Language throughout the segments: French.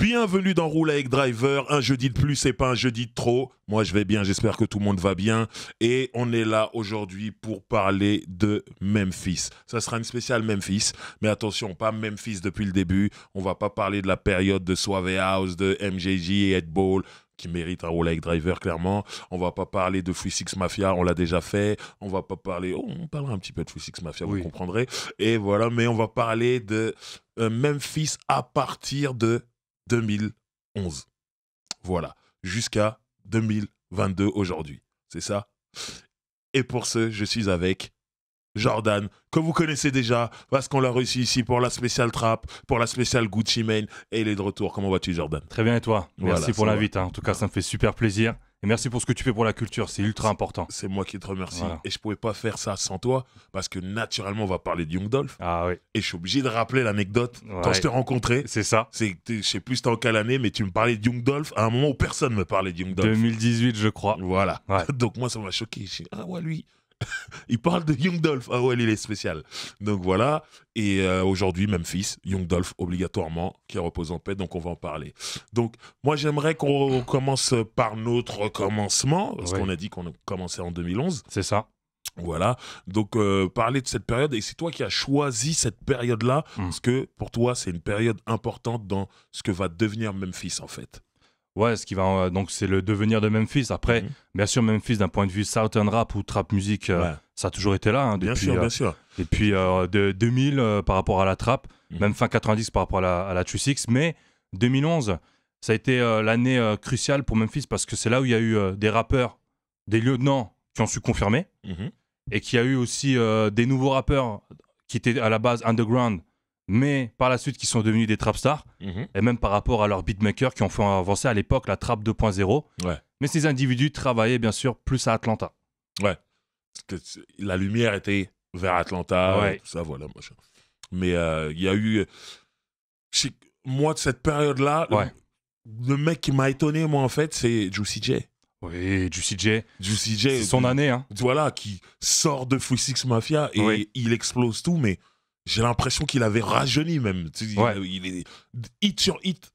Bienvenue dans Roule avec Driver. Un jeudi de plus, c'est pas un jeudi de trop. Moi, je vais bien. J'espère que tout le monde va bien. Et on est là aujourd'hui pour parler de Memphis. Ça sera une spéciale Memphis. Mais attention, pas Memphis depuis le début. On va pas parler de la période de Suave House, de MJJ et Ed Ball qui mérite un rôle avec Driver, clairement. On va pas parler de Free Six Mafia, on l'a déjà fait. On va pas parler. Oh, on parlera un petit peu de Free Six Mafia, vous comprendrez. Et voilà, mais on va parler de euh, Memphis à partir de 2011. Voilà, jusqu'à 2022 aujourd'hui. C'est ça Et pour ce, je suis avec Jordan, que vous connaissez déjà, parce qu'on l'a reçu ici pour la spéciale Trap, pour la spéciale Gucci Mane, et il est de retour. Comment vas-tu, Jordan Très bien, et toi Merci pour l'invite. Hein. En tout cas, ça me fait super plaisir merci pour ce que tu fais pour la culture, c'est ultra important. C'est moi qui te remercie. Et je pouvais pas faire ça sans toi, parce que naturellement, on va parler de Young Dolph. Ah Et je suis obligé de rappeler l'anecdote. Quand je t'ai rencontré, c'est ça. C'est, je sais plus c'était en quelle année, mais tu me parlais de Young Dolph à un moment où personne me parlait de Young Dolph. 2018, je crois. Voilà. Donc moi, ça m'a choqué. Je ah ouais, lui. il parle de Young Dolph. Ah ouais, il est spécial. Donc voilà. Et euh, aujourd'hui, Memphis, Young obligatoirement, qui repose en paix. Donc on va en parler. Donc moi, j'aimerais qu'on commence par notre commencement, parce qu'on a dit qu'on a commencé en 2011. C'est ça. Voilà, donc euh, parler de cette période, et c'est toi qui as choisi cette période-là, mm. parce que pour toi, c'est une période importante dans ce que va devenir Memphis, en fait. Ouais, ce qui va euh, donc c'est le devenir de Memphis. Après, mhm. bien sûr, Memphis d'un point de vue southern rap ou trap music, euh, ça a toujours été là. Hein, depuis, bien sûr, euh, bien sûr. depuis de 2000 par rapport à la trap, mhm. même fin 90 par rapport à la, à la True Six, mais 2011, ça a été l'année cruciale pour Memphis parce que c'est là où il y a eu des rappeurs, des lieutenants qui ont su confirmer mhm. et qu'il y a eu aussi des nouveaux rappeurs qui étaient à la base underground mais par la suite qui sont devenus des trap stars, mhm. et même par rapport à leurs beatmakers qui ont fait avancer à l'époque la trap 2.0. Mais ces individus travaillaient bien sûr plus à Atlanta. Ouais. la lumière était vers Atlanta, euh, tout ça, voilà, Mais euh, il y a eu. Chez moi, de cette période-là, le, mec qui m'a étonné, moi, en fait, c'est Juicy J. Oui, Juicy J. Juicy J. C'est son année, hein. Voilà, qui sort de six Mafia et il explose tout, mais j'ai l'impression qu'il avait rajeuni même. il, est hit sur hit.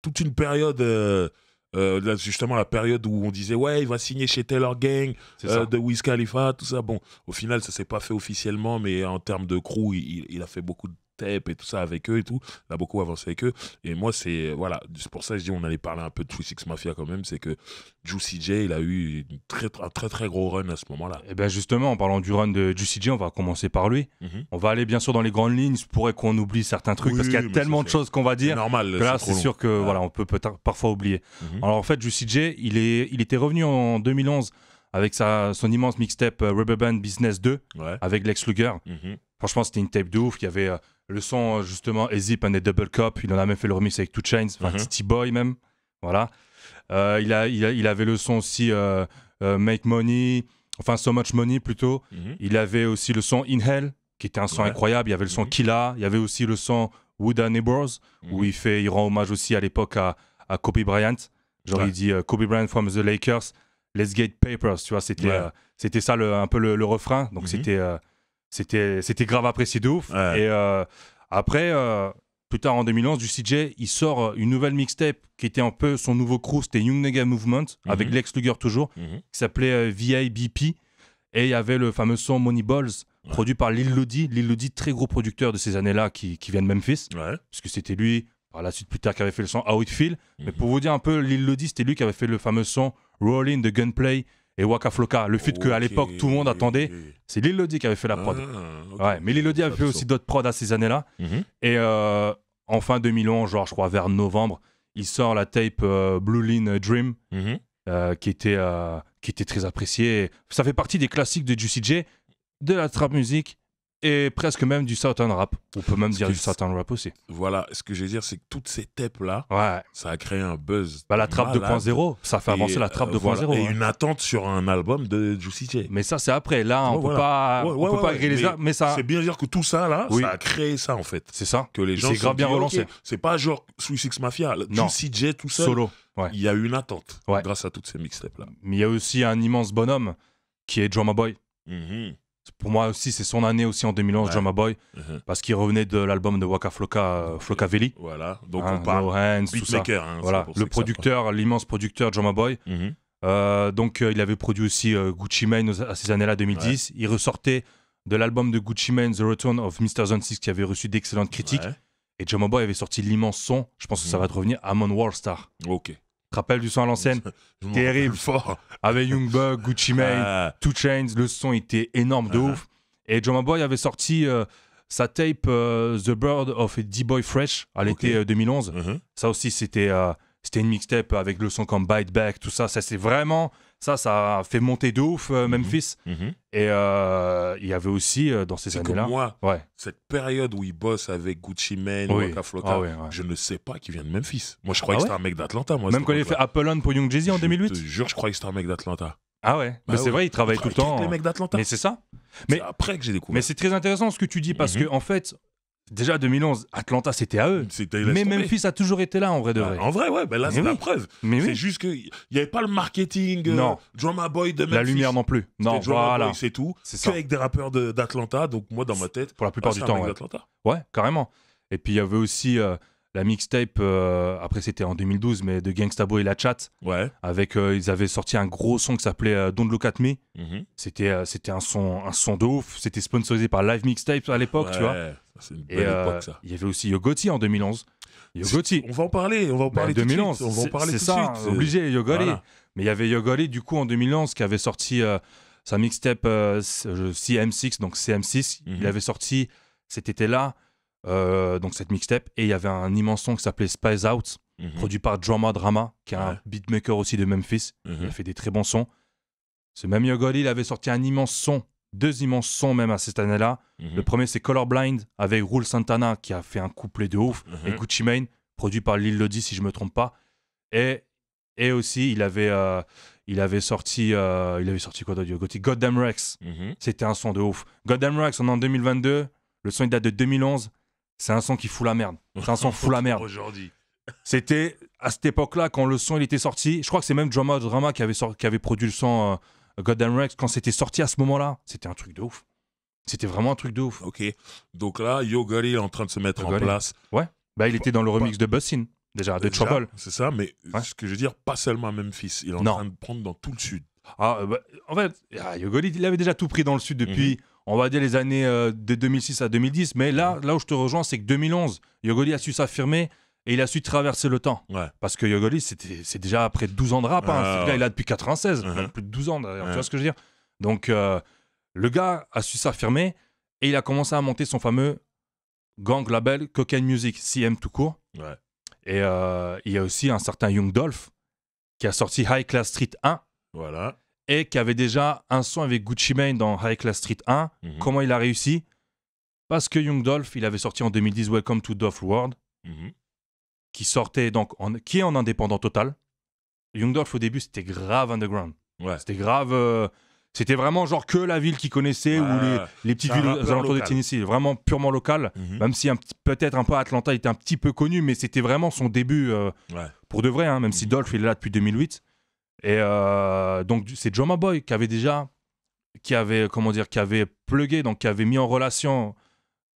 Toute une période, euh, euh, justement la période où on disait ouais, il va signer chez Taylor Gang, euh, de Wiz Khalifa, tout ça. Bon, au final, ça s'est pas fait officiellement, mais en termes de crew, il, il, a fait beaucoup de tape et tout ça avec eux et tout. On a beaucoup avancé avec eux. Et moi, c'est voilà, c'est pour ça que je dis on allait parler un peu de Juicy Mafia quand même. C'est que Juicy J, il a eu une très, un très très gros run à ce moment-là. Et eh bien justement, en parlant du run de Juicy J, on va commencer par lui. Mhm. On va aller bien sûr dans les grandes lignes pourrait qu'on oublie certains trucs parce qu'il y a tellement de choses qu'on va dire. Normal. Que là, c'est sûr que voilà, on peut, peut parfois oublier. Mhm. Alors en fait, Juicy J, il est, il était revenu en 2011 avec sa, son immense mixtape euh, Rubberband Business 2 avec Lex Luger. Mhm. Franchement, c'était une tape de ouf. Il y avait euh, le son, euh, justement, Ezip, and the Double Cop. Il en a même fait le remix avec Two Chains, enfin, city mhm. Boy même. Voilà. Euh, il, a, il, avait le son aussi Make Money, enfin So Much Money plutôt. Mhm. Il avait aussi le son In Hell, qui était un son incroyable. Il y avait le son mhm. Killa. Il y avait aussi le son Wooda Neighbors, où il, fait, il rend hommage aussi à l'époque à, Kobe Bryant. Genre, il dit Kobe Bryant from the Lakers, Let's Get Papers. Tu vois, c'était c'était ça un peu le refrain. Donc, c'était c'était, c'était grave apprécié de ouf. Et euh, après, euh, plus tard en 2011, du CJ, il sort euh, une nouvelle mixtape qui était un peu son nouveau crew, c'était Young Nega Movement, mhm. avec Lex Luger toujours, mhm. qui s'appelait VIBP. Et il y avait le fameux son Moneyballs produit par Lil Lodi. Lil Lodi, très gros producteur de ces années-là, qui, qui vient de Memphis. Parce que c'était lui, par la suite plus tard, qui avait fait le son How It Feel. Mais mhm. pour vous dire un peu, Lil Lodi, c'était lui qui avait fait le fameux son Rolling The Gunplay, et Waka Flocka, le feat qu'à que à l'époque tout le monde attendait. C'est Lil qui avait fait la prod. Ah, mais Lil Lodi avait fait aussi d'autres prods à ces années-là. Mhm. Et euh, en fin 2011, genre je crois vers novembre, il sort la tape euh, Blue Line euh, Dream, mhm. qui, était, qui était très appréciée. Ça fait partie des classiques de Juicy J, de la trap music et presque même du Southern rap. On peut même dire du Southern rap aussi. Voilà, ce que je veux dire, c'est que toutes ces tapes là, ça a créé un buzz. Bah, la trappe 2.0, ça fait avancer la trappe 2.0. Euh, et hein. une attente sur un album de Juicy J. Mais ça, c'est après. Là, on ne peut pas, on peut pas les mais, ça. C'est bien dire que tout ça là, ça a créé ça en fait. C'est ça. Que les gens. C'est bien relancé. C'est pas genre Swiss Six Mafia, Juicy J tout seul. Solo. Il y a eu une attente grâce à toutes ces mixtapes là. Mais il y a aussi un immense bonhomme qui est Drama Boy. Mhm pour moi aussi, c'est son année aussi en 2011, Jama Boy, uh-huh. parce qu'il revenait de l'album de Waka Flocka, Floka euh, Veli. Voilà, donc hein, on parle hein, voilà, le producteur, l'immense producteur Jama Boy. Uh-huh. Euh, donc euh, il avait produit aussi Gucci Mane à ces années-là, 2010. Il ressortait de l'album de Gucci Mane, The Return of Mr. Zone 6, qui avait reçu d'excellentes critiques. Et Jama Boy avait sorti l'immense son, je pense que ça uh-huh. va te revenir, Amon War Star. Ok rappelles du son à l'ancienne, terrible. Fort. Avec Young Gucci Mane, ah. Two Chains, le son était énorme de ah. ouf. Et John Boy avait sorti euh, sa tape euh, The Bird of a D-Boy Fresh à l'été 2011. Euh, uh-huh. Ça aussi, c'était c'était une mixtape avec le son comme Bite Back, tout ça. Ça, c'est vraiment ça, ça a fait monter de ouf euh, mhm. Memphis. Mhm. Et euh, il y avait aussi euh, dans ces années-là. moi, cette période où il bosse avec Gucci Mane, Waka ah je ne sais pas qu'il vient de Memphis. Moi, ah je croyais que c'était un mec d'Atlanta. Même quand il a fait Apple On pour Young Jeezy en 2008. Je te jure, je crois que c'était un mec d'Atlanta. Ah ouais, bah mais c'est vrai, il travaille tout le temps. Les hein. mecs d'Atlanta. Mais c'est ça. Mais après que j'ai découvert. Mais c'est très intéressant ce que tu dis parce mhm. que en fait, Déjà 2011, Atlanta c'était à eux. Mais Memphis a toujours été là en vrai de vrai. en vrai ouais, là c'est la preuve. c'est juste qu'il n'y avait pas le marketing euh, non. drama boy de Memphis. La lumière non plus. Non, voilà, c'est tout. C'est ça. avec des rappeurs d'Atlanta, donc moi dans ma tête pour la ah, plupart du temps ouais. ouais. carrément. Et puis il y avait aussi euh, la mixtape, euh, après c'était en 2012, mais de Gangsta Boy et La Chat. Ouais. Avec, euh, ils avaient sorti un gros son qui s'appelait euh, Don't Look At Me. Mhm. C'était, c'était un son, un son de ouf. C'était sponsorisé par Live Mixtape à l'époque, tu vois. C'est une belle époque, ça. Il y avait aussi Yogoti en 2011. Yogoti. On va en parler, on va en ben, parler. 2011, de suite. on va en parler. C'est ça, suite. Hein, obligé, Yogoti. Mais il y avait Yogoli, du coup, en 2011, qui avait sorti sa mixtape CM6, donc CM6. Il mhm. avait sorti cet été-là euh, donc cette mixtape. Et il y avait un immense son qui s'appelait Spice Out, mhm. produit par Drama Drama, qui est un beatmaker aussi de Memphis. Il mhm. a fait des très bons sons. Ce même Yogoli, il avait sorti un immense son, deux immenses sons même à cette année-là. Mhm. Le premier, c'est Colorblind avec Rule Santana, qui a fait un couplet de ouf, et Gucci Mane, produit par Lil Lodi, si je me trompe pas. Et, et aussi, il avait. Euh, il avait sorti, euh, il avait sorti quoi god Goddamn Rex. C'était un son de ouf. Goddamn Rex, on est en 2022. Le son il date de 2011 c'est un son qui fout la merde. C'est un son fout la merde. Aujourd'hui. C'était à cette époque-là, quand le son il était sorti, je crois que c'est même Drama Drama qui avait, qui avait produit le son euh, Goddamn Rex, quand c'était sorti à ce moment-là, c'était un truc de ouf. C'était vraiment un truc de ouf. Ok, donc là, Yogari est en train de se mettre en place. Ouais, bah, il était dans le bah, remix de Bussin, déjà, de Trouble. C'est ça, mais ce que je veux dire, pas seulement à Memphis, il est en train de prendre dans tout le sud. Ah, euh, bah, en fait, ah, Yogori, il avait déjà tout pris dans le sud depuis. Mhm on va dire les années euh, de 2006 à 2010, mais là, là où je te rejoins, c'est que 2011, Yogoli a su s'affirmer et il a su traverser le temps. Parce que Yogoli, c'est déjà après 12 ans de rap. Hein. Ah, là, il a depuis 96, uh-huh. plus de 12 ans, d'ailleurs tu vois ce que je veux dire Donc, euh, le gars a su s'affirmer et il a commencé à monter son fameux gang label Cocaine Music, CM tout court. Et euh, il y a aussi un certain Young Dolph qui a sorti High Class Street 1. Voilà et qui avait déjà un son avec Gucci Mane dans High Class Street 1. Mhm. Comment il a réussi Parce que Young Dolph, il avait sorti en 2010 Welcome to Dolph World, mhm. qui sortait donc qui est en indépendant total. Young Dolph au début c'était grave underground. Ouais. C'était grave. Euh, c'était vraiment genre que la ville qui connaissait ou les, les petites villes alentours de Tennessee, vraiment purement local. Mhm. Même si peut-être un peu Atlanta était un petit peu connu, mais c'était vraiment son début euh, pour de vrai. Hein, même si Dolph il est là depuis 2008. Et euh, donc c'est Joma Boy qui avait déjà, qui avait comment dire, qui avait plugué, donc qui avait mis en relation,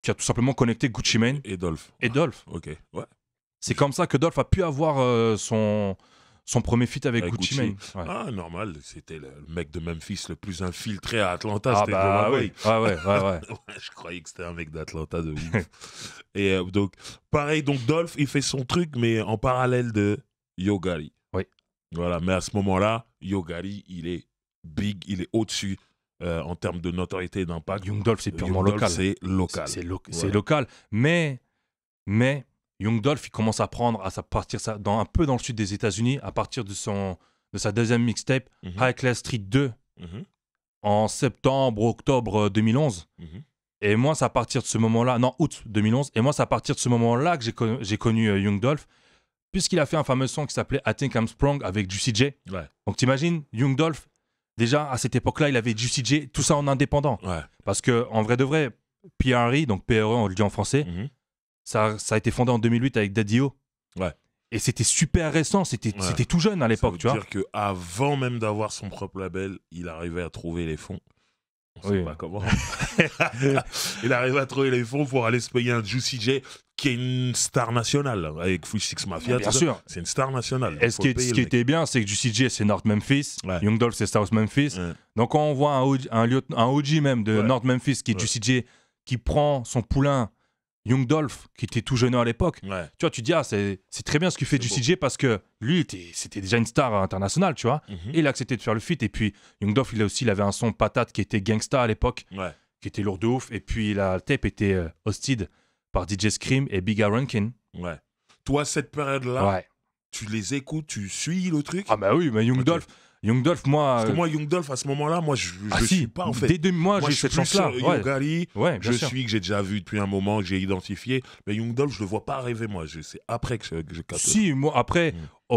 qui a tout simplement connecté Gucci Mane et Dolph. Et Dolph. Ah, ok. Ouais. C'est comme ça que Dolph a pu avoir euh, son son premier feat avec, Gucci, Mane. Ah normal, c'était le mec de Memphis le plus infiltré à Atlanta. Ah bah oui. ouais, ouais, ouais. Je croyais que c'était un mec d'Atlanta de ouf. et euh, donc pareil, donc Dolph il fait son truc mais en parallèle de Yo voilà, mais à ce moment-là, Yogari, il est big, il est au-dessus euh, en termes de notoriété et d'impact. Young Dolph, c'est purement local. C'est local. C'est local. Mais, mais Young Dolph, il commence à prendre, à partir dans, un peu dans le sud des États-Unis, à partir de, son, de sa deuxième mixtape, High mhm. Class Street 2, mhm. en septembre, octobre 2011. Euh, mhm. Et moi, c'est à partir de ce moment-là, non, août 2011, et moi, c'est à partir de ce moment-là que j'ai connu euh, Young Dolph puisqu'il a fait un fameux son qui s'appelait I Think I'm Strong avec Juicy J. Donc t'imagines, Young Dolph, déjà à cette époque-là, il avait Juicy J, tout ça en indépendant. Parce que en vrai de vrai, PRE, donc PRE, on le dit en français, mhm. ça, ça, a été fondé en 2008 avec Dadio. Et c'était super récent, c'était tout jeune à l'époque, tu vois. C'est-à-dire même d'avoir son propre label, il arrivait à trouver les fonds. On sait pas comment. il arrive à trouver les fonds pour aller se payer un Juicy J qui est une star nationale avec Free Six Mafia. Ah, bien sûr. C'est une star nationale. ce, qui, était bien, c'est que Juicy J c'est North Memphis, Young Dolph c'est South Memphis. Donc quand on voit un OG, même de North Memphis qui est Juicy J qui prend son poulain Young Dolph, qui était tout jeune à l'époque. Tu vois, tu dis, ah, c'est très bien ce qu'il fait du CJ parce que lui, c'était déjà une star internationale, tu vois. Et mhm. il a accepté de faire le feat. Et puis, Young Dolph, il a aussi, il avait un son patate qui était gangsta à l'époque, qui était lourd de ouf. Et puis, la tape était euh, Hosted par DJ Scream et Big Rankin. Ouais. Toi, cette période-là, tu les écoutes, tu suis le truc Ah, bah oui, mais Young Dolph. Young Dolph, moi. Parce que euh, moi, Young Dolph, à ce moment-là, moi, je, ne ah suis pas en fait. moi, j'ai cette chance-là. Ouais. je suis que j'ai déjà vu depuis un moment, que j'ai identifié. Mais Young Dolph, je le vois pas arriver, moi. C'est après que j'ai capté. Si, moi, après, hmm.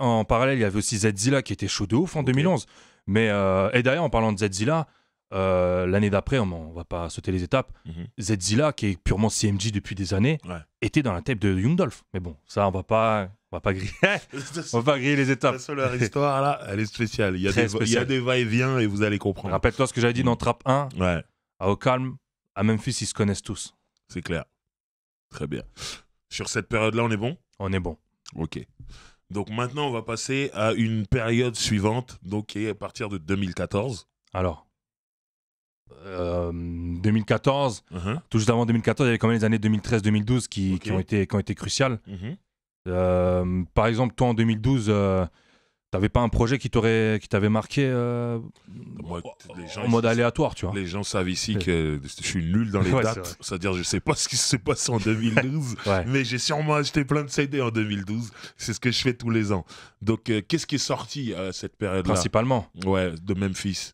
en parallèle, il y avait aussi Zedzilla qui était chaud de ouf en 2011. Mais, euh, et d'ailleurs, en parlant de Zedzilla, euh, l'année d'après, on, ne va pas sauter les étapes. Mhm. Zedzilla, qui est purement CMG depuis des années, était dans la tête de Young Dolph. Mais bon, ça, on va pas on va pas griller, va pas griller les étapes. Leur histoire là, elle est spéciale. Il y a, des, va-et-vient et vous allez comprendre. Rappelle-toi ce que j'avais dit dans Trap 1. Ouais. À Au calme, à Memphis, ils se connaissent tous. C'est clair. Très bien. Sur cette période-là, on est bon On est bon. Ok. Donc maintenant, on va passer à une période suivante, donc qui est à partir de 2014. Alors, 2014, euh, uh-huh. tout juste avant 2014, il y avait quand même les années 2013-2012 qui, ont été, cruciales. Mm-hmm. Euh, par exemple, toi en 2012, euh, T'avais pas un projet qui t'aurait, qui t'avait marqué euh, en mode aléatoire, tu vois Les gens savent ici que je suis nul dans les dates. C'est-à-dire, je sais pas ce qui s'est passé en 2012, mais j'ai sûrement acheté plein de CD en 2012. C'est ce que je fais tous les ans. Donc, qu'est-ce qui est sorti à cette période-là Principalement. Ouais, de Memphis.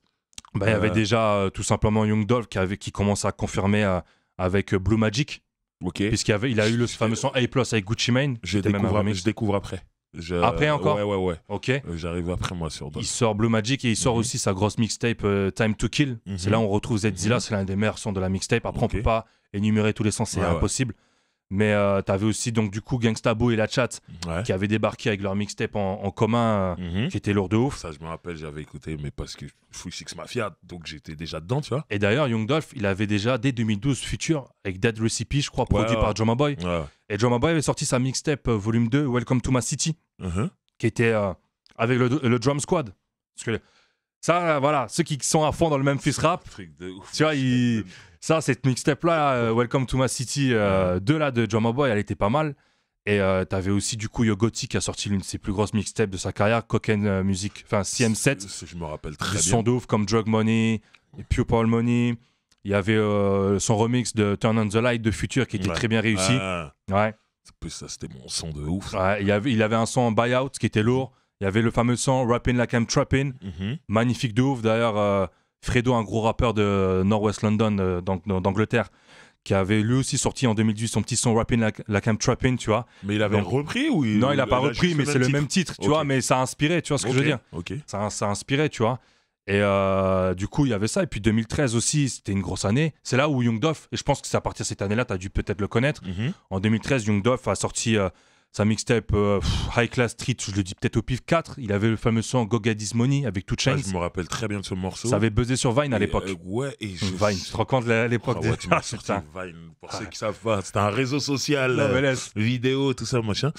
Bah, il y avait déjà tout simplement Young Dolph qui, avait, qui commence à confirmer avec Blue Magic. Puisqu'il a eu le fameux son A+ avec Gucci Mane. Je, découvre, après. Après encore Ouais, ouais, ouais. Ok. Euh, j'arrive après moi sur. Il sort Blue Magic et il sort mhm. aussi sa grosse mixtape euh, Time to Kill. C'est mhm. là où on retrouve Zedzilla, mhm. c'est l'un des meilleurs sons de la mixtape. Après, on peut pas énumérer tous les sons, c'est impossible. Mais euh, tu avais aussi, donc, du coup, Gangsta Boo et La Chat qui avaient débarqué avec leur mixtape en, commun, euh, mhm. qui était lourd de ouf. Ça, je me rappelle, j'avais écouté, mais parce que Full Six Mafia, donc j'étais déjà dedans, tu vois. Et d'ailleurs, Young Dolph, il avait déjà, dès 2012, Future, avec Dead Recipe, je crois, produit par Drama Boy. Et Drama Boy avait sorti sa mixtape euh, volume 2, Welcome to My City, uh-huh. qui était avec le, Drum Squad. Parce que ça, voilà, ceux qui sont à fond dans le Memphis rap, tu vois, ils. ça, cette mixtape-là, euh, Welcome to My City euh, de là de Drama Boy, elle était pas mal. Et tu euh, t'avais aussi du coup Yogoti qui a sorti l'une de ses plus grosses mixtapes de sa carrière, Cocaine Music, enfin CM7. je me rappelle très bien. sons de ouf comme Drug Money, et Paul Money. Il y avait son remix de Turn on the Light de Future qui était très bien réussi. Ah. Ouais. Plus ça, c'était mon son de ouf. il, avait, il avait un son en buyout qui était lourd. Il y avait le fameux son Rapping Like I'm Trapping, mhm. magnifique de ouf. D'ailleurs, Fredo, un gros rappeur de Northwest London, euh, d'Angleterre, qui avait lui aussi sorti en 2018 son petit son Rapping Like, like I'm Trapping, tu vois. Mais il avait repris ou il... Non, il n'a pas repris, mais c'est le même titre, tu vois, mais ça a inspiré, tu vois ce que je veux dire. Ça, a inspiré, tu vois. Et euh, du coup, il y avait ça. Et puis 2013 aussi, c'était une grosse année. C'est là où Young Doff, et je pense que c'est à partir de cette année-là, tu as dû peut-être le connaître. Mhm. En 2013, Young Doff a sorti euh, sa mixtape euh, High Class Street, je le dis peut-être au pif 4, il avait le fameux son Go Money avec toute Chainz. Ah, je me rappelle très bien de ce morceau. Ça avait buzzé sur Vine à l'époque. Euh, ouais, et je... Vine, tu à l'époque ah tu m'as ah, sorti Vine, pour ceux qui savent pas, c'était un réseau social, euh, vidéo, tout ça, machin.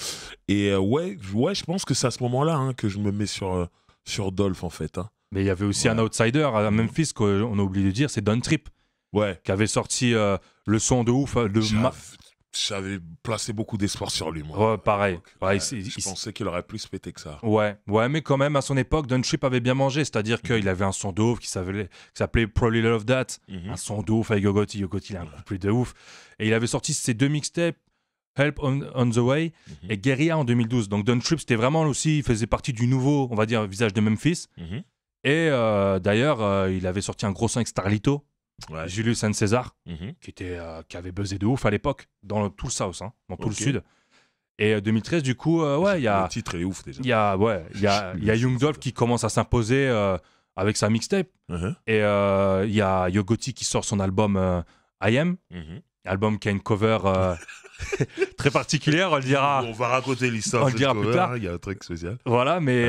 Et ouais, ouais, je pense que c'est à ce moment-là hein, que je me mets sur, sur Dolph en fait. Hein. Mais il y avait aussi un outsider à Memphis qu'on a oublié de dire, c'est Don Trip. Ouais. Qui avait sorti le son de ouf de j'avais placé beaucoup d'espoir sur lui. Moi, ouais, pareil. Euh, je pensais qu'il aurait plus pété que ça. Ouais, ouais, mais quand même, à son époque, Don avait bien mangé. C'est-à-dire mhm. qu'il avait un son ouf qui s'appelait Probably Love That. Mhm. Un son ouf avec Yogoti. Yogoti, il a un couplet de ouf. Et il avait sorti ses deux mixtapes, Help on, the Way mhm. et Guerilla en 2012. Donc Don c'était vraiment aussi, il faisait partie du nouveau, on va dire, visage de Memphis. Et euh, d'ailleurs, euh, il avait sorti un gros son avec Starlito Julius and César, mhm. qui, était, euh, qui avait buzzé de ouf à l'époque, dans tout le South, hein, dans tout le Sud. Et 2013, euh, du coup, euh, ouais, il y a. Le titre est ouf déjà. Il y a, ouais, il y a, Young Dolph qui commence à s'imposer avec sa mixtape. Uh-huh. Et il y a Yogoti qui sort son album I Am. Mhm. Album qui a une cover très particulière, on le dira. On va raconter l'histoire. On le dira plus tard. Il y a un truc spécial. Voilà, mais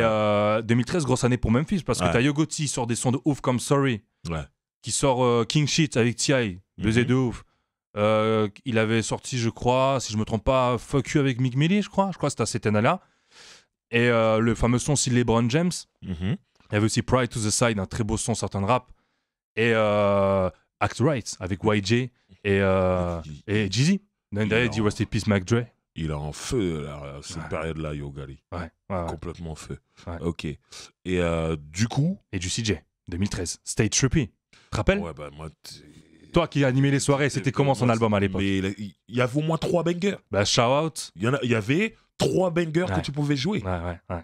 2013, grosse année pour Memphis, parce que t'as Yogoti qui sort des sons de ouf comme Sorry. Ouais qui sort euh, King Shit avec T.I. Baiser mhm. de ouf. Euh, il avait sorti, je crois, si je me trompe pas, Fuck You avec Mick Millie, je crois. Je crois que c'était à cette année-là. Et euh, le fameux son, c'est LeBron James. Mhm. Il y avait aussi Pride to the Side, un très beau son, certain rap. Et euh, Act Right avec YJ et, et Jeezy. Derrière, dit Rest Peace, Mac Dre. Il est en feu, là, cette période-là, Yo Ouais. ouais, en feu. Ok. Et du coup. Et du CJ, 2013. State Trippy. Tu te rappelles bah, Toi qui animais les soirées, c'était comment son album à l'époque il y avait au moins trois bangers. Bah, shout out. Il y, avait trois bangers que tu pouvais jouer. Ouais, ouais,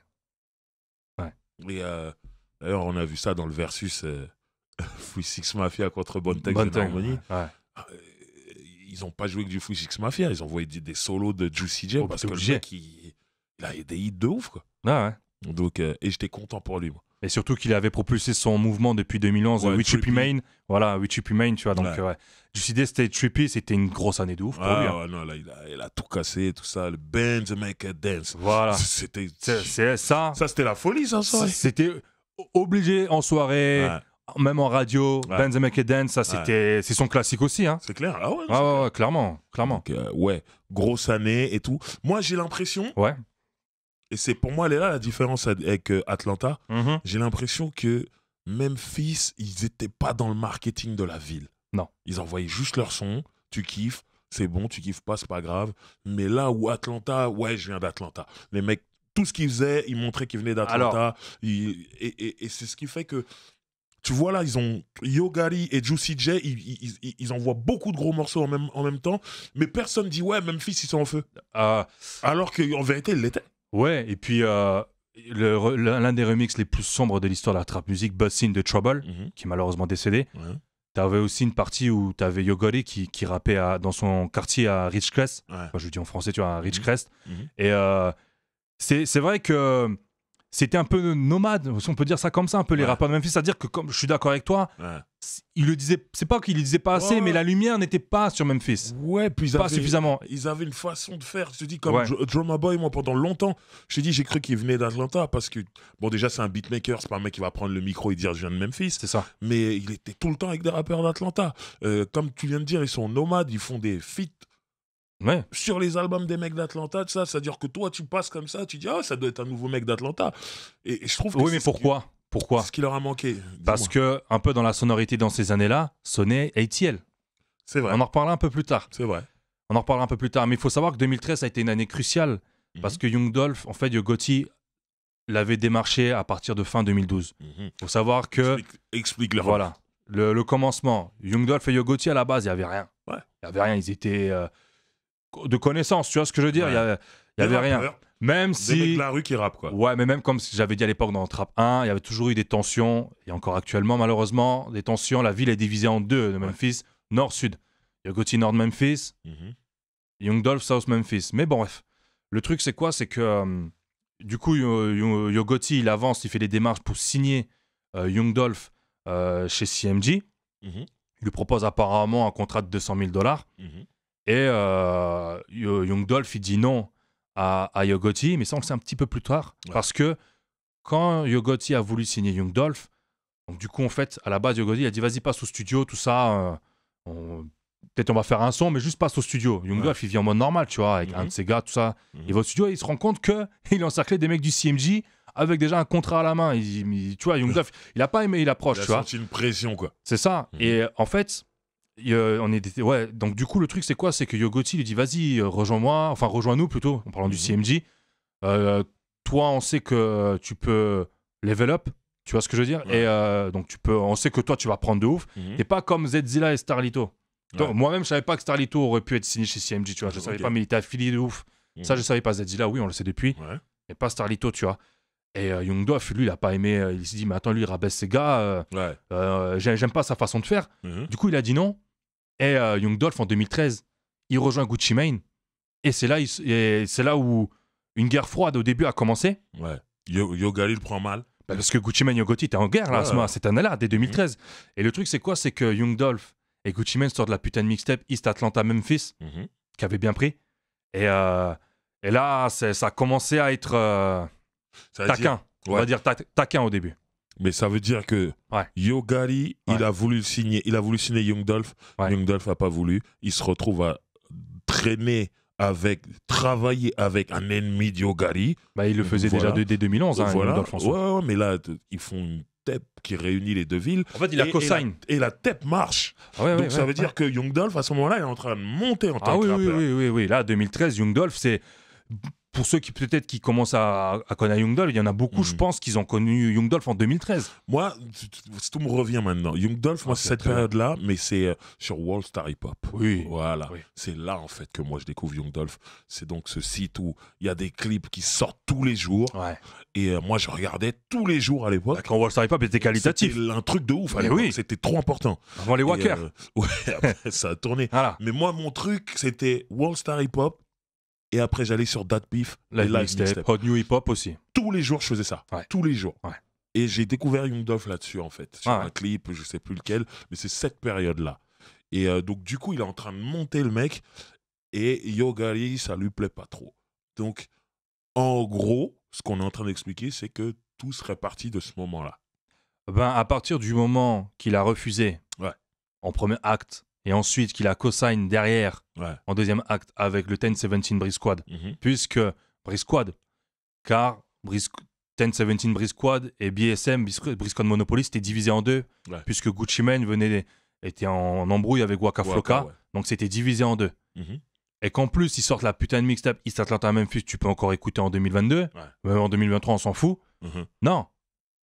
ouais. Et euh, d'ailleurs, on a vu ça dans le versus euh, Free Six Mafia contre Bontex Bon Harmony. Ouais. ouais. Euh, ils n'ont pas joué que du Free Six Mafia. Ils ont envoyé des, solos de Juicy J oh, parce que obligé. il, il a des hits de ouf, quoi. Donc, euh, et j'étais content pour lui, moi et surtout qu'il avait propulsé son mouvement depuis 2011, ouais, We Trippy Main. Voilà, We Trippy Main, tu vois. Donc, ouais. Euh, c'était Trippy, c'était une grosse année de ouf. Pour lui, hein. non, là, il, a, tout cassé, tout ça. Le Benz Make a Dance. Voilà. C'était C'est ça. Ça, c'était la folie, ça, ça. C'était obligé en soirée. Même en radio, Benz Make a Dance, ça c'était, c'est son classique aussi, hein. C'est clair, ah ouais, ah, clairement, clairement. Euh, ouais, grosse année et tout. Moi j'ai l'impression, ouais et c'est pour moi, elle est là la différence avec euh, Atlanta. Mhm. J'ai l'impression que Memphis, ils n'étaient pas dans le marketing de la ville. Non. Ils envoyaient juste leur son, tu kiffes, c'est bon, tu kiffes pas, c'est pas grave. Mais là où Atlanta, ouais, je viens d'Atlanta. Les mecs, tout ce qu'ils faisaient, ils montraient qu'ils venaient d'Atlanta. Et, c'est ce qui fait que tu vois là, ils ont Yogari et Juicy J, ils, ils, envoient beaucoup de gros morceaux en même, en même temps, mais personne dit ouais, Memphis, ils sont en feu. Ah. Alors qu'en vérité, ils l'étaient. Ouais, et puis euh, l'un des remixes les plus sombres de l'histoire de la trap musique, Bustin de Trouble, mhm. qui est malheureusement décédé. T'avais aussi une partie où t'avais Yogori qui, qui rappait dans son quartier à Richcrest. je le dis en français, tu vois, à Ridgecrest. Mhm. Mhm. Et euh, c'est vrai que c'était un peu nomade, on peut dire ça comme ça, un peu les rappeurs de Memphis. C'est-à-dire que, comme je suis d'accord avec toi, il le disait, c'est pas qu'il le disait pas assez, mais la lumière n'était pas sur Memphis. Ouais, puis pas suffisamment. Ils avaient une façon de faire. Je te dis, comme Drama Boy, moi, pendant longtemps, je dit, j'ai cru qu'il venait d'Atlanta parce que, bon, déjà, c'est un beatmaker, c'est pas un mec qui va prendre le micro et dire je viens de Memphis. C'est ça. Mais il était tout le temps avec des rappeurs d'Atlanta. Euh, comme tu viens de dire, ils sont nomades, ils font des feats sur les albums des mecs d'Atlanta, ça, c'est-à-dire que toi, tu passes comme ça, tu dis, ah, ça doit être un nouveau mec d'Atlanta. Et, je trouve que Oui, mais pourquoi Pourquoi Ce qui leur a manqué. Parce que, un peu dans la sonorité dans ces années-là, sonnait ATL. C'est vrai. On en reparlera un peu plus tard. C'est vrai. On en reparlera un peu plus tard. Mais il faut savoir que 2013 a été une année cruciale. Mhm. Parce que Young Dolph, en fait, Gotti l'avait démarché à partir de fin 2012. Il mhm. faut savoir que. Explique, le Voilà. Le, commencement. Young Dolph et Yo à la base, il n'y avait rien. Il avait rien. Ils étaient. Euh, de connaissances, tu vois ce que je veux dire Il n'y avait rien. Même si. la rue qui rappe, quoi. Ouais, mais même comme j'avais dit à l'époque dans Trap 1, il y avait toujours eu des tensions, et encore actuellement, malheureusement, des tensions. La ville est divisée en deux de Memphis, nord-sud. Yogoti, Nord Memphis, mm Young Dolph South Memphis. Mais bon, bref. Le truc, c'est quoi C'est que. Euh, du coup, Yogoti, il avance, il fait des démarches pour signer euh, euh chez CMG. Mhm. Il lui propose apparemment un contrat de 200 000 dollars. Mhm. Et euh, Young Dolph, il dit non à, à Yogoti, mais ça, on le sait un petit peu plus tard. Parce que quand Yogoti a voulu signer Young Dolph, donc du coup, en fait, à la base, Yogoti, a dit vas-y, passe au studio, tout ça. Euh, peut-être on va faire un son, mais juste passe au studio. Young Dolph, il vit en mode normal, tu vois, avec un mhm. de ses gars, tout ça. Mhm. Il va au studio et il se rend compte qu'il est encerclé des mecs du CMJ avec déjà un contrat à la main. Il, tu vois, Young Dolph, il a pas aimé approche, tu vois. Il a senti une pression, quoi. C'est ça. Mhm. Et en fait, on est ouais, donc du coup, le truc, c'est quoi C'est que Yogoti lui dit Vas-y, euh, rejoins-moi, enfin, rejoins-nous plutôt, en parlant du mhm. CMG, euh, toi, on sait que tu peux level up, tu vois ce que je veux dire Et euh, donc, tu peux, on sait que toi, tu vas prendre de ouf. Mhm. et pas comme Zedzilla et Starlito. Moi-même, je savais pas que Starlito aurait pu être signé chez CMG. tu vois. Je savais pas, mais il était affilié de ouf. Ça, mhm. je savais pas. Zedzilla, oui, on le sait depuis. Et pas Starlito, tu vois. Et euh, Young lui, il a pas aimé. Euh, il s'est dit, mais attends, lui, il rabaisse ses gars. Euh, j'aime pas sa façon de faire. Mhm. Du coup, il a dit non. Et euh, Young Dolph, en 2013, il rejoint Gucci Mane. Et c'est là, c'est là où une guerre froide au début a commencé. Ouais. Yo, Yo le prend mal. Bah, parce que Gucci Mane et Yogoti étaient en guerre là, ce cette année-là, dès 2013. Mhm. Et le truc, c'est quoi C'est que Young Dolph et Gucci Mane sortent de la putain de mixtape East Atlanta Memphis, mhm. qui avait bien pris. Et, et là, ça a commencé à être taquin. On va dire taquin au début. Mais ça veut dire que Yogari, il a voulu signer, il a voulu signer Young Dolph. Dolph n'a pas voulu. Il se retrouve à traîner avec, travailler avec un ennemi de Yogari. Bah, il le faisait déjà dès 2011. Hein, mais là, ils font une TEP qui réunit les deux villes. En fait, il a Et, la TEP marche. Ah Donc ça veut dire que Young Dolph, à ce moment-là, il est en train de monter en ah tant ah, oui, Oui, oui, oui, oui. Là, 2013, Young Dolph, c'est pour ceux qui peut-être qui commencent à, connaître Young Dolph, il y en a beaucoup, je mhm. pense, qu'ils ont connu Young en 2013. Moi, tout me revient maintenant. Young Dolph, ah, c'est cette période-là, mais c'est euh, sur Wall Star Hip Hop. Oui. Voilà. C'est là, en fait, que moi, je découvre Young C'est donc ce site où il y a des clips qui sortent tous les jours. Ouais. Et euh, moi, je regardais tous les jours à l'époque. Bah, quand Wall Star Hip Hop était qualitatif. C'était un truc de ouf. oui. C'était trop important. Avant les Walker. Euh, ouais, ça a tourné. Mais moi, mon truc, c'était Wall Star Hip Hop et après, j'allais sur Dat Beef, les live Hot New Hip Hop aussi. Tous les jours, je faisais ça. Tous les jours. Et j'ai découvert Young Dove là-dessus, en fait. Sur un clip, je ne sais plus lequel, mais c'est cette période-là. Et euh, donc, du coup, il est en train de monter le mec. Et Yogari, ça lui plaît pas trop. Donc, en gros, ce qu'on est en train d'expliquer, c'est que tout serait parti de ce moment-là. Ben, à partir du moment qu'il a refusé, en premier acte, et ensuite qu'il a co derrière en deuxième acte avec le 10-17 Brisquad, mm-hmm. puisque Brisquad, car Bris 10-17 Brisquad et BSM, Brisquad Monopoly, c'était divisé en deux, puisque Gucci Mane venait, était en, embrouille avec Waka, floka donc c'était divisé en deux. Mm-hmm. Et qu'en plus, ils sortent la putain de mixtape East Atlanta Memphis, tu peux encore écouter en 2022, même en 2023, on s'en fout. Mm-hmm. Non,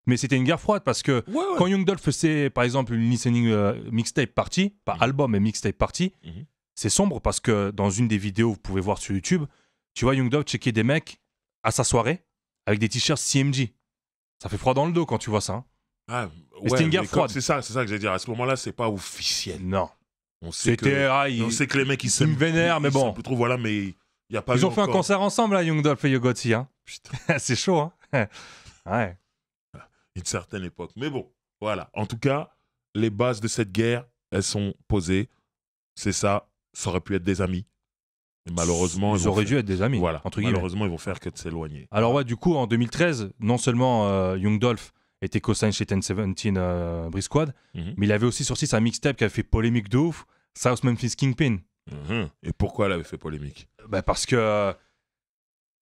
mais c'était une guerre froide parce que quand Young Dolph faisait par exemple une listening euh, mixtape party, pas mhm. album mais mixtape party, mhm. c'est sombre parce que dans une des vidéos vous pouvez voir sur YouTube, tu vois Young Dolph checker des mecs à sa soirée avec des t-shirts CMG. Ça fait froid dans le dos quand tu vois ça. Hein. Ah, c'était une guerre froide. C'est ça, ça que j'allais dire. À ce moment-là, c'est pas officiel. Non. On sait, que, ah, on sait que les mecs ils se vénèrent, mais bon. voilà, mais y a pas Ils ont fait un concert ensemble, là, Young Dolph et Yogoti. Hein. c'est chaud. Hein. ouais une certaine époque. Mais bon, voilà. En tout cas, les bases de cette guerre, elles sont posées. C'est ça. Ça aurait pu être des amis. malheureusement, ils, dû être des amis. Voilà. malheureusement, ils vont faire que de s'éloigner. Alors ouais, du coup, en 2013, non seulement euh, Young Dolph était co sign chez 1017 17 Brisquad, mais il avait aussi sorti sa mixtape qui avait fait polémique de ouf, South Memphis Kingpin. Mhm. Et pourquoi elle avait fait polémique bah, Parce que... Euh,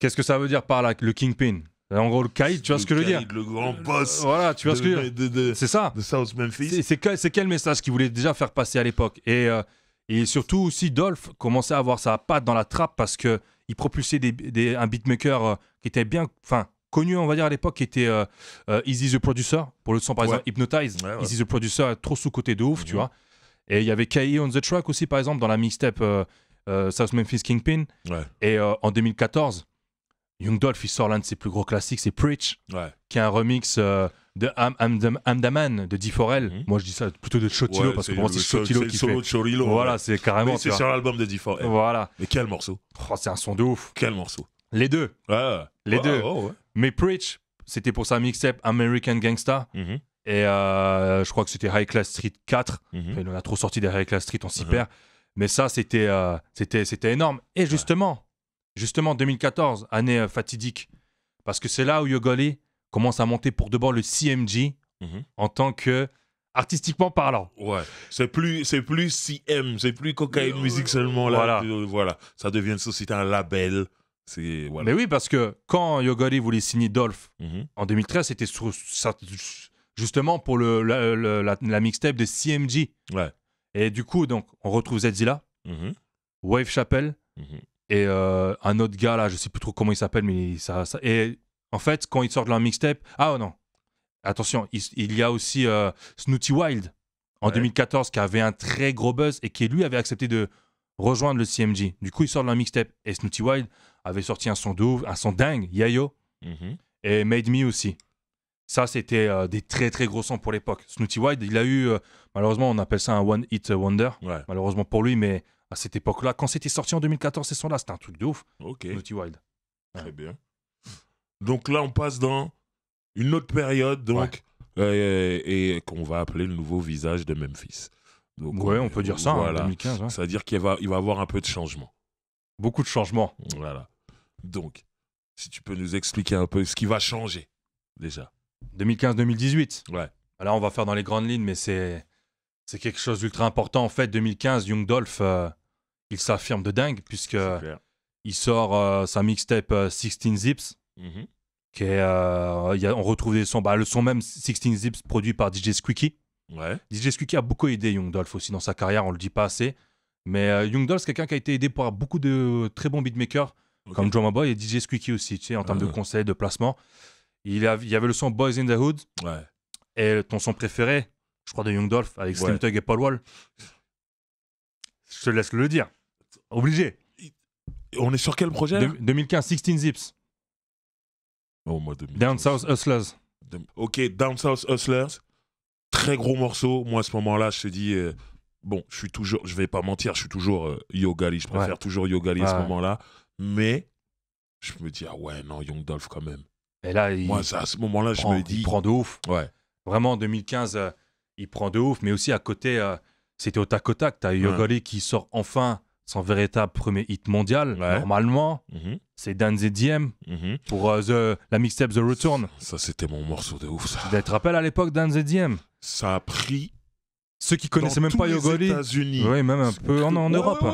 qu'est-ce que ça veut dire par là, le Kingpin en gros, le Kaïd, tu vois ce que je veux dire Le grand boss. Euh, voilà, tu vois ce que je veux dire C'est ça. De South Memphis. C'est quel message qu'il voulait déjà faire passer à l'époque Et. Euh, et surtout aussi, Dolph commençait à avoir sa patte dans la trappe parce que il propulsait un beatmaker euh, qui était bien, enfin connu on va dire à l'époque, qui était Easy the Producer pour le son par exemple Hypnotize. Easy the Producer trop sous côté de ouf, tu mhm. vois. Et il y avait K.E. on the track aussi par exemple dans la mixtape South Memphis Kingpin. Et en 2014, Young Dolph, il sort l'un de ses plus gros classiques, c'est Preach, qui est un remix euh, de de Di Forel. Mhm. Moi, je dis ça plutôt de Chotilo, parce que moi, c'est Chotilo qui fait. voilà, c'est carrément. c'est sur l'album de Di Forel. Voilà. Mais quel morceau oh, C'est un son de ouf. Quel morceau Les deux. Les deux. Mais Preach, c'était pour sa mixtape American Gangsta. Mhm. Et euh, je crois que c'était High Class Street 4. on mhm. a trop sorti des High Class Street, on s'y perd. Mais ça, euh, c'était c'était énorme. Et justement justement 2014, année euh, fatidique, parce que c'est là où Yogoli commence à monter pour de bon le CMG mhm. en tant que artistiquement parlant. Ouais. C'est plus c'est plus CM, c'est plus cocaïne Music euh, musique seulement là. Euh, voilà. Ça devient une société un label. C'est Mais oui, parce que quand Yogoli voulait signer Dolph mhm. en 2013, c'était justement pour le, la, mixtape de CMG. Et du coup, donc on retrouve Zedzilla, mm Wave Chapel mhm et euh, un autre gars là, je sais plus trop comment il s'appelle, mais ça, Et en fait, quand ils sortent leur mixtape, ah oh, non, attention, il, y a aussi euh, Snooty Wild en 2014 qui avait un très gros buzz et qui lui avait accepté de rejoindre le CMG. Du coup, ils sortent leur mixtape et Snooty Wild avait sorti un son de un son dingue, Yayo mhm. et Made Me aussi. Ça, c'était euh, des très très gros sons pour l'époque. Snooty Wild, il a eu, malheureusement, on appelle ça un One Hit Wonder, malheureusement pour lui, mais à cette époque-là. Quand c'était sorti en 2014, ces sons-là, c'était un truc de ouf. Ok. Naughty Wild. Très bien. Donc là, on passe dans une autre période, donc, euh, et qu'on va appeler le nouveau visage de Memphis. Donc, ouais, on, peut dire ça, 2015. cest à dire qu'il va, il va avoir un peu de changement. Beaucoup de changements. Voilà. Donc, si tu peux nous expliquer un peu ce qui va changer, déjà. 2015-2018 Ouais. Là, on va faire dans les grandes lignes, mais c'est, c'est quelque chose d'ultra important. En fait, 2015, Young Dolph, euh, il s'affirme de dingue, puisque il sort euh, sa mixtape 16 euh, Zips. Mm-hmm. qui est, euh, a, on retrouve des bah, le son même 16 Zips produit par DJ Squeaky. DJ Squeaky a beaucoup aidé Young Dolph aussi dans sa carrière, on le dit pas assez. Mais Young Dolph, c'est quelqu'un qui a été aidé par beaucoup de très bons beatmakers, comme Drama Boy et DJ Squeaky aussi, tu en termes de ah. conseils, de placement. Il, y avait le son Boys in the Hood. Et ton son préféré, je crois, de Young Dolph, avec Slim et Paul Wall. Je te laisse le dire. Obligé. On est sur quel projet 2015, 16 Zips. Oh, moi, 2015. Down South Hustlers. Ok, Down South Hustlers, très gros morceau. Moi, à ce moment-là, je me dis, euh, bon, je suis toujours, je vais pas mentir, je suis toujours euh, Yogali, je préfère toujours Yogali à ce moment-là. Mais je me dis, ah ouais, non, Young Dolph quand même. Moi, à ce moment-là, je me dis... il prend de ouf. Vraiment, en 2015, euh, il prend de ouf. Mais aussi à côté, c'était au tac au tac. T'as yogali qui sort enfin son véritable premier hit mondial, normalement, mhm. c'est Dan Zediem mhm. pour euh, la mixtape The Return. Ça, c'était mon morceau de ouf, ça. Tu à l'époque Dan Zediem Ça a pris. Ceux qui connaissaient même pas Oui, même un peu en, Europe.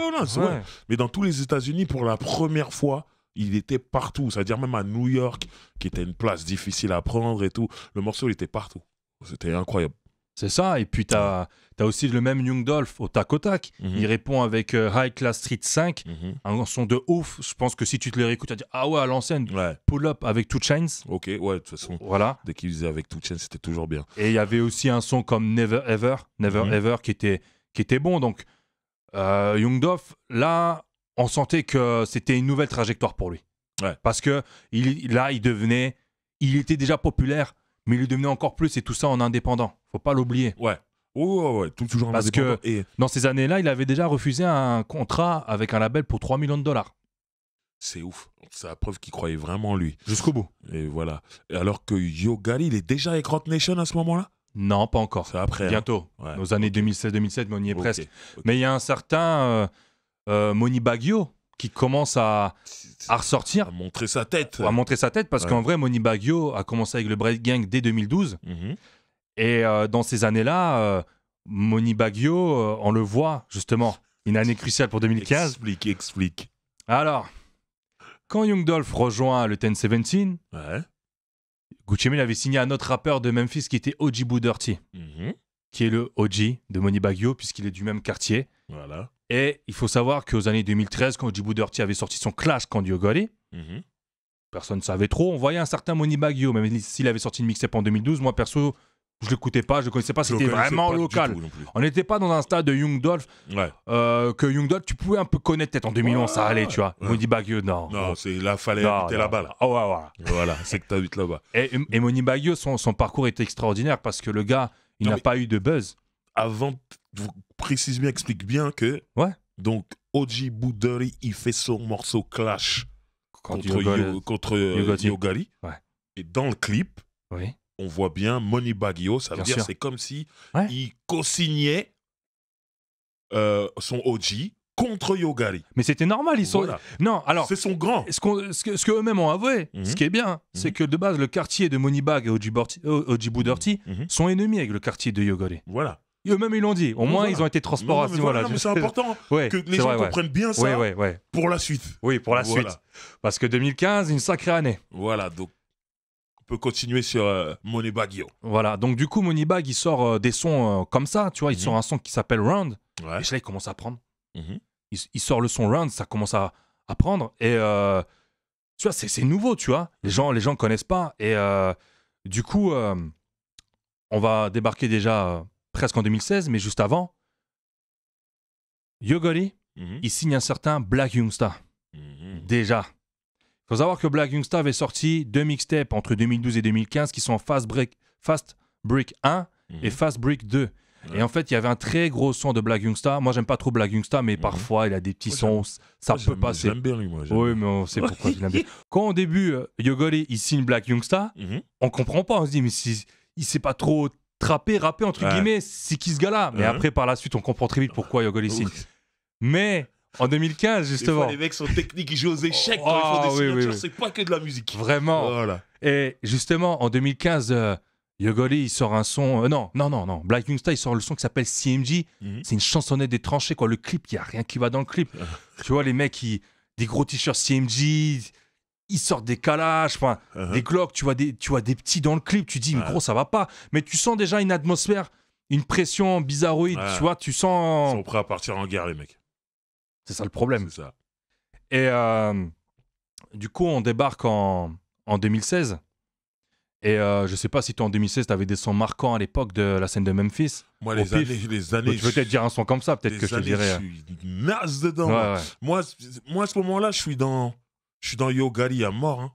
Mais dans tous les États-Unis, pour la première fois, il était partout. C'est-à-dire même à New York, qui était une place difficile à prendre et tout. Le morceau, il était partout. C'était incroyable. C'est ça. Et puis, tu as, aussi le même Young Dolph au tac au tac. Mm-hmm. Il répond avec euh, High Class Street 5, mm-hmm. un son de ouf. Je pense que si tu te les réécoutes, tu vas dire Ah ouais, à l'ancienne, pull up avec Two Chains. Ok, ouais, de toute façon. Voilà. Dès qu'il faisait avec Two Chains, c'était toujours bien. Et il y avait aussi un son comme Never Ever, Never mm-hmm. Ever, qui était, qui était bon. Donc, euh, Young Dolph, là, on sentait que c'était une nouvelle trajectoire pour lui. Parce que il, là, il devenait. Il était déjà populaire mais lui devenait encore plus et tout ça en indépendant. Faut pas l'oublier. Ouais. Oh, ouais, tout, toujours en Parce que et... dans ces années-là, il avait déjà refusé un contrat avec un label pour 3 millions de dollars. C'est ouf. C'est la preuve qu'il croyait vraiment en lui. Jusqu'au bout. Et voilà. Alors que Yo Gari, il est déjà avec Rot Nation à ce moment-là Non, pas encore. C'est après. Hein. Bientôt. Aux années 2016-2007, mais on y est presque. Mais il y a un certain euh, euh, Moni Baggio qui commence à, à ressortir. À montrer sa tête. À montrer sa tête, parce qu'en vrai, Moni Baggio a commencé avec le Bread Gang dès 2012. Mhm. Et euh, dans ces années-là, euh, Moni Baggio, euh, on le voit justement, une année cruciale pour 2015. Explique, explique. Alors, quand Young Dolph rejoint le 1017, ouais. Gucci Mane avait signé un autre rappeur de Memphis qui était Oji Boo mhm. qui est le Oji de Moni Baggio, puisqu'il est du même quartier. Voilà. Et il faut savoir qu'aux années 2013, quand Djibou Dirty avait sorti son clash quand Dieu mhm. personne ne savait trop. On voyait un certain Moni même s'il avait sorti une mixtape en 2012, moi perso, je l'écoutais pas, je connaissais pas, c'était vraiment local. On n'était pas dans un stade de Young Dolph euh, que Young Dolph, tu pouvais un peu connaître peut-être en 2011, ça allait, tu vois. Moni non. Non, il c'est là fallait habiter la balle Oh, voilà, voilà c'est que tu habites là-bas. Et, et, Moni son, son, parcours était extraordinaire parce que le gars, il n'a pas eu de buzz. Avant précise bien, explique bien que. Ouais. Donc, Oji Bouderi, il fait son morceau Clash contre, Yogari. Euh, et dans le clip, on voit bien Money Baggio. Ça veut dire c'est comme si il co-signait euh, son Oji contre Yogari. Mais c'était normal, ils sont. Non, alors. C'est son grand. Ce, que, ce que eux-mêmes ont avoué, ce mhm. qui est bien, c'est mhm. que de base, le quartier de Moneybag et Oji, Borti, mhm. sont ennemis avec le quartier de Yogari. Voilà. Eux-mêmes, ils l'ont dit. Au moins, ils ont été transparents voilà. c'est important que les gens comprennent bien ça pour la suite. Oui, pour la suite. Parce que 2015, une sacrée année. Voilà, donc on peut continuer sur euh, Moneybag Voilà, donc du coup, Moneybag, il sort euh, des sons euh, comme ça, tu vois. Il mhm. sort un son qui s'appelle Round. Et là, il commence à prendre. Mhm. il, sort le son Round, ça commence à, à prendre. Et euh, tu vois, c'est nouveau, tu vois. Les mhm. gens les gens connaissent pas. Et du coup, on va débarquer déjà presque en 2016, mais juste avant, Yogori, mm-hmm. il signe un certain Black Youngsta. Mm-hmm. Déjà. Il faut savoir que Black Youngsta avait sorti deux mixtapes entre 2012 et 2015 qui sont Fast Break, Fast Break 1 et mm-hmm. Fast Break 2. Et en fait, il y avait un très gros son de Black Youngsta. Moi, j'aime pas trop Black Youngsta, mais parfois, il a des petits sons. Ça peut passer. J'aime bien lui, moi. Oui, mais on sait pourquoi Quand au début, euh, Yogori, il signe Black Youngsta, on comprend pas. On se dit, mais il sait pas trop Rappé, rapper, entre guillemets, c'est qui ce gars-là Mais après, par la suite, on comprend très vite pourquoi Yogoli Lessing. Mais en 2015, justement. les mecs sont techniques, ils jouent aux échecs ils font ah, des c'est pas que de la musique. Vraiment. Et justement, en 2015, euh, Yogoli, il sort un son. Euh, non, non, non, non. Black Youngsta, il sort le son qui s'appelle CMG. Mhm. C'est une chansonnette des tranchées, quoi. Le clip, il n'y a rien qui va dans le clip. tu vois, les mecs, qui des gros t-shirts CMG ils sortent des calages, uh-huh. des glocks, tu vois des, tu vois des petits dans le clip, tu dis, mais gros, ça va pas. Mais tu sens déjà une atmosphère, une pression bizarroïde, tu vois, tu sens. Ils sont prêts à partir en guerre, les mecs. C'est ça le problème. C'est ça. Et euh, du coup, on débarque en, en 2016. Et euh, je sais pas si toi en 2016, tu avais des sons marquants à l'époque de la scène de Memphis. Moi, les années, les Tu veux peut-être dire un son comme ça, peut-être que je dirais. Je suis naze dedans. Moi, moi, à ce moment-là, je suis dans. Je suis dans Yogari à mort. Hein.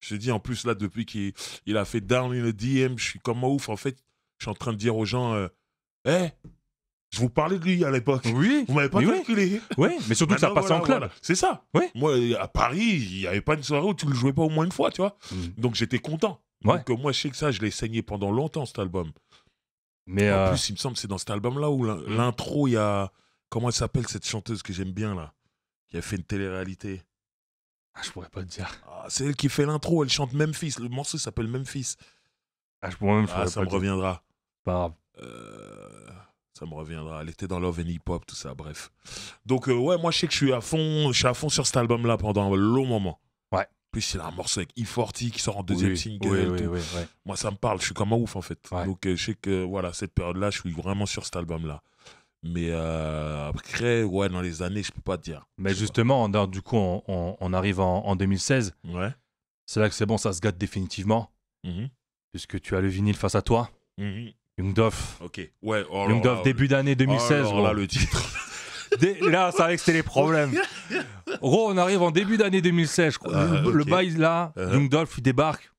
Je te dis, en plus, là, depuis qu'il a fait Down in the DM, je suis comme un ouf. En fait, je suis en train de dire aux gens, Eh, je vous parlais de lui à l'époque. Oui. Vous m'avez pas calculé. Oui. mais surtout que ça passe en club. C'est ça. Moi, à Paris, il n'y avait pas une soirée où tu le jouais pas au moins une fois, tu vois. Mm. Donc j'étais content. Donc euh, moi, je sais que ça, je l'ai saigné pendant longtemps, cet album. Mais en euh, plus, il me semble, c'est dans cet album-là où mm. l'intro, il y a comment elle s'appelle cette chanteuse que j'aime bien là, qui a fait une télé-réalité. Ah, je pourrais pas te dire. Ah, c'est elle qui fait l'intro, elle chante Memphis. Le morceau s'appelle Memphis. Ah, je pourrais même ah, ça me reviendra. Pas grave. Euh, ça me reviendra. Elle était dans Love and Hip Hop, tout ça, bref. Donc, euh, ouais, moi, je sais que je suis à fond, je suis à fond sur cet album-là pendant un long moment. Ouais. Plus, il a un morceau avec E40 qui sort en deuxième single. Moi, ça me parle, je suis comme un ouf, en fait. Donc, euh, je sais que, voilà, cette période-là, je suis vraiment sur cet album-là. Mais euh, après, ouais, dans les années, je peux pas te dire. Mais justement, du coup, on, arrive en, 2016. Ouais. C'est là que c'est bon, ça se gâte définitivement. Mhm. Puisque tu as le vinyle face à toi. Mhm. Young Dolph Ok. Ouais. Oh début d'année 2016. Oh là, le titre. là, c'est vrai que c'était les problèmes. Gros, on arrive en début d'année 2016. Ah, le, le, bail là, uh-huh. Dolph, il débarque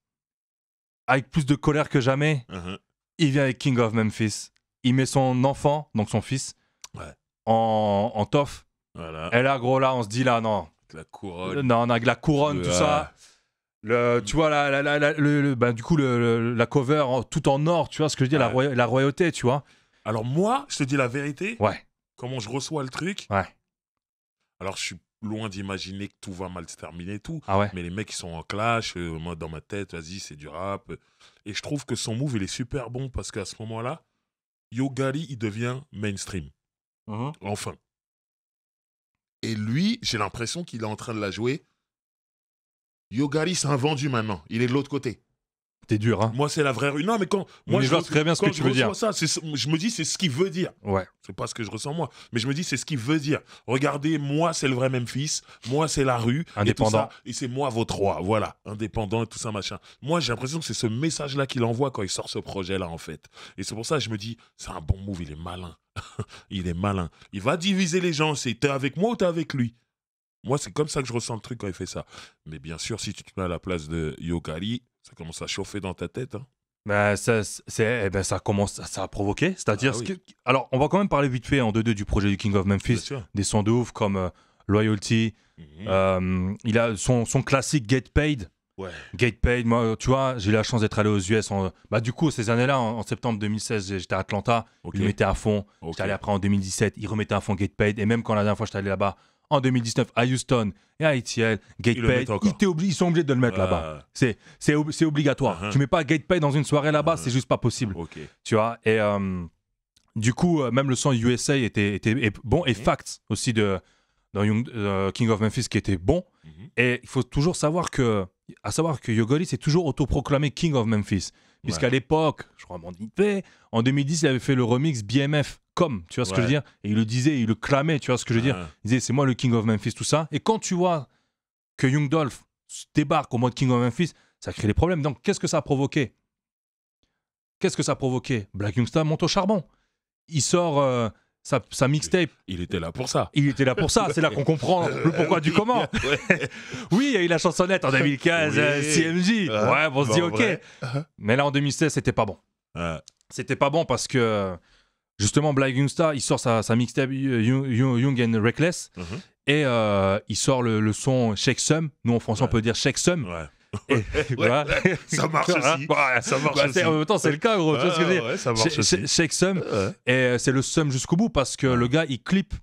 avec plus de colère que jamais. Uh-huh. Il vient avec King of Memphis il met son enfant, donc son fils, en, en toffe. Voilà. Et là, gros, là, on se dit, là, non. la couronne. Non, avec la couronne, tout ça. Le, tu vois, la, le, ben, du coup, la cover tout en or, tu vois ce que je dis, la, royauté, tu vois. Alors, moi, je te dis la vérité. Ouais. Comment je reçois le truc. Ouais. Alors, je suis loin d'imaginer que tout va mal se terminer et tout. Ah Mais les mecs, ils sont en clash. Euh, moi, dans ma tête, vas-y, c'est du rap. Et je trouve que son move, il est super bon parce qu'à ce moment-là, Yogari, il devient mainstream. Uh-huh. Enfin. Et lui, j'ai l'impression qu'il est en train de la jouer. Yogari, c'est un vendu maintenant. Il est de l'autre côté. T'es dur, hein Moi, c'est la vraie rue. Non, mais quand. Moi, je vois très bien ce que tu veux dire. Ça, je me dis, c'est ce qu'il veut dire. Ouais. C'est pas ce que je ressens moi, mais je me dis, c'est ce qu'il veut dire. Regardez, moi, c'est le vrai Memphis. Moi, c'est la rue. Indépendant. Et, c'est moi, vos trois. Voilà. Indépendant et tout ça, machin. Moi, j'ai l'impression que c'est ce message-là qu'il envoie quand il sort ce projet-là, en fait. Et c'est pour ça que je me dis, c'est un bon move. Il est malin. il est malin. Il va diviser les gens. C'est t'es avec moi ou t'es avec lui moi, c'est comme ça que je ressens le truc quand il fait ça. Mais bien sûr, si tu te mets à la place de Yokari, ça commence à chauffer dans ta tête. Hein. Ben, ça, eh ben, ça commence ça a provoqué. C'est-à-dire. Ah alors, on va quand même parler vite fait en 2-2 du projet du King of Memphis. Des sons de ouf comme euh, Loyalty. Mhm. Euh, il a son, son classique Get Paid. Get Paid. Moi, tu vois, j'ai eu la chance d'être allé aux US. En, bah, du coup, ces années-là, en, septembre 2016, j'étais à Atlanta. Il mettait à fond. J'étais allé après en 2017. Il remettait à fond Get Paid. Et même quand la dernière fois j'étais allé là-bas, en 2019 à Houston et à ETL, GatePay, ils, sont obligés de le mettre là-bas. Ah. C'est, c'est, obligatoire. Tu uh-huh. ne Tu mets pas GatePay dans une soirée là-bas, uh-huh. c'est juste pas possible. Tu vois Et euh, du coup, euh, même le son USA était, était bon. Et Facts aussi de, dans euh, King of Memphis qui était bon. Mm-hmm. Et il faut toujours savoir que, à savoir que Yogoli s'est toujours autoproclamé King of Memphis. Puisqu'à l'époque, je crois, en 2010, il avait fait le remix BMF comme, tu vois ce que je veux dire Et il le disait, il le clamait, tu vois ce que je veux dire Il disait, c'est moi le King of Memphis, tout ça. Et quand tu vois que Young Dolph débarque au mode King of Memphis, ça crée des problèmes. Donc, qu'est-ce que ça a provoqué Qu'est-ce que ça a provoqué Black Youngsta monte au charbon. Il sort euh, sa, mixtape. Il était là pour ça. Il était là pour ça, c'est là qu'on comprend le pourquoi du comment. oui, il y a eu la chansonnette en 2015, CMG CMJ. ouais, on se dit ok. Mais là en 2016, c'était pas bon. Ah. C'était pas bon parce que justement, Black il sort sa, mixtape Young and Reckless mhm. et euh, il sort le, son Shake Sum. Nous en français, on peut dire Shake Sum. Ouais. ça marche hein, aussi. Bah, ça marche bah, En même temps, c'est le cas, gros. Shake Sum, et euh, c'est le Sum jusqu'au bout parce que le gars, il clip.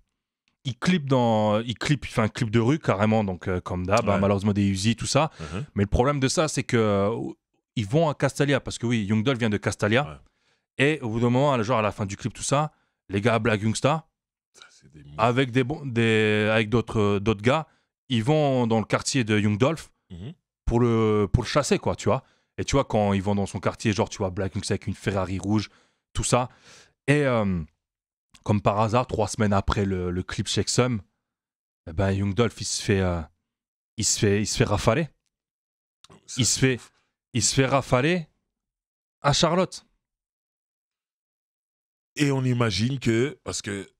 Il clip dans, il clip, un clip de rue carrément, donc euh, comme d'hab, hein, malheureusement des Uzi, tout ça. Uh-huh. Mais le problème de ça, c'est que ils vont à Castalia parce que oui, Young vient de Castalia. Et au bout d'un moment, genre à la fin du clip, tout ça, les gars à Youngsta, avec des, des avec d'autres euh, d'autres gars, ils vont dans le quartier de Young Dolph. Mm-hmm pour le, pour le chasser, quoi, tu vois. Et tu vois, quand ils vont dans son quartier, genre, tu vois, Black Lynx avec une Ferrari rouge, tout ça. Et euh, comme par hasard, trois semaines après le, clip Shake eh ben, Young Dolph, il se fait, euh, il se fait, il se fait rafaler. Il se fait, il se fait rafaler à Charlotte. Et on imagine que, parce que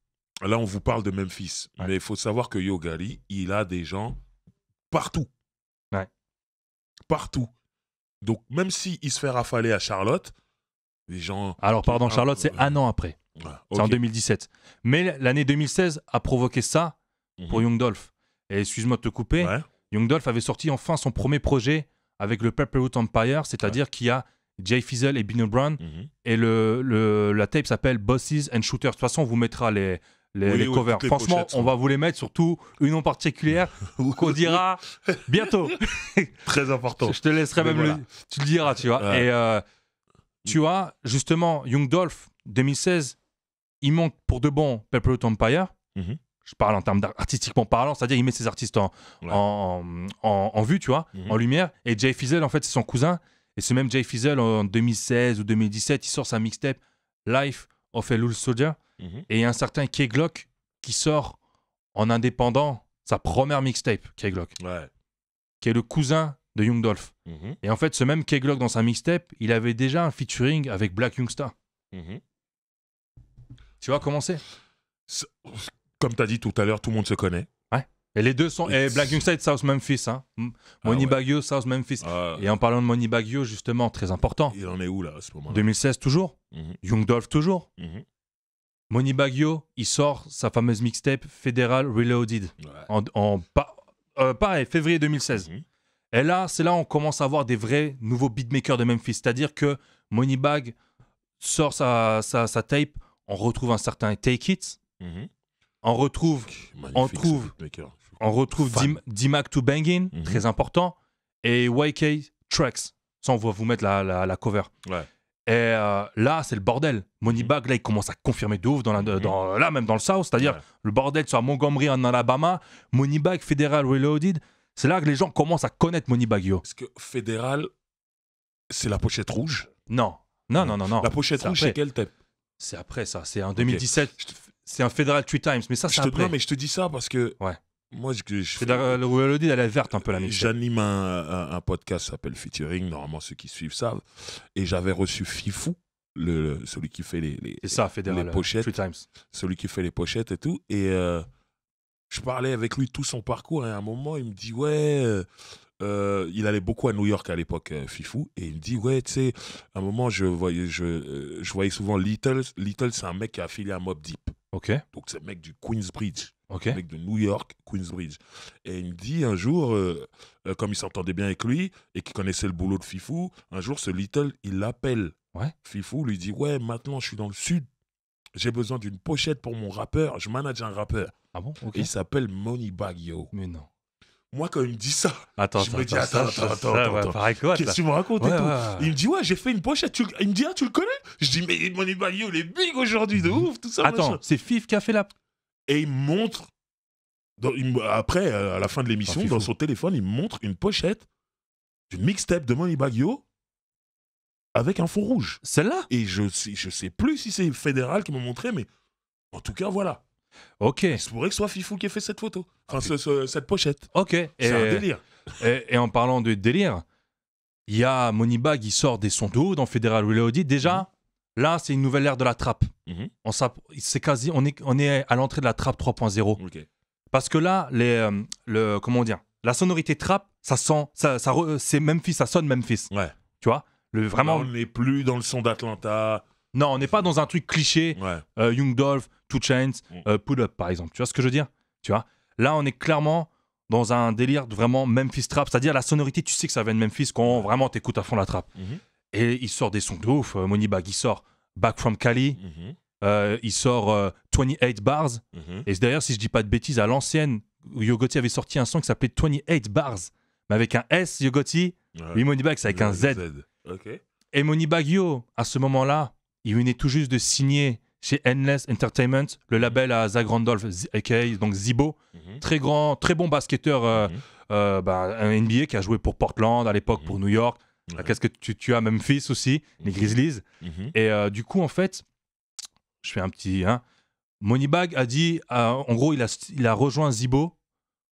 là, on vous parle de Memphis, mais il faut savoir que Yogali, il a des gens partout partout. Donc même s'il il se fait rafaler à Charlotte, les gens... Alors pardon, Charlotte, c'est un an après. C'est en 2017. Mais l'année 2016 a provoqué ça pour mhm. Young Dolph. Et excuse-moi de te couper, Young Dolph avait sorti enfin son premier projet avec le Pepperwood Empire, c'est-à-dire qu'il y a Jay Fizzle et Bino Brown. Mhm. Et la tape s'appelle Bosses and Shooters. De toute façon, on vous mettra les, les, covers. Franchement, on va vous les mettre, surtout une en particulière qu'on dira bientôt. Très important. Je te laisserai même le. Tu le diras, tu vois. Et euh, tu vois, justement, Young Dolph, 2016, il monte pour de bon Pepperwood Empire. Mhm. Je parle en termes artistiquement parlant, c'est-à-dire il met ses artistes en, vue, tu vois, mhm. en lumière. Et Jay Fizzle, en fait, c'est son cousin. Et ce même Jay Fizzle, en 2016 ou 2017, il sort sa mixtape Life of Elul mhm. Et un certain Keglock qui sort en indépendant sa première mixtape, Keglock. Qui est le cousin de Young Dolph. Mhm. Et en fait, ce même Keglock dans sa mixtape, il avait déjà un featuring avec Black Youngsta. Mhm. Tu vois comment c'est Comme tu as dit tout à l'heure, tout le monde se connaît. Et les deux sont. Et, Black Youngsta South Memphis. Hein. Ah Money South Memphis. Ah. Et en parlant de Money Baguio, justement, très important. Il en est où là à ce moment-là 2016 toujours Mmh Young Dolph toujours. Mmh. Money il sort sa fameuse mixtape Federal Reloaded en, euh, février 2016. Mmh et là, c'est là on commence à voir des vrais nouveaux beatmakers de Memphis. C'est-à-dire que Moneybag sort sa, sa, sa, tape, on retrouve un certain Take It, mmh on retrouve, on trouve, on retrouve D-Mac to Bangin, très important, et YK Tracks. Ça, on va vous mettre la, la, la cover. Ouais. Et euh, là, c'est le bordel. Moneybag, mhm. là, il commence à confirmer de ouf, dans, la, mhm. dans là, même dans le South, c'est-à-dire le bordel sur Montgomery en Alabama, Moneybag, Federal Reloaded. C'est là que les gens commencent à connaître Moneybag, yo. ce que Federal, c'est la pochette rouge Non, non, non, non. non. La pochette rouge, c'est quel type C'est après ça, c'est en 2017. C'est un Federal Three Times, mais ça, c'est après. Non, mais je te dis ça parce que ouais. Moi, je fais. elle est verte un peu la J'anime un, un, podcast qui s'appelle Featuring. Normalement, ceux qui suivent savent. Et j'avais reçu Fifou, le, celui qui fait les, les, ça, les euh, pochettes. Celui qui fait les pochettes et tout. Et euh, je parlais avec lui tout son parcours. Et hein. à un moment, il me dit Ouais. Euh, il allait beaucoup à New York à l'époque, Fifou, et il me dit Ouais, tu sais, à un moment, je voyais, je, je voyais souvent Little. Little, c'est un mec qui a affilié à Mob Deep. Ok. Donc, c'est un mec du Queensbridge. Okay. mec de New York, Queensbridge. Et il me dit un jour, euh, euh, comme il s'entendait bien avec lui et qu'il connaissait le boulot de Fifou, un jour ce Little, il l'appelle. Ouais. Fifou lui dit Ouais, maintenant je suis dans le sud, j'ai besoin d'une pochette pour mon rappeur, je manage un rappeur. Ah bon okay. Il s'appelle Moneybag Yo. Mais non. Moi, quand il me dit ça, attends, je me dis Attends, attends, attends, Qu'est-ce que tu me racontes tout Il me dit Ouais, j'ai fait une pochette. Il me dit Ah, tu le connais Je dis Mais Moneybag Yo, il est big aujourd'hui, de mm-hmm. ouf, tout ça. Attends, c'est Fif qui a fait la et il montre. après, euh, à la fin de l'émission, ah, dans son téléphone, il montre une pochette du mixtape de Money Yo avec un fond rouge. Celle-là Et je sais, je sais plus si c'est Fédéral qui m'a montré, mais en tout cas, voilà. Ok. Il se pourrait que ce soit Fifou qui ait fait cette photo, enfin ah, cette pochette. Ok. C'est un délire. Et, en parlant de délire, il y a Moneybag qui sort des sons de dans Fédéral Reloaded. Déjà, Là, c'est une nouvelle ère de la trappe. Mhm. On On, est quasi, on, est, on est à l'entrée de la trappe 3.0. Parce que là, les, euh, le, comment la sonorité trappe, ça sent, ça, ça c'est Memphis, ça sonne Memphis. Ouais. Tu vois le, Vraiment. on n'est plus dans le son d'Atlanta. Non, on n'est pas dans un truc cliché. Euh, Young Dolph, Two Chains, mm. euh, Pull Up, par exemple. Tu vois ce que je veux dire Tu vois Là, on est clairement dans un délire de vraiment Memphis trap, c'est-à-dire la sonorité, tu sais que ça vient de Memphis quand vraiment t'écoute à fond la trappe. Mhm. Et il sort des sons de ouf, euh, Money Bag. Il sort Back from Cali. Mhm. Euh, il sort 28 euh, Bars. Mhm. Et d'ailleurs, si je dis pas de bêtises, à l'ancienne, Yogoti avait sorti un son qui s'appelait 28 Bars. Mais avec un S, Yogoti. oui Lui, c'est avec un Z. Et Money yo, à ce moment-là, il venait tout juste de signer chez Endless Entertainment, le mhm. label à Zach Randolph, aka donc Zibo, très grand, très bon basketteur euh, NBA qui a joué pour Portland à l'époque, pour New York, Qu'est-ce que tu, as as Memphis aussi, mhm. les Grizzlies. Mhm. Et euh, du coup, en fait, je fais un petit. Hein, Moneybag a dit, euh, en gros, il a, il a rejoint Zibo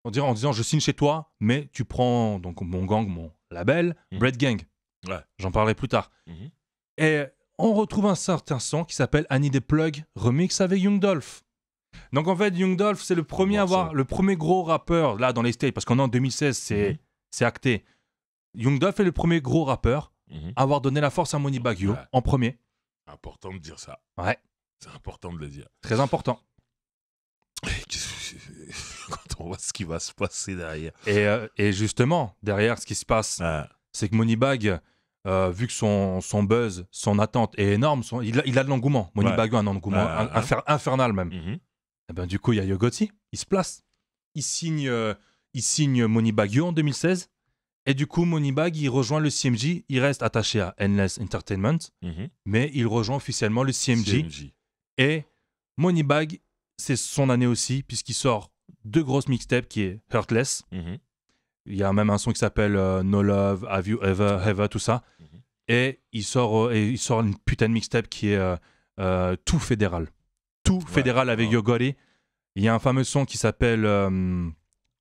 en, disant, en disant Je signe chez toi, mais tu prends donc mon gang, mon label, Bread mhm. Gang. J'en parlerai plus tard. Et on retrouve un certain son qui s'appelle Annie des Plugs, remix avec Young Dolph. Donc en fait, Young Dolph, c'est le premier à avoir, le premier gros rappeur là dans les States, parce qu'en 2016, c'est acté. Young Dolph est le premier gros rappeur mhm. à avoir donné la force à Money Yo en premier. Important de dire ça. Ouais. C'est important de le dire. Très important. Quand on voit ce qui va se passer derrière. Et, euh, et justement, derrière ce qui se passe, c'est que Moneybag, euh, vu que son, son, buzz, son attente est énorme, il, a, de l'engouement. Moneybag ouais. a un engouement infernal même. Mhm. et eh ben, du coup, il y a Yogoti, il se place. Il signe, euh, il signe en 2016. Et du coup, Moneybag, il rejoint le CMG. Il reste attaché à Endless Entertainment, mhm. mais il rejoint officiellement le CMJ. Et Moneybag, c'est son année aussi, puisqu'il sort deux grosses mixtapes qui est Hurtless. Mhm. Il y a même un son qui s'appelle euh, No Love, Have You Ever, Ever, tout ça. Mhm. Et, il sort, euh, il sort une putain de mixtape qui est euh, tout fédéral. Tout fédéral avec ah. Yogori. Il y a un fameux son qui s'appelle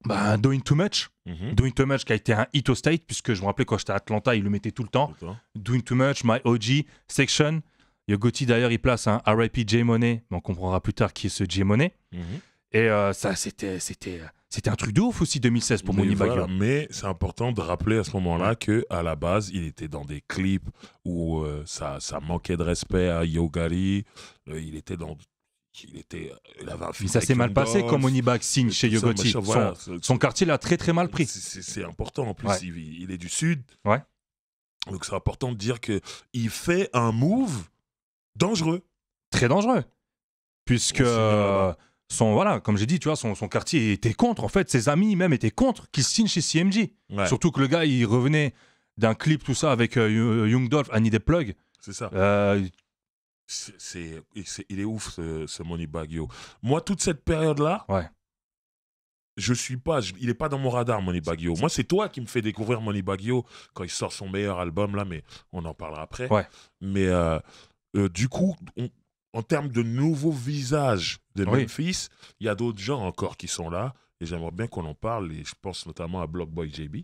bah, Doing Too Much. Mhm. Doing Too Much qui a été un hit au State, puisque je me rappelais quand j'étais à Atlanta, il le mettait tout le temps. Doing Too Much, My OG, Section. Yogoti d'ailleurs, il place un RIP J Money, mais on comprendra plus tard qui est ce J Money. Mhm. Et euh, ça, c'était, c'était, c'était un truc de ouf aussi 2016 pour Money Mais c'est important de rappeler à ce moment-là que à la base, il était dans des clips où euh, ça, manquait de respect à Yogari. Euh, il était dans euh, il était, avait ça s'est mal passé comme Onibak signe chez Yogoti. son, quartier l'a très très mal pris. C'est important en plus, il, est du sud. Ouais. Donc c'est important de dire que il fait un move dangereux. Très dangereux. Puisque euh, son voilà, comme j'ai dit, tu vois, son, son, quartier était contre en fait, ses amis même étaient contre qu'il signe chez CMG. Surtout que le gars, il revenait d'un clip tout ça avec euh, Young Dolph, Annie Des plugs C'est ça. Euh, c'est, il est ouf ce, ce Money Moi, toute cette période-là, ouais. je suis pas, il n'est pas dans mon radar Money Baggio. Moi, c'est toi qui me fais découvrir Money Baggio quand il sort son meilleur album là, mais on en parlera après. Mais euh, euh, du coup, en termes de nouveaux visages de Memphis, il y a d'autres gens encore qui sont là et j'aimerais bien qu'on en parle. Et je pense notamment à Blockboy JB.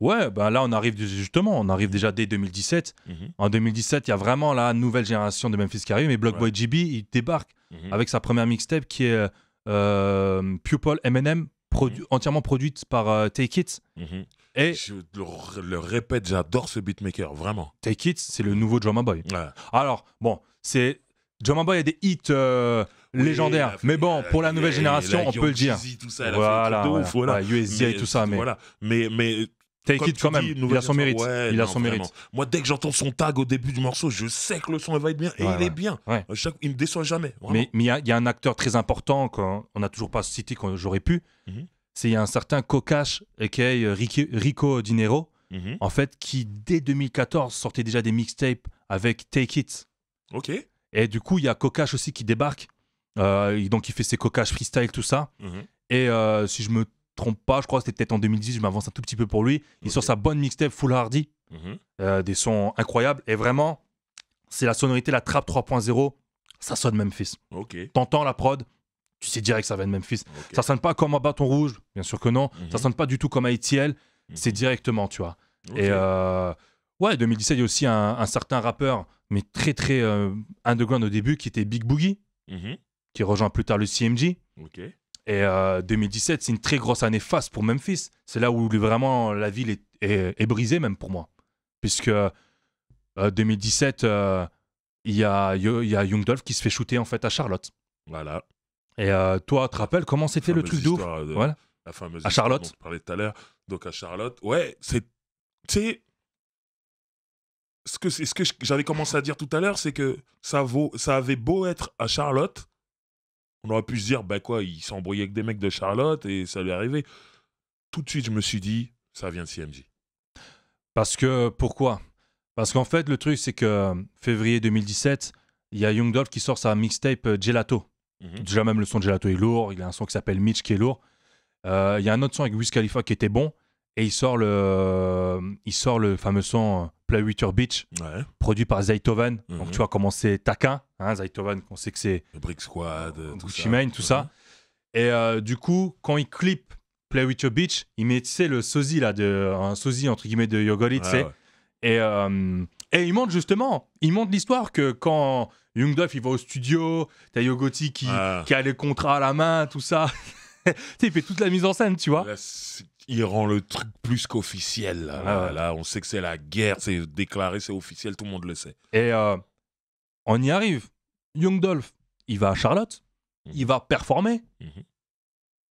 Ouais, bah là on arrive justement, on arrive déjà dès 2017. Mhm. En 2017, il y a vraiment la nouvelle génération de Memphis qui arrive, mais Blockboy GB, JB, il débarque mhm. avec sa première mixtape qui est euh, Pupil M&M, entièrement produite par euh, Take It. Et je le, répète, j'adore ce beatmaker, vraiment. Take It, c'est le nouveau Drama Boy. Alors, bon, c'est Drama Boy a des hits euh, légendaires, mais bon, pour la nouvelle génération, on peut le dire. Tout ça, voilà, voilà, ouf, voilà. et tout ça, mais mais Take it quand même. il a son mérite. il a son mérite. Moi, dès que j'entends son tag au début du morceau, je sais que le son va être bien et il est bien. Il me déçoit jamais. Mais il y, a un acteur très important qu'on n'a toujours pas cité, quand j'aurais pu. Mhm. C'est un certain Kokash, a.k.a. Euh, Rico Dinero, mhm. en fait, qui dès 2014 sortait déjà des mixtapes avec Take It. Ok. Et du coup, il y a Kokash aussi qui débarque. Euh, donc, il fait ses Kokash freestyle, tout ça. Mhm. Et euh, si je me pas, je crois que c'était peut-être en 2010, je m'avance un tout petit peu pour lui. Il sort sa bonne mixtape Full Hardy, mhm. euh, des sons incroyables. Et vraiment, c'est la sonorité, la trap 3.0, ça sonne Memphis. Okay. T'entends la prod, tu sais direct que ça va de Memphis. Ça Ça sonne pas comme un bâton rouge, bien sûr que non. Ça mhm. sonne pas du tout comme ATL, mhm. c'est directement, tu vois. Et euh, ouais, 2017, il y a aussi un, certain rappeur, mais très très de euh, underground au début, qui était Big Boogie, qui rejoint plus tard le CMG. ok. Et 2017, euh, c'est une très grosse année face pour Memphis. C'est là où vraiment la ville est, brisée, même pour moi. Puisque 2017, euh, euh, il y, a, y a Young Dolph qui se fait shooter en fait à Charlotte. Voilà. Et toi, tu te rappelles comment c'était le truc de... voilà. La fameuse à Charlotte. on parlait tout à l'heure. Donc à Charlotte. Ouais, c'est. Tu ce que, ce que j'avais commencé à dire tout à l'heure, c'est que ça, vaut, ça avait beau être à Charlotte, on aurait pu se dire, bah quoi, il s'est embrouillé avec des mecs de Charlotte et ça lui est arrivé. Tout de suite, je me suis dit, ça vient de CMJ. Parce que, pourquoi Parce qu'en fait, le truc, c'est que euh, février 2017, il y a Young Dolph qui sort sa mixtape euh, Gelato. Mhm. Déjà, même le son Gelato est lourd. Il y a un son qui s'appelle Mitch qui est lourd. Euh, il y a un autre son avec Wiz Khalifa qui était bon et il sort le, il sort le fameux son euh, Play With Your Beach, produit par Zaytoven. Donc mhm. tu vois comment c'est taquin, hein, Zaytoven, On sait que c'est. Brick Squad, euh, tout ça. Mane, tout ça. Mhm. Et euh, du coup, quand il clip Play With Your Beach, il met, tu sais, le sosie, là, de, un sosie, entre guillemets, de Yogoli, tu Et, et il montre justement, il montre l'histoire que quand Young Duff, il va au studio, t'as Yogoti qui, qui a les contrats à la main, tout ça. tu sais, il fait toute la mise en scène, tu vois il rend le truc plus qu'officiel. Ah là, on sait que c'est la guerre, c'est déclaré, c'est officiel, tout le monde le sait. Et euh, on y arrive. Young Dolph, il va à Charlotte, mhm. il va performer. Mhm.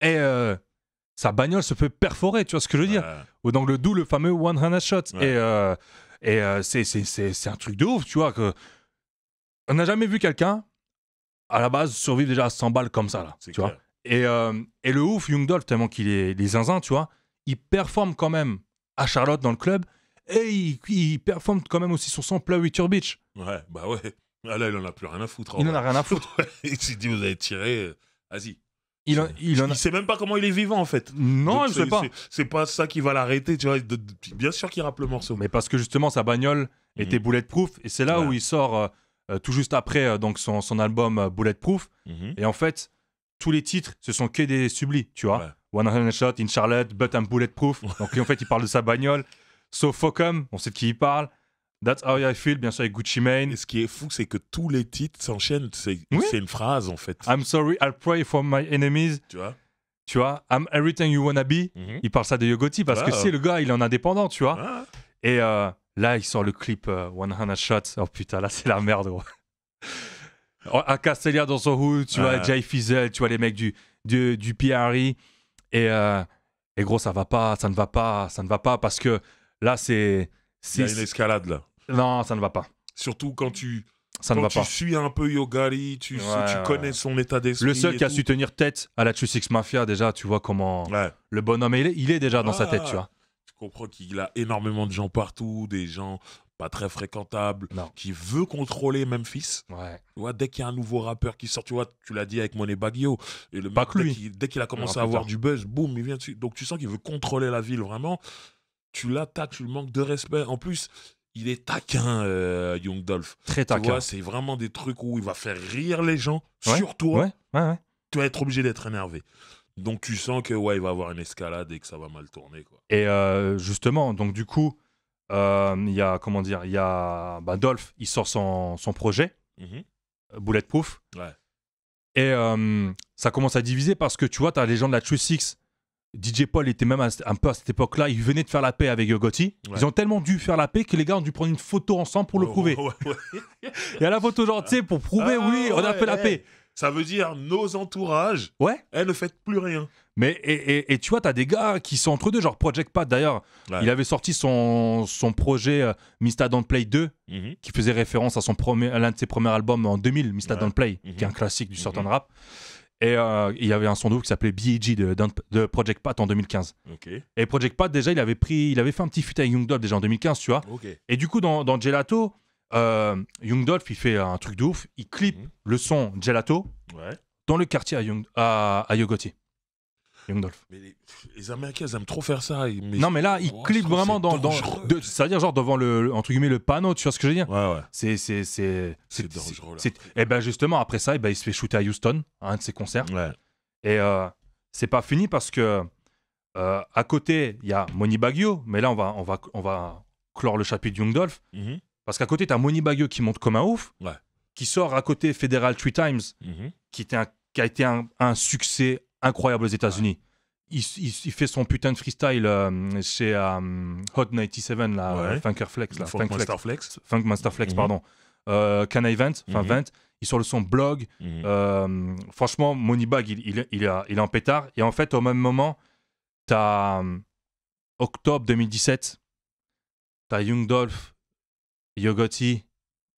Et euh, sa bagnole se fait perforer, tu vois ce que je veux dire Ou Donc, le d'où le fameux one hand shot. Et, euh, c'est un truc de ouf, tu vois. Que... On n'a jamais vu quelqu'un, à la base, survivre déjà à 100 balles comme ça, là. Tu vois et, et, le ouf, Young Dolph, tellement qu'il est, zinzin, tu vois, il performe quand même à Charlotte dans le club et il, performe quand même aussi sur son plat your Beach. Ouais, bah ouais. Ah, là, il en a plus rien à foutre. Il en a rien à foutre. il s'est dit, vous allez tiré, euh, vas-y. Il, sait même pas comment il est vivant en fait. Non, je sais pas. C'est pas ça qui va l'arrêter, tu vois. bien sûr qu'il rappe le morceau. Mais parce que justement sa bagnole mhm. était bulletproof et c'est là où il sort euh, euh, tout juste après donc son, album Bulletproof. Mhm. Et en fait, tous les titres, ce sont que des sublis, tu vois. « One 100 shots in Charlotte, but I'm bulletproof. Donc en fait, il parle de sa bagnole. So fuck on sait de qui il parle. That's how I feel, bien sûr, avec Gucci Mane. Et ce qui est fou, c'est que tous les titres s'enchaînent. C'est une phrase, en fait. I'm sorry, I'll pray for my enemies. Tu vois Tu vois, I'm everything you wanna be. Mhm. Il parle ça de Yogoti parce que c'est le gars, il est en indépendant, tu vois. Ah. Et euh, là, il sort le clip euh, One Hundred Shots. Oh putain, là, c'est la merde, gros. à Castellia dans son hood, tu vois, Jay Fizzle, tu vois, les mecs du, du, du PRI. Euh, et, gros, ça va pas, ça ne va pas, ça ne va pas parce que là, c'est. Il une escalade là. Non, ça ne va pas. Surtout quand tu. Ça ne va tu suis un peu Yogari, tu, connais son état d'esprit. Le seul qui a su tenir tête à la Chusix Mafia, déjà, tu vois comment. Le bonhomme, il est, déjà dans sa tête, ah, tu vois Tu comprends qu'il a énormément de gens partout, des gens pas très fréquentable, qui veut contrôler Memphis. Ouais. Tu dès qu'il y a un nouveau rappeur qui sort, tu vois, tu l'as dit avec Monet Baggio, et le mec, dès qu'il a commencé à avoir du buzz, boum, il vient dessus. Donc tu sens qu'il veut contrôler la ville vraiment. Tu l'attaques, tu lui manques de respect. En plus, il est taquin, euh, Young Dolph. Très taquin. c'est vraiment des trucs où il va faire rire les gens, surtout, Ouais, tu vas être obligé d'être énervé. Donc tu sens que ouais, il va avoir une escalade et que ça va mal tourner. Et euh, justement, donc du coup, euh, il y a, comment dire, il y a bah, Dolph, il sort son, son projet, mm -hmm. Bulletproof. Et euh, ça commence à diviser parce que tu vois, tu as les gens de la True Six. DJ Paul était même un peu à cette époque-là, il venait de faire la paix avec Gotti. Ils ont tellement dû faire la paix que les gars ont dû prendre une photo ensemble pour le oh, prouver. Oh, oh, il y a la photo genre, tu sais, pour prouver, ah, oui, on a fait la paix. Ça veut dire nos entourages, ouais. elles eh, ne faites plus rien et, tu vois, tu as des gars qui sont entre deux, genre Project Pat d'ailleurs. Il avait sorti son, son projet euh, Mr. Don't Play 2, mhm. qui faisait référence à, son l'un de ses premiers albums en 2000, Mr. Don't Play, mhm. qui est un classique du mhm. certain rap. Et euh, il y avait un son de qui s'appelait B.E.G. De, Project Pat en 2015. Et Project Pat, déjà, il avait, pris, il avait fait un petit feat avec Young Dolph déjà en 2015, tu vois. Et du coup, dans, Gelato, euh, Young Dolph, il fait un truc de ouf. Il clip le son Gelato dans le quartier à, Young, à, à Yogoti les, Américains, aiment trop faire ça. non, mais là, il oh, clique vraiment dans. à dire genre, devant le, entre guillemets, le panneau, tu vois ce que je veux dire Ouais, ouais. C'est. C'est dangereux, Et eh ben justement, après ça, eh ben, il se fait shooter à Houston, à un de ses concerts. Ouais. Et euh, c'est pas fini parce que. Euh, à côté, il y a Moni Baggio, mais là, on va, on va, on va clore le chapitre Young Dolph. Mm-hmm. Parce qu'à côté, tu as Moni Baggio qui monte comme un ouf, qui sort à côté Federal Three Times, mm-hmm. qui, était un, qui a été un, un succès incroyable aux États-Unis. Il, fait son putain de freestyle euh, chez euh, Hot 97, là, euh, Funkerflex. Là, Funk Master Funk mhm. pardon. Euh, Can I Vent, mhm. Il sort le son blog. Mhm. franchement, Moneybag, il, il, il, a, il est en pétard. Et en fait, au même moment, t'as octobre 2017, t'as Young Dolph, Yogoti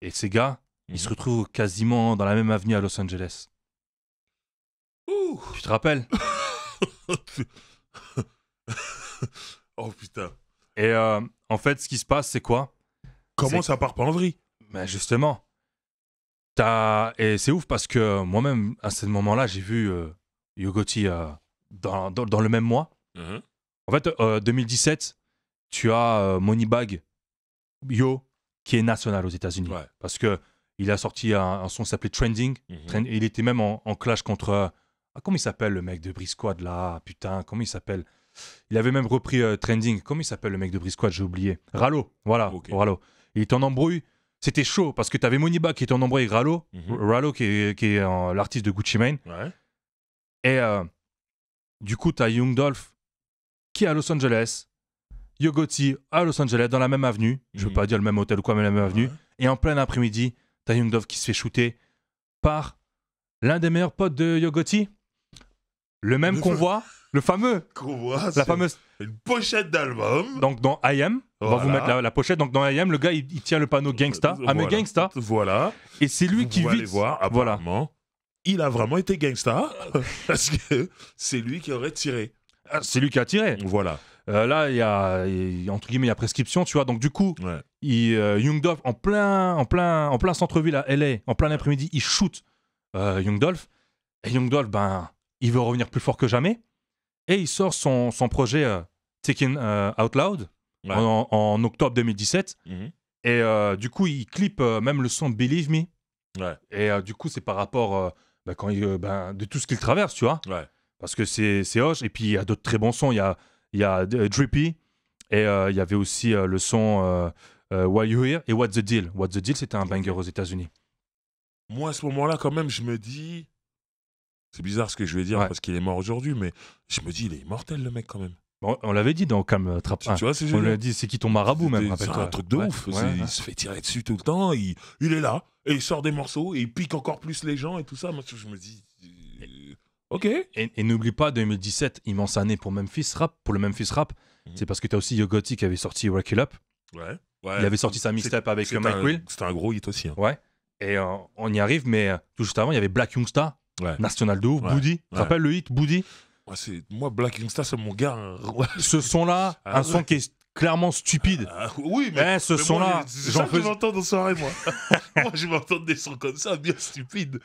et ces gars, ils se retrouvent quasiment dans la même avenue à Los Angeles. Tu te rappelles Oh putain. Et euh, en fait, ce qui se passe, c'est quoi Comment ça part pendant Mais justement. As... Et c'est ouf parce que moi-même, à ce moment-là, j'ai vu euh, Yogoti euh, dans, le même mois. Uh-huh. En fait, 2017, tu as Moneybag Yo qui est national aux États-Unis. Parce que il a sorti un, son qui s'appelait Trending. Mm-hmm. Il était même en clash contre ah, comment il s'appelle le mec de Brisquad là Putain, comment il s'appelle Il avait même repris euh, Trending. Comment il s'appelle le mec de Brisquad J'ai oublié. Rallo, voilà. Il est en embrouille. C'était chaud parce que t'avais Moniba qui est en embrouille avec Rallo. Mhm. Rallo qui est, l'artiste de Gucci Mane. Et euh, du coup, t'as Young Dolph qui est à Los Angeles. Yogoti à Los Angeles, dans la même avenue. Je ne Je veux mhm. pas dire le même hôtel ou quoi, mais la même avenue. Et en plein après-midi, t'as Young Dolph qui se fait shooter par l'un des meilleurs potes de Yogoti. Le même convoi, le fameux. Convoi, la fameuse. Une pochette d'album. Donc dans I Am, on va vous mettre la, pochette. Donc dans I Am, le gars il, tient le panneau Gangsta. Ah mais Gangsta. Voilà. Et c'est lui qui vit. Voilà. Il a vraiment été gangsta parce que c'est lui qui aurait tiré. Ah, c'est lui qui a tiré. Voilà. Euh, là, il y a entre guillemets, il y a prescription, tu vois. Donc du coup, euh, Young Dolph en plein, en plein, en plein centre-ville à LA, en plein après midi il shoot euh, Young Dolph. Et Young Dolph, ben, il veut revenir plus fort que jamais. Et il sort son, son projet euh, Taking euh, Out Loud en, octobre 2017. Mhm. Et euh, du coup, il clip euh, même le son Believe Me. Et du coup, c'est par rapport bah, quand il, ben, de tout ce qu'il traverse, tu vois. Parce que c'est hoche. Et puis, il y a d'autres très bons sons. Il y a, il y a Drippy. Et il y avait aussi le son Why You Here et What's the Deal. What the Deal, c'était un banger aux États-Unis. Moi, à ce moment-là, quand même, je me dis c'est bizarre ce que je vais dire parce qu'il est mort aujourd'hui, mais je me dis, il est immortel le mec quand même. on l'avait dit dans Cam Trap. Tu, tu vois, on l'a dit, c'est qui ton marabout même. C'est un truc de ouf. il se fait tirer dessus tout le temps. Il, il, est là et il sort des morceaux et il pique encore plus les gens et tout ça. Moi, je me dis. Euh, ok. Et, n'oublie pas 2017, immense année pour Memphis Rap. Pour le Memphis Rap, mhm. c'est parce que tu as aussi Yogoti qui avait sorti Wreck It Up. Ouais. Il avait sorti sa mixtape avec Mike Will. C'était un gros hit aussi. Hein. Ouais. Et euh, on y arrive, mais euh, tout juste avant, il y avait Black Youngsta National de ouf, Tu rappelles le hit Boudi Moi, Black Insta, c'est mon gars. Hein. Ce son-là, ah un son qui est clairement stupide. Ah, oui, mais, hein, ce son là, j'en fais. soirée moi. moi, je m'entends des sons comme ça, bien stupides.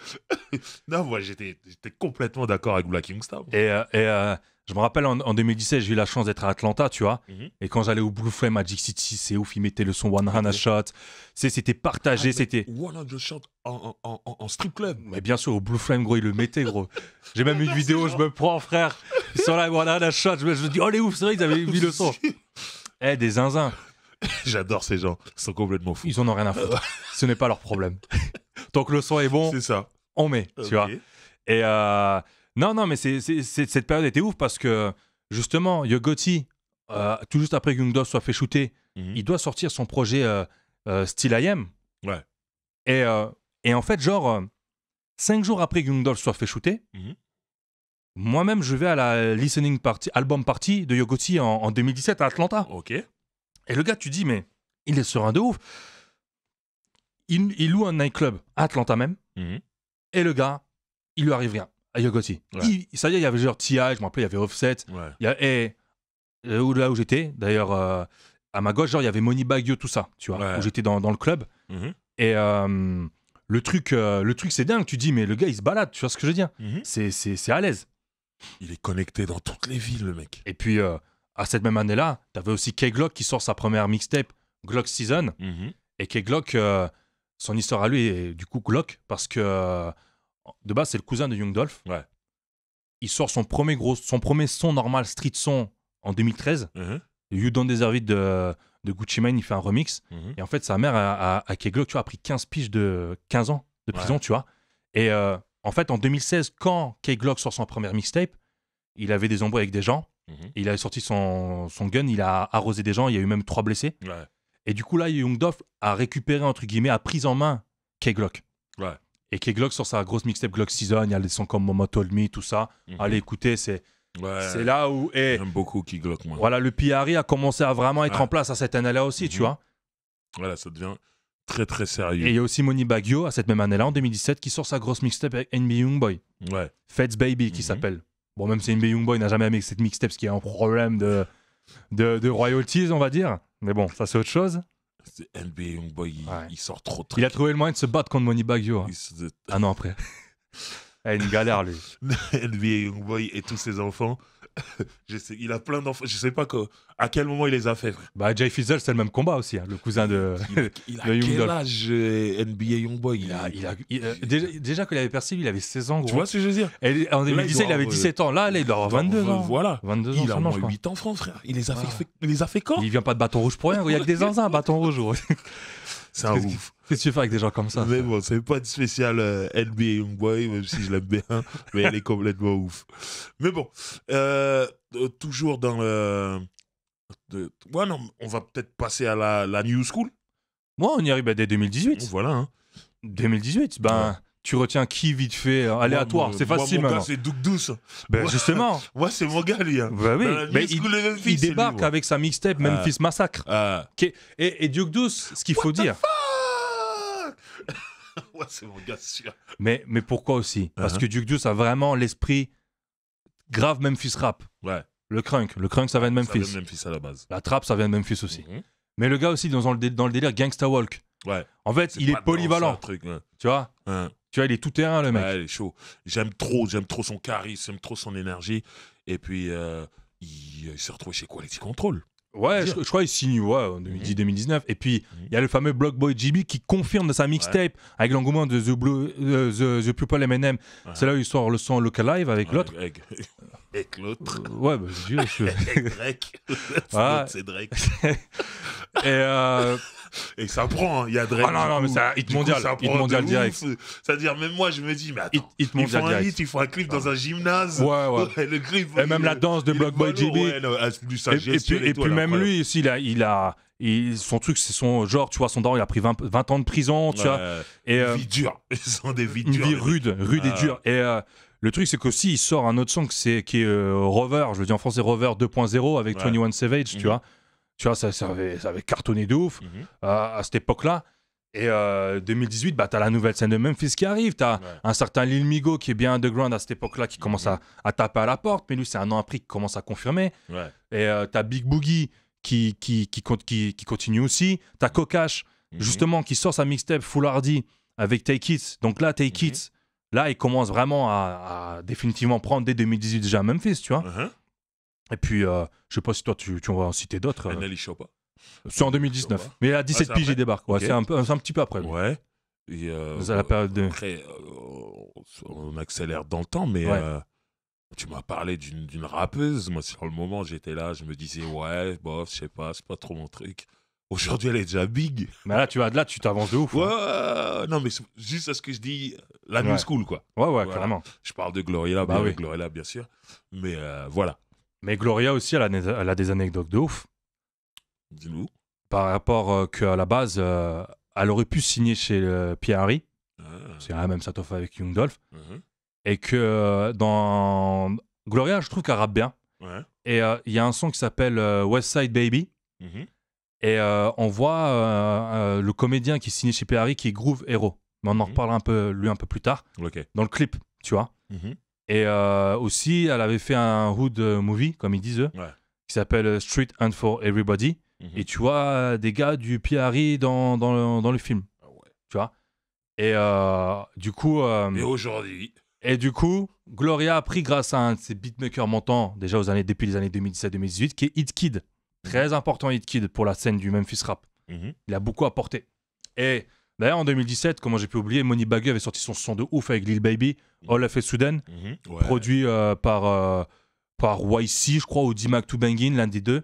non, moi, j'étais, complètement d'accord avec Black Et, euh, euh, je me rappelle en, 2017, j'ai eu la chance d'être à Atlanta, tu vois. Mhm. Et quand j'allais au Blue Flame Magic City, c'est ouf, ils mettaient le son One Hand okay. Shot. c'était partagé, ah, c'était. One Shot en, strip club. Mais bien sûr, au Blue Flame, gros, il le mettait, gros. J'ai même une vidéo, je me prends, frère. Ils sont là, voilà, la shot. Je me dis, oh les ouf, c'est vrai, ils avaient mis le son. Eh, des zinzins. J'adore ces gens. Ils sont complètement fous. Ils en ont rien à foutre. Ce n'est pas leur problème. Tant que le son est bon, c'est ça. on met, tu vois. Et euh, non, non, mais cette période était ouf parce que, justement, Yogoti, euh, tout juste après que Young soit fait shooter, mhm. il doit sortir son projet euh, euh, Style I Am. Ouais. Et et en fait, genre, euh, cinq jours après que Young soit fait shooter, mhm. moi-même, je vais à la listening party, album party de Yogoti en, en 2017 à Atlanta. Ok. Et le gars, tu dis, mais il est serein de ouf. Il, loue un nightclub à Atlanta même. Mhm. Et le gars, il lui arrive rien à Yogoti. Ça y est, il y avait genre TI, je me rappelle, il y avait Offset. Il y a, et euh, là où j'étais, d'ailleurs, euh, à ma gauche, genre, il y avait Money Bagio, tout ça, tu vois, où j'étais dans, dans, le club. Mhm. Et le truc, euh, truc c'est dingue. Tu dis, mais le gars, il se balade, tu vois ce que je veux dire mhm. C'est à l'aise. Il est connecté dans toutes les villes, le mec. Et puis, euh, à cette même année-là, t'avais aussi k Glock qui sort sa première mixtape, Glock Season. Mhm. Et k Glock, euh, son histoire à lui est du coup Glock, parce que de base, c'est le cousin de Young Dolph. Il sort son premier, gros, son premier son normal, street son, en 2013. Mm -hmm. You Don't Deserve It de de Gucci Mane, il fait un remix. Mhm. Et en fait, sa mère, à, à, tu vois, a pris 15 piges de 15 ans de prison, tu vois. Et euh, en fait, en 2016, quand K-Glock sort son premier mixtape, il avait des embrouilles avec des gens. Mhm. Il avait sorti son, gun, il a arrosé des gens, il y a eu même trois blessés. Et du coup, là, Young Doff a récupéré, entre guillemets, a pris en main K-Glock. Et K-Glock sort sa grosse mixtape Glock Season, il y a des sons comme Momo Told Me, tout ça. Mhm. Allez écoutez, c'est c'est là où. Eh, J'aime beaucoup qui Voilà, le PRI a commencé à vraiment être en place à cette année-là aussi, tu mhm. vois. Voilà, ça devient très très sérieux. Et il y a aussi Moni Baggio à cette même année-là, en 2017, qui sort sa grosse mixtape avec NB Youngboy. Ouais. Feds Baby, qui mhm. s'appelle. Bon, même si NB Youngboy n'a jamais aimé cette mixtape, ce qui est un problème de, royalties, on va dire. Mais bon, ça c'est autre chose. NB Youngboy, il, sort trop, très... Il a trouvé le moyen de se battre contre Moni Baggio. Hein. Un an après. Ah, une galère, lui. NBA Youngboy et tous ses enfants. il a plein d'enfants. Je sais pas quoi, à quel moment il les a fait. Bah, Jay Fizzle, c'est le même combat aussi, hein, le cousin de. Il, il a quel âge euh, NBA Youngboy il, a, euh, déjà, qu'il avait perçu, il avait 16 ans. Tu vois ce que je veux dire En 2017, il, avait 17 euh, ans. Là, il doit 22 ans. Voilà. Il a moins 8 ans, frère. Il les a, fait, il les a fait quand Il vient pas de bâton rouge pour rien. Il y a que des à bâton rouge. C'est un ouf. Qu'est-ce que tu fais avec des gens comme ça Mais bon, c'est pas une spéciale euh, NBA Youngboy, même si je l'aime bien, hein, mais elle est complètement ouf. Mais bon, euh, euh, toujours dans le. Ouais, non, on va peut-être passer à la, la New School. Moi, on y arrive bah, dès 2018. voilà. 2018, hein. ben. tu retiens qui vite fait euh, aléatoire c'est facile moi, mon gars c'est Doug Douce ben, justement moi c'est mon gars lui hein. ben oui. il, il, débarque avec sa mixtape Memphis ah. Massacre euh. et, et Duke Douce ce qu'il faut dire ouais, c'est mon gars sûr. Mais, mais pourquoi aussi Parce uh-huh. que Duke Deuce a vraiment l'esprit grave Memphis rap. Ouais. Le crunk, le crunk ça vient de Memphis. Ça vient de Memphis à la base. La trappe ça vient de Memphis aussi. Mm-hmm. Mais le gars aussi dans le, dans le délire Gangsta Walk. Ouais. En fait, il est polyvalent. truc, Tu vois hein. Tu vois, il est tout terrain le mec. Ouais, il est chaud. J'aime trop, j'aime trop son charisme, j'aime trop son énergie. Et puis euh, il, il s'est retrouvé chez Quality Control. Ouais, je, crois qu'il signe ouais, en 2019 mhm. Et puis, mhm. il y a le fameux Blockboy Boy GB qui confirme dans sa mixtape avec l'engouement de The, Blue, euh, The, MM. C'est là où il sort le son Local Live avec l'autre. Avec, avec l'autre. Ouais, bah, je, avec Drake. C'est Drake. et, euh, et ça prend, hein. il y a Drake. Ah non, non, mais c'est un hit mondial. Coup, hit mondial direct. C'est-à-dire, même moi, je me dis, mais attends, hit, ils font un hit, ils font un clip dans un gymnase. Ouais, ouais. et même la danse de Block Boy JB. Ouais, et, puis, même lui aussi, il a, il a son truc, c'est son genre, tu vois, son d'or, il a pris 20, ans de prison, tu vois. Et, euh, vie dure. Ils des vies dures. Une vie rude, rude et dure. Et euh, le truc, c'est qu'aussi, il sort un autre son qui est, qui euh, est Rover, je veux dire en français Rover 2.0 avec 21 Savage, tu mhm. vois. Tu vois, ça, avait, cartonné de ouf mhm. euh, à, cette époque-là. Et 2018, euh, bah, tu as la nouvelle scène de Memphis qui arrive. Tu as un certain Lil Migo qui est bien underground à cette époque-là, qui commence à, mhm. taper à la porte. Mais lui, c'est un an après qui commence à confirmer. Et euh, tu as Big Boogie qui, qui, qui, qui, continue aussi. Tu as Kokash, mhm. justement, qui sort sa mixtape Full Hardy avec Take It. Donc là, Take It, là, il commence vraiment à, définitivement prendre dès 2018 déjà à Memphis, tu vois. Uh-huh. Et puis, euh, je sais pas si toi, tu, tu en vas en citer d'autres. Nelly euh. C'est en 2019. Mais à 17 ah, piges, il débarque. Ouais, C'est un, un, petit peu après. Ouais. Euh, la période de... Après, euh, on accélère dans le temps, mais tu m'as parlé d'une rappeuse. Moi, sur le moment, j'étais là, je me disais, ouais, bof, je sais pas, c'est pas trop mon truc. Aujourd'hui, elle est déjà big. Mais là, tu vas de là, tu t'avances de ouf. Hein. Ouais, non, mais juste à ce que je dis, la new school, quoi. Ouais, ouais, Je parle de Gloria, bah, oui. bien sûr. Mais voilà. Mais Gloria aussi, elle a, des anecdotes de ouf. Dis-nous. Par rapport euh, que qu'à la base, euh, elle aurait pu signer chez euh, Pierre Harry. Ah. C'est la même Satoff avec Young Dolph. Mhm. Et que dans Gloria, je trouve qu'elle rappe bien. Et il y a un son qui s'appelle West Side Baby. Mhm. Et on voit le comédien qui signe chez Pierre Harry qui groove héros. Mais on en mhm. reparle un peu, lui un peu plus tard. Dans le clip, tu vois. Et euh, aussi, elle avait fait un hood euh, movie, comme ils disent eux, qui s'appelle euh, Street and for Everybody. Mhm. Et tu vois des gars du PRI dans, dans, le, film. Ah tu vois Et du coup. et aujourd'hui. Et du coup, Gloria a pris grâce à un de ses beatmakers montants, déjà aux années, depuis les années 2017-2018, qui est Hit Kid. Mhm. Très important Hit Kid pour la scène du Memphis Rap. Mhm. Il a beaucoup apporté. Et D'ailleurs, bah, en 2017, comment j'ai pu oublier, moni Bagger avait sorti son son de ouf avec Lil Baby, mhm. All et Soudan mhm. produit euh, par, euh, par YC, je crois, ou D-Mac to Bangin, l'un des deux.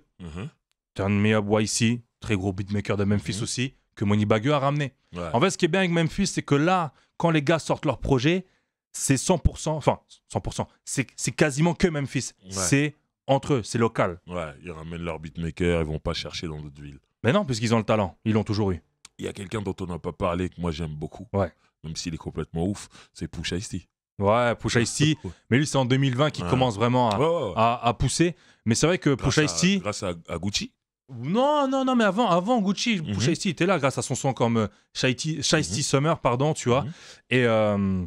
Turn Me Up YC, très gros beatmaker de Memphis mhm. aussi, que moni Bagger a ramené. En fait, ce qui est bien avec Memphis, c'est que là, quand les gars sortent leur projet, c'est 100%, enfin 100%, c'est, c'est quasiment que Memphis. C'est entre eux, c'est local. Ouais, ils ramènent leur beatmaker, ils vont pas chercher dans d'autres villes. Mais non, puisqu'ils ont le talent, ils l'ont toujours eu il y a quelqu'un dont on n'a pas parlé que moi j'aime beaucoup, ouais. même s'il est complètement ouf, c'est Pusha T. Ouais, Pusha T. mais lui, c'est en 2020 qu'il commence vraiment à, pousser. Mais c'est vrai que grâce Pusha T. Grâce à, Gucci. Non, non, non, mais avant, avant Gucci, mm T était là grâce à son son comme euh, Shiesty mhm. Summer, pardon, tu vois. Mhm. Et, euh,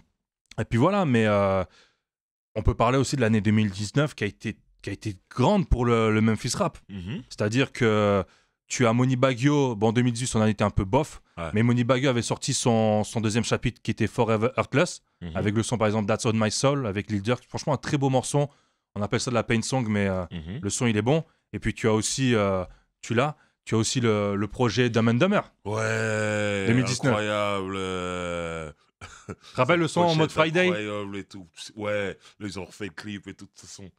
et puis voilà, mais euh, on peut parler aussi de l'année 2019 qui a été, qui a été grande pour le, le Memphis Rap. Mhm. C'est-à-dire que tu as Moni Baggio, bon, en 2018, on en était un peu bof, mais Moni Baggio avait sorti son, deuxième chapitre qui était Forever Heartless, mhm. avec le son par exemple That's on My Soul, avec Lil Durk. Franchement, un très beau morceau. On appelle ça de la pain song, mais euh, mhm. le son il est bon. Et puis tu as aussi, euh, tu l'as, tu as aussi le, projet Dumb and Dumber. Ouais, 2019. incroyable. Rappelle le son en mode Friday tout. Ouais, ils ont refait le clip et tout. De toute façon,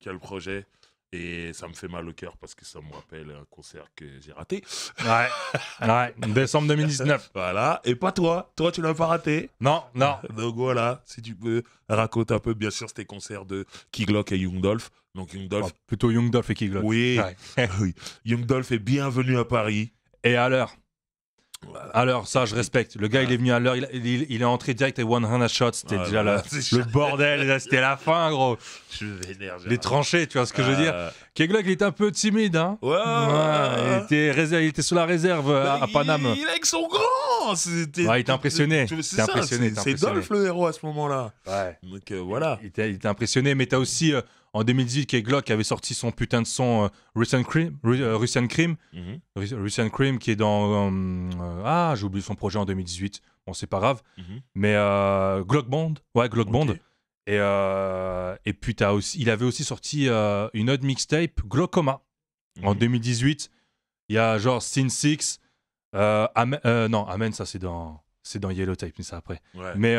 quel projet. Et ça me fait mal au cœur parce que ça me rappelle un concert que j'ai raté. Ouais. ouais. Décembre 2019. voilà. Et pas toi. Toi, tu l'as pas raté. Non, non. Donc voilà, si tu peux raconter un peu, bien sûr, c'était concert de Kiglock et Young Donc Young oh, plutôt Young et Kiglock. Oui. Young Dolph est bienvenu à Paris. Et à l'heure. Alors ça, je respecte. Le gars, il est venu à l'heure, il, est entré direct et 100 shots, C'était déjà le bordel, c'était la fin, gros. Je vénère. Les tranchées, tu vois ce que je veux dire. Euh. Keglock, il est un peu timide, hein. Ouais. Il, était sous la réserve euh, à, Panama. Paname. Il, est avec son grand. il était impressionné. C'est impressionné. C'est Dolph le héros à ce moment-là. Ouais. Donc euh, voilà. Il était, impressionné, mais t'as aussi en 2018 que Glock avait sorti son putain de son euh, Russian euh, Cream, mhm. Russian Cream, qui est dans euh, ah j'ai oublié son projet en 2018. Bon c'est pas grave, mhm. mais Glock bond ouais Glock Et, puis, aussi, il avait aussi sorti une autre mixtape, Glaucoma, en 2018. Mhm. Il y a genre Sin 6, non, Amen, ça c'est dans, c'est Yellow Tape, mais ça après. Mais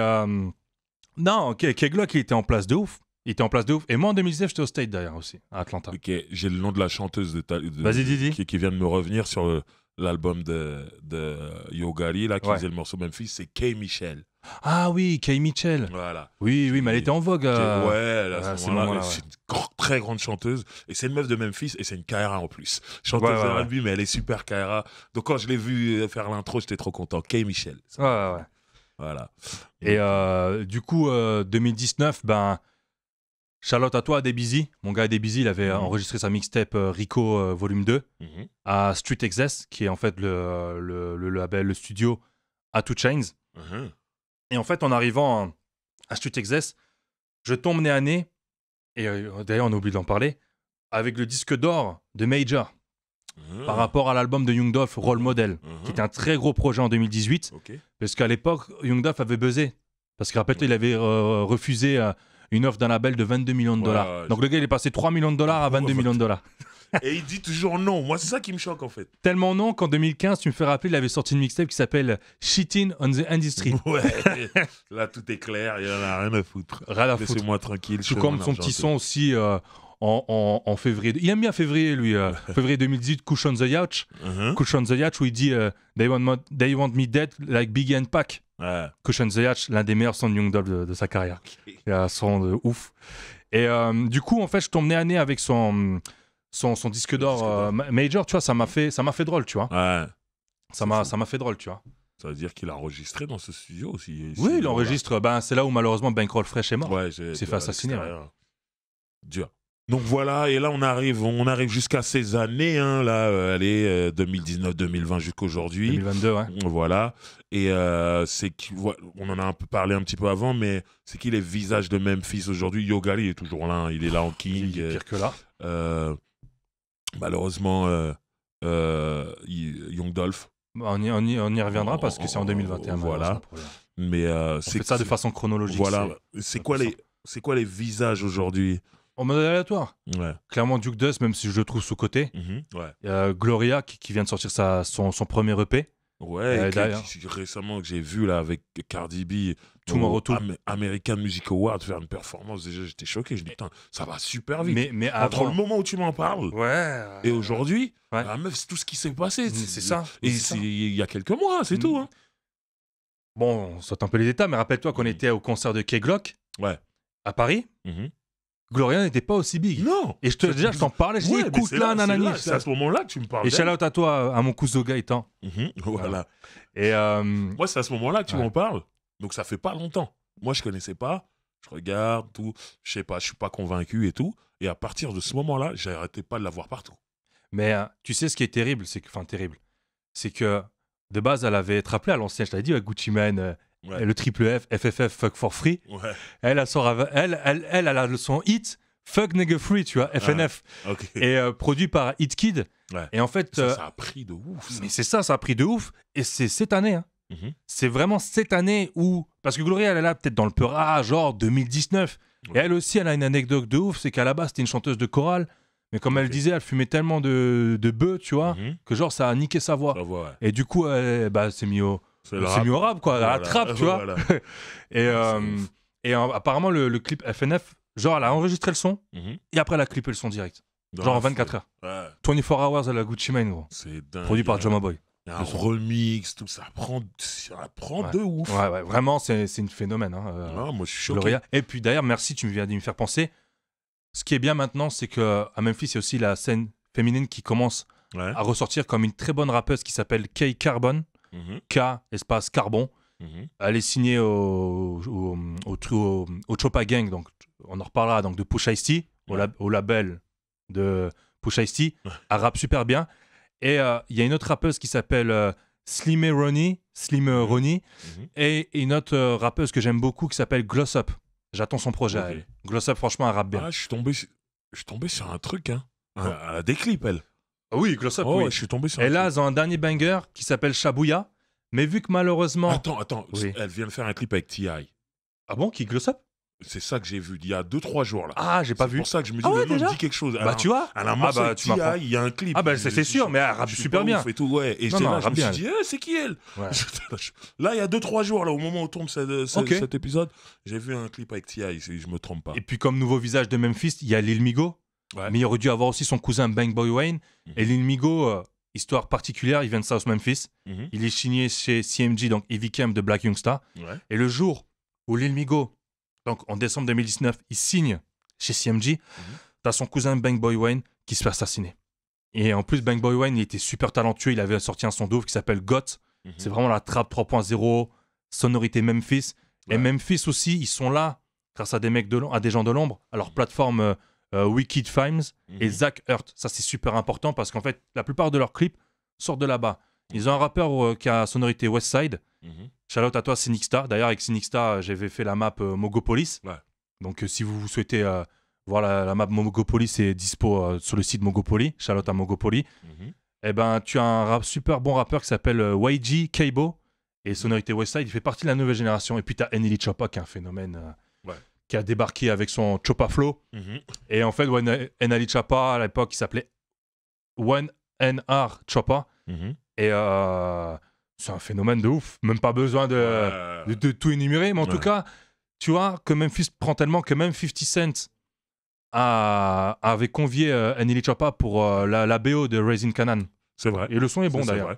non, Keglock, il était en place de ouf. Il était en place de ouf. Et moi, en 2019, j'étais au State d'ailleurs aussi, à Atlanta. Ok, j'ai le nom de la chanteuse de, Vas-y, Didi. Qui, vient de me revenir sur euh, l'album de, de Yogari, là, qui faisait le morceau Memphis, c'est Kay Michelle. Ah oui, Kay Michelle. Voilà. Oui, oui, mais elle était en vogue. Euh, ouais, là, c'est une très grande chanteuse. Et c'est une meuf de Memphis et c'est une Kaira en plus. Chanteuse de de mais elle est super Kaira. Donc quand je l'ai vue euh, faire l'intro, j'étais trop content. Kay Michelle. Ouais, ouais, Voilà. Et du coup, 2019, ben. Charlotte à toi Mon gars à Debizy, il avait mhm. enregistré sa mixtape euh, Rico euh, Volume 2 mhm. à Street Excess, qui est en fait le, label, le studio à Two Chains. Mhm. Et en fait, en arrivant à Street Excess, je tombe nez à nez, et euh, d'ailleurs on oublie d'en parler, avec le disque d'or de Major par rapport à l'album de Young Dolph, Role Model, qui était un très gros projet en 2018, parce qu'à l'époque, Young Dolph avait buzzé. Parce que rappelle il avait refusé une offre d'un label de 22 millions de dollars. Donc le gars, il est passé 3 millions de dollars à 22 millions de dollars. Et il dit toujours non. Moi, c'est ça qui me choque en fait. Tellement non qu'en 2015, tu me fais rappeler, il avait sorti une mixtape qui s'appelle Cheating on the Industry. Ouais, là tout est clair, il en a rien à foutre. Rien à foutre. Laissez-moi tranquille. Tout comme son petit son aussi. Euh, en, février. Il aime bien février, lui. Euh, février 2018, on the Yacht. Couch uh-huh. on the Yacht, où il dit euh, They, want me, dead like Big and Pack. Ouais. Cushion the l'un des meilleurs sons de Young Dolph de, sa carrière. Il a son de ouf. Et euh, du coup, en fait, je tombe nez à nez avec son, son, disque d'or euh, Major, tu vois, ça m'a fait, ça fait drôle, tu vois. Ouais. Ça m'a fait drôle, tu vois. Ça veut dire qu'il a enregistré dans ce studio aussi. Oui, il enregistre. Ben, c'est là où malheureusement Bankroll Fresh est mort. Ouais, s'est fait assassiner. Dur. Donc voilà, et là on arrive, on arrive jusqu'à ces années, hein, là, euh, allez, 2019, euh, 2020 jusqu'aujourd'hui. 2022, ouais. Voilà. Et euh, c'est on en a un peu parlé un petit peu avant, mais c'est qui les visages de Memphis aujourd'hui Yogali est toujours là, hein. il est là en king. Il pire que là. malheureusement, Young Dolph. Bah, on y, reviendra oh, parce que c'est en 2021. Voilà. Mais c'est ça de façon chronologique. Voilà. C'est quoi les, c'est quoi les visages aujourd'hui en mode aléatoire. Ouais. Clairement, Duke Dust, même si je le trouve sous-côté. Mhm, Gloria, qui, vient de sortir sa, son, son premier EP. Ouais, euh, récemment que j'ai vu là avec Cardi B, tout mon retour American Music Award faire une performance, déjà j'étais choqué, je dis putain, ça va super vite. Mais, mais Entre le moment où tu m'en parles et aujourd'hui, bah, meuf, c'est tout ce qui s'est passé. C'est ça. Et il y a quelques mois, c'est mm. tout. Hein. Bon, on saute un peu les états, mais rappelle-toi qu'on était au concert de K-Glock ouais. à Paris. Mhm. Gloria n'était pas aussi big. Non. Et je te déjà, je t'en parlais, je écoute là, nanani. C'est à ce moment-là que tu me parles. Et shout out à toi, à mon cousin Gaëtan. Mhm, voilà. Et moi, euh, c'est à ce moment-là que tu m'en parles. Donc ça fait pas longtemps. Moi, je connaissais pas. Je regarde tout. Je sais pas. Je suis pas convaincu et tout. Et à partir de ce moment-là, j'arrêtais pas de la voir partout. Mais euh, tu sais ce qui est terrible, c'est que, enfin terrible, c'est que de base, elle avait été rappelée à l'ancien. Je t'avais dit, Gucci Mane, euh, le triple F, FFF, fuck for free. Elle, a sort elle, elle, elle, a son hit, fuck nigga free, tu vois, FNF. Ah, Et euh, produit par Hit Kid. Et en fait. Euh, ça, a pris de ouf. Mais c'est ça, ça a pris de ouf. Et c'est cette année. Hein. Mhm. C'est vraiment cette année où. Parce que Gloria, elle est là peut-être dans le peur, ah, genre 2019. Et elle aussi, elle a une anecdote de ouf, c'est qu'à la base, c'était une chanteuse de chorale. Mais comme elle disait, elle fumait tellement de, de bœufs, tu vois, mhm. que genre ça a niqué sa voix. Et du coup, elle bah, s'est au, c'est mieux quoi. Voilà. La tu vois. et, euh, et euh, apparemment, le, clip FNF, genre, elle a enregistré le son mhm. et après, elle a clippé le son direct. genre en 24 heures. 24 hours à la Gucci Mane, C'est Produit par hein. Joma Boy. remix, tout ça prend, prend de ouf. vraiment, c'est un phénomène. Hein, euh, ah, moi, je suis choqué. Et puis d'ailleurs, merci, tu me viens de me faire penser. Ce qui est bien maintenant, c'est que à Memphis, il y a aussi la scène féminine qui commence à ressortir comme une très bonne rappeuse qui s'appelle Kay Carbon. Mhm. K, espace carbon. Mhm. Elle est signée au, au, au Chopa Gang, donc on en reparlera, donc de Push T, au, label de Push Ice T. Elle rappe super bien. Et euh, il y a une autre rappeuse qui s'appelle euh, Ronnie, Slim mhm. Ronnie, et, une autre euh, rappeuse que j'aime beaucoup qui s'appelle Gloss Up. J'attends son projet. Gloss Up, franchement, elle rappe bien. Ah, je suis tombé, je suis tombé sur un truc. Hein. elle a des clips, elle. Ah oui, Glossop. Oh, je suis tombé sur Et là, ils ont un dernier banger qui s'appelle Shabuya. Mais vu que malheureusement. Attends, attends, elle vient de faire un clip avec T.I. Ah bon, qui Glossop C'est ça que j'ai vu il y a 2-3 jours là. Ah, j'ai pas vu. C'est pour ça que je me dis, Ah ouais, dit quelque chose. Bah, tu vois Elle a ah bah, T.I., il y a un clip. Ah bah, c'est- sûr, mais elle rappe super bien. Et tout, ouais. Et là, je me suis dit, eh, c'est qui elle Là, il y a 2-3 jours, là, au moment où tombe cet épisode, j'ai vu un clip avec T.I., si je me trompe pas. Et puis, comme nouveau visage de Memphis, il y a Lil Migo. Mais il aurait dû avoir aussi son cousin Bang Boy Wayne. Mhm. Et Lil Migo, euh, histoire particulière, il vient de South Memphis. Mhm. Il est signé chez CMG, donc Heavy Camp de Black Youngstar. Et le jour où Lil Migo, donc en décembre 2019, il signe chez CMG, mhm. t'as son cousin Bang Boy Wayne qui se fait assassiner. Et en plus, Bang Boy Wayne, il était super talentueux. Il avait sorti un son d'ouvre qui s'appelle Got. C'est vraiment la trappe 3.0, sonorité Memphis. Et Memphis aussi, ils sont là grâce à des mecs de à des gens de l'ombre, à leur plateforme euh, euh, Wicked Fimes et mhm. Zach Hurt. Ça, c'est super important parce qu'en fait, la plupart de leurs clips sortent de là-bas. Ils ont un rappeur euh, qui a sonorité Westside. Side. Mhm. à toi, Nixta. D'ailleurs, avec Nixta j'avais fait la map euh, Mogopolis. Donc, si vous souhaitez voir la, map Mogopolis, c'est dispo sur le site Mogopolis, Charlotte à Mogopolis. Mhm. et eh ben, tu as un rap, super bon rappeur qui s'appelle YG kebo Et sonorité Westside, il fait partie de la nouvelle génération. Et puis, tu as qui est un phénomène qui a débarqué avec son Chopa Flow. Mhm. Et en fait, Enali Choppa, à l'époque, il s'appelait One NR Chopa. Mhm. Et euh, c'est un phénomène de ouf. Même pas besoin de, de, tout énumérer. Mais en tout cas, tu vois, que Memphis prend tellement que même 50 Cent avait convié euh, Enali pour euh, la, BO de Raising Canaan. C'est vrai. Et le son est bon d'ailleurs.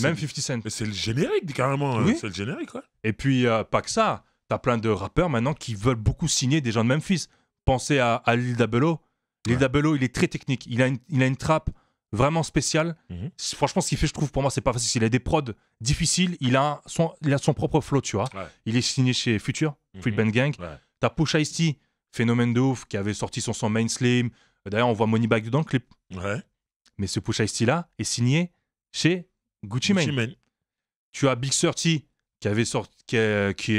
même 50 Cent. C'est le générique, carrément. Hein. C'est le générique, quoi. Et puis, euh, pas que ça T'as plein de rappeurs maintenant qui veulent beaucoup signer des gens de Memphis. Pensez à, à Lil Dabello. Lil ouais. il est très technique. Il a une, il a une trappe vraiment spéciale. Mhm. Franchement, ce qu'il fait, je trouve, pour moi, c'est pas facile. Il a des prods difficiles. Il a son, il a son propre flow, tu vois. Il est signé chez Future, mm Gang. T'as Pusha T, phénomène de ouf, qui avait sorti son son Main Slim. D'ailleurs, on voit Moneybag dans le clip. Mais ce Pusha T là est signé chez Gucci, Mane. Tu as Big Surti, qui avait sorti, qui est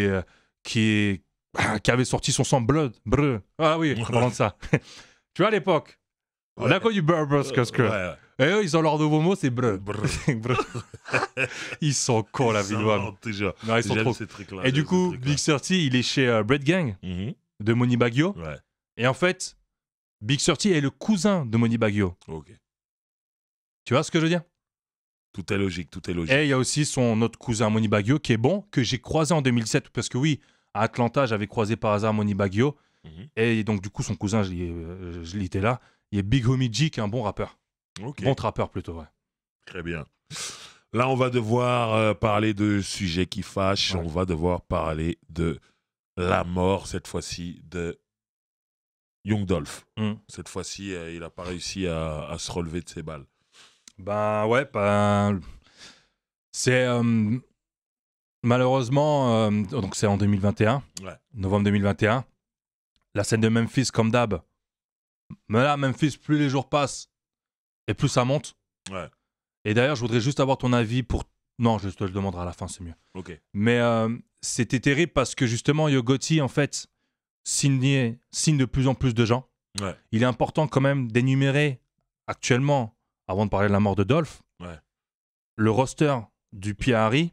euh, ah, qui, avait sorti son sang Blood. Ah oui, on parlant de ça. tu vois, à l'époque, on a connu Brr, Et eux, ils ont leur nouveau mot, c'est brr. ils sont cons, la vie Non, ils sont trop... ces là Et du coup, Big Surty il est chez Bread euh, Gang mhm. de Money Baggio. Et en fait, Big Surty est le cousin de Money Baggio. Tu vois ce que je veux dire tout est logique, tout est logique. Et il y a aussi son autre cousin Moni Baggio qui est bon, que j'ai croisé en 2007, parce que oui, à Atlanta, j'avais croisé par hasard Moni Baggio. Mhm. Et donc, du coup, son cousin, je, euh, l'étais là. Il est Big Homie G, qui est un bon rappeur. Bon rappeur plutôt, ouais. Très bien. Là, on va devoir euh, parler de sujets qui fâchent. On va devoir parler de la mort, cette fois-ci, de Young Dolph. Mm. Cette fois-ci, euh, il n'a pas réussi à se relever de ses balles. Ben ouais, ben, c'est euh, malheureusement, euh, donc c'est en 2021, ouais. novembre 2021, la scène de Memphis comme d'hab. Mais là, Memphis, plus les jours passent et plus ça monte. Ouais. Et d'ailleurs, je voudrais juste avoir ton avis pour. Non, je te le demanderai à la fin, c'est mieux. Ok. Mais euh, c'était terrible parce que justement, Yogoti, en fait, signe, signe de plus en plus de gens. Ouais. Il est important quand même d'énumérer actuellement avant de parler de la mort de Dolph, le roster du Piari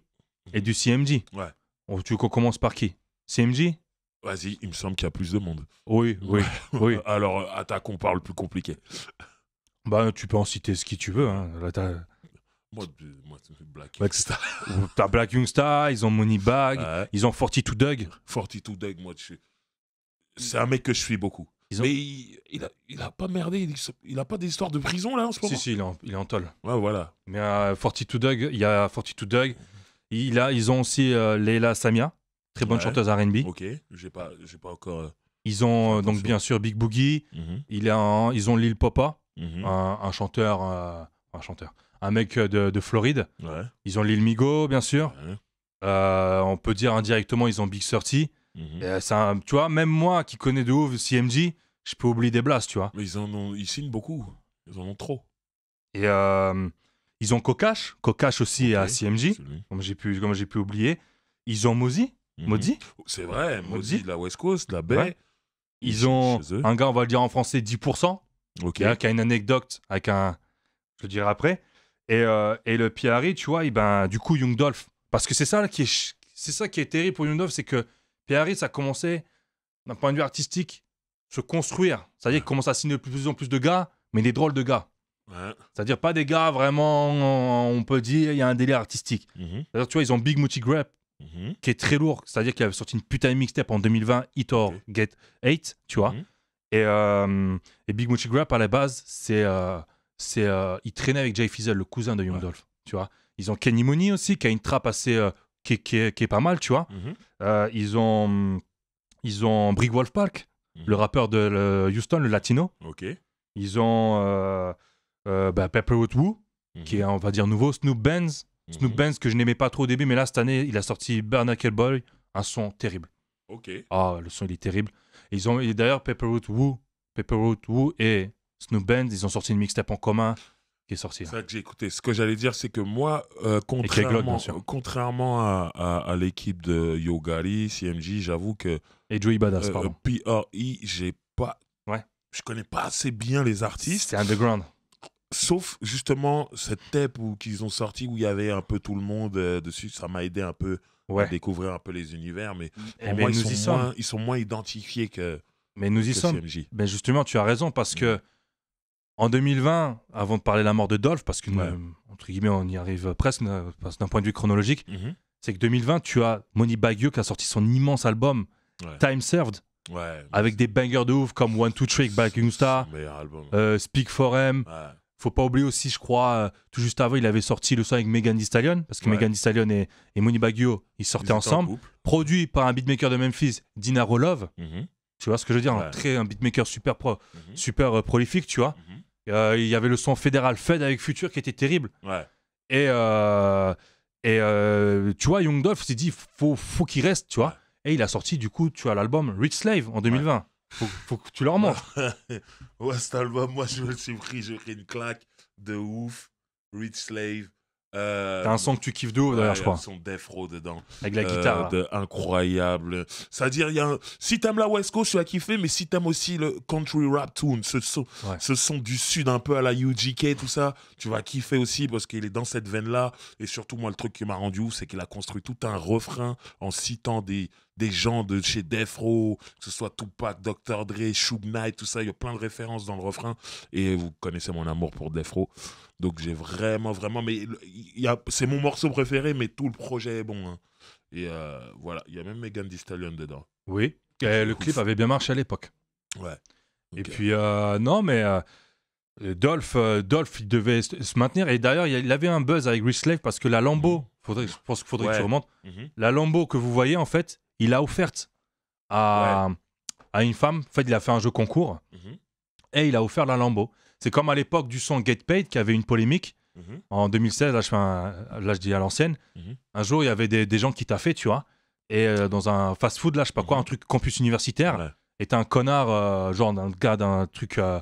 et du CMG. Ouais. veux oh, tu commences par qui CMG Vas-y, il me semble qu'il y a plus de monde. Oui, oui, oui. Alors, euh, attaquons par le plus compliqué. Bah, tu peux en citer ce qui tu veux. Hein. Là, t'as... Moi, moi Black Youngstar. T'as Black Youngstar, ils ont Moneybag, Bag, ils ont 42 Doug. 42 dug moi, je... c'est un mec que je suis beaucoup. Mais il, a, pas merdé, il, n'a a pas d'histoire de prison là en ce moment. Si, si, il est en, il est voilà. Mais 42 euh, il y a 42 Doug. Il ils ont aussi euh, Leila Samia, très bonne chanteuse à RB. Ok, j'ai pas, pas encore. Euh, ils ont donc bien sûr Big Boogie, mhm. ils ont Lil Popa, mhm. un, chanteur, un chanteur, un mec de, Floride. Ils ont Lil Migo, bien sûr. on peut dire indirectement, ils ont Big Surty. Mhm. Euh, tu vois, même moi qui connais de ouf CMG, je peux oublier des blasts, tu vois. Mais ils en ont, ils signent beaucoup. Ils en ont trop. Et euh, ils ont Kokash, Kokash aussi à CMG, comme j'ai pu, comme j'ai pu oublier. Ils ont Mozi, mhm. C'est vrai, Mozi de la West Coast, de la Baie. Ils, ont un gars, on va le dire en français, 10%. qui a une anecdote avec un, je le dirai après. Et, euh, et le Piari, tu vois, et eh ben, du coup, Young Parce que c'est ça qui est, c'est ça qui est terrible pour Young c'est que Pierre Harris a commencé, d'un point de vue artistique, se construire. C'est-à-dire qu'il commence à signer de plus en plus de gars, mais des drôles de gars. C'est-à-dire pas des gars vraiment, on peut dire, il y a un délai artistique. Mm-hmm. cest tu vois, ils ont Big Mooty Grap, mm-hmm. qui est très lourd. C'est-à-dire qu'il avait sorti une putain de mixtape en 2020, Hit or Get 8, tu vois. Mm-hmm. Euh, et, Big Mooty Grap, à la base, c'est, euh, c'est, euh, il traînait avec Jay Fizzle, le cousin de Young Dolph, tu vois. Ils ont Kenny Money aussi, qui a une trappe assez qui, est, pas mal, tu vois. Mhm. Euh, ils ont, ils ont Brick Wolf Park, mhm. le rappeur de Houston, le latino. Ok. Ils ont euh, euh bah, Woo, qui mhm. est, on va dire, nouveau. Snoop Benz, Snoop Benz que je n'aimais pas trop au début, mais là, cette année, il a sorti Barnacle Boy, un son terrible. Ok. Ah, le son, il est terrible. ils ont, d'ailleurs, Pepperwood Woo, Woo et Snoop Benz, ils ont sorti une mixtape en commun qui C'est ça que j'ai écouté. Ce que j'allais dire, c'est que moi, euh, contrairement, à, à, l'équipe de yogari CMJ, j'avoue que. Et Joey Badass, euh, pardon. PRI, j'ai pas. Ouais. Je connais pas assez bien les artistes. C'est underground. Sauf justement cette tape qu'ils ont sorti où il y avait un peu tout le monde euh, dessus, ça m'a aidé un peu à découvrir un peu les univers, mais pour ils, sont moins, ils sont moins identifiés que. Mais nous y sommes. CMJ. Ben, justement, tu as raison parce mm. que. En 2020, avant de parler de la mort de Dolph, parce que, euh, entre guillemets, on y arrive presque euh, d'un point de vue chronologique, mhm. c'est que 2020, tu as Moni Baguio qui a sorti son immense album Time Served, avec des bangers de ouf comme One Two Trick, Backing Star, euh, Speak for M. Faut pas oublier aussi, je crois, euh, tout juste avant, il avait sorti le son avec Megan Thee Stallion, parce que Megan Thee Stallion et, Moni ils sortaient ensemble. produit par un beatmaker de Memphis, Dinaro Love. Mhm. Tu vois ce que je veux dire un, très, un beatmaker super, pro, mhm. super prolifique, tu vois. Euh, il y avait le son fédéral Fed avec Future qui était terrible. Et, euh, et euh, tu vois, Young Dolph s'est dit, faut, faut qu'il reste, tu vois. Et il a sorti du coup, tu as l'album Rich Slave en 2020. Faut, que tu leur montres. ouais, cet album, moi je me suis pris, j'ai pris une claque de ouf. Rich Slave. Euh, T'as un son que tu kiffes de ouf, d'ailleurs, je crois. Un son d'Efro dedans. Avec la guitare. Euh, incroyable. C'est-à-dire, si t'aimes la West Coast, tu vas kiffer, mais si t'aimes aussi le country rap tune, ce son, ce son du sud un peu à la UGK, tout ça, tu vas kiffer aussi parce qu'il est dans cette veine-là. Et surtout, moi, le truc qui m'a rendu ouf, c'est qu'il a construit tout un refrain en citant des, des gens de chez Defro, que ce soit Tupac, Dr. Dre, Shug Knight, tout ça. Il y a plein de références dans le refrain. Et vous connaissez mon amour pour Defro. Donc j'ai vraiment, vraiment. Mais c'est mon morceau préféré, mais tout le projet est bon. Hein. Et euh, voilà, il y a même Megan Thee Stallion dedans. Oui, le clip avait bien marché à l'époque. Ouais. Et puis, euh, non, mais. Euh, Dolph, il devait se maintenir. Et d'ailleurs, il avait un buzz avec Slave parce que la Lambo, mhm. faudrait, je pense qu'il faudrait que tu remontes. Mhm. La Lambo que vous voyez, en fait, il a offert à, une femme. En fait, il a fait un jeu concours mm-hmm. et il a offert la Lambo. C'est comme à l'époque du son Get Paid qui avait une polémique. Mm-hmm. En 2016, là je, dis à l'ancienne. Mm-hmm. Un jour, il y avait des, gens qui fait tu vois. Et euh, dans un fast-food, là, je sais pas quoi, un truc campus universitaire. était Et un connard, euh, genre un gars d'un truc euh,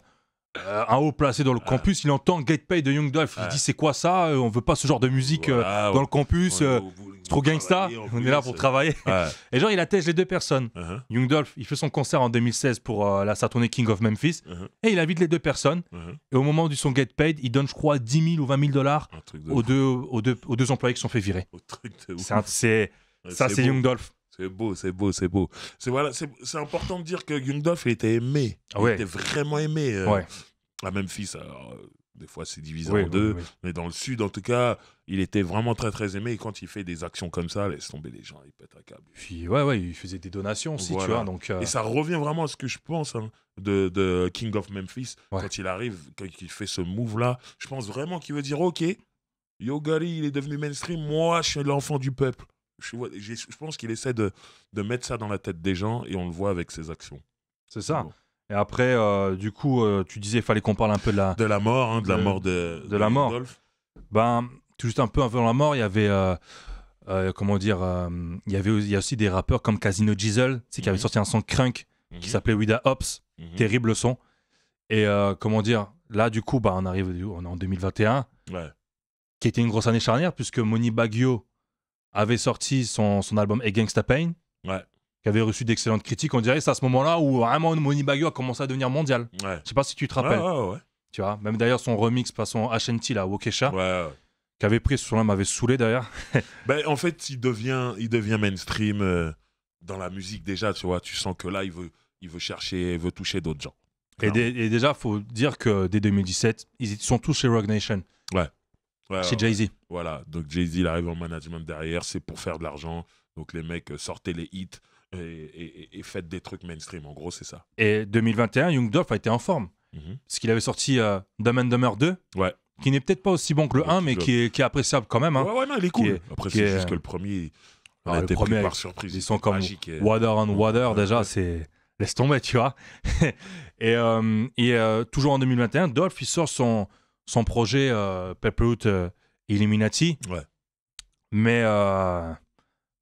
euh, un haut placé dans le ah. campus, il entend Get Paid de Young Dolph. Il ah. dit c'est quoi ça euh, On veut pas ce genre de musique euh, dans le campus. c'est trop gangsta. On est là pour travailler. Et genre il attège les deux personnes. Uh-huh. Young Dolph, il fait son concert en 2016 pour la Saturnée King of Memphis uh-huh. et il invite les deux personnes. Uh-huh. Et au moment du son Get Paid, il donne je crois 10 000 ou 20 000 dollars aux, deux, aux, deux, employés qui sont fait virer. C'est ça c'est Young Dolph. C'est beau, c'est beau, c'est beau. C'est voilà, c'est important de dire que Gundolf était aimé. Il était vraiment aimé. Euh, à Memphis, euh, des fois c'est divisé en deux, mais dans le sud, en tout cas, il était vraiment très très aimé. quand il fait des actions comme ça, laisse tomber les gens, il pète un câble. ouais, il faisait des donations aussi, tu vois. Donc, euh, Et ça revient vraiment à ce que je pense hein, de, King of Memphis quand il arrive, quand il fait ce move là. Je pense vraiment qu'il veut dire, ok, Yogari, il est devenu mainstream. Moi, je suis l'enfant du peuple je, je pense qu'il essaie de, de, mettre ça dans la tête des gens et on le voit avec ses actions. C'est ça. Et après, euh, du coup, euh, tu disais, il fallait qu'on parle un peu de la... De la mort, hein, de, la mort de... la mort. Ben, tout juste un peu avant la mort, il y avait... Euh, comment dire Il y avait il y a aussi des rappeurs comme Casino Diesel, c'est qui avait mhm. sorti un son crunk qui mhm. s'appelait Wida Hops. Mhm. Terrible son. Et comment dire Là, du coup, bah, on arrive on est en 2021, ouais. qui était une grosse année charnière, puisque Moni Baggio avait sorti son, son album Against Gangsta Pain, qui avait reçu d'excellentes critiques. On dirait c'est à ce moment-là où vraiment moni a commencé à devenir mondial. Ouais. Je sais pas si tu te rappelles. tu vois, même d'ailleurs son remix façon HNT là, Wokesha, qui avait pris, ce là m'avait saoulé d'ailleurs. ben, en fait, il devient, il devient mainstream euh, dans la musique déjà, tu vois. Tu sens que là, il veut, il veut chercher, il veut toucher d'autres gens. Et, et, déjà, faut dire que dès 2017, ils sont tous chez Rogue Nation. Ouais chez Jay-Z. Voilà, donc Jay-Z, il arrive en management derrière, c'est pour faire de l'argent. Donc les mecs, euh, sortaient les hits et, et, faites des trucs mainstream. En gros, c'est ça. Et 2021, Young Dolph a été en forme. Mhm. Parce qu'il avait sorti euh, Dumb and 2. Qui n'est peut-être pas aussi bon que le 1, mais qui est, appréciable quand même. Hein. ouais, ouais, non, il est cool. Après, c'est juste que le premier, ah, a été pris par surprise. Ils sont comme Water and Water, déjà, c'est laisse tomber, tu vois. et, euh, et euh, toujours en 2021, Dolph, il sort son, son projet euh, euh Illuminati. Mais euh,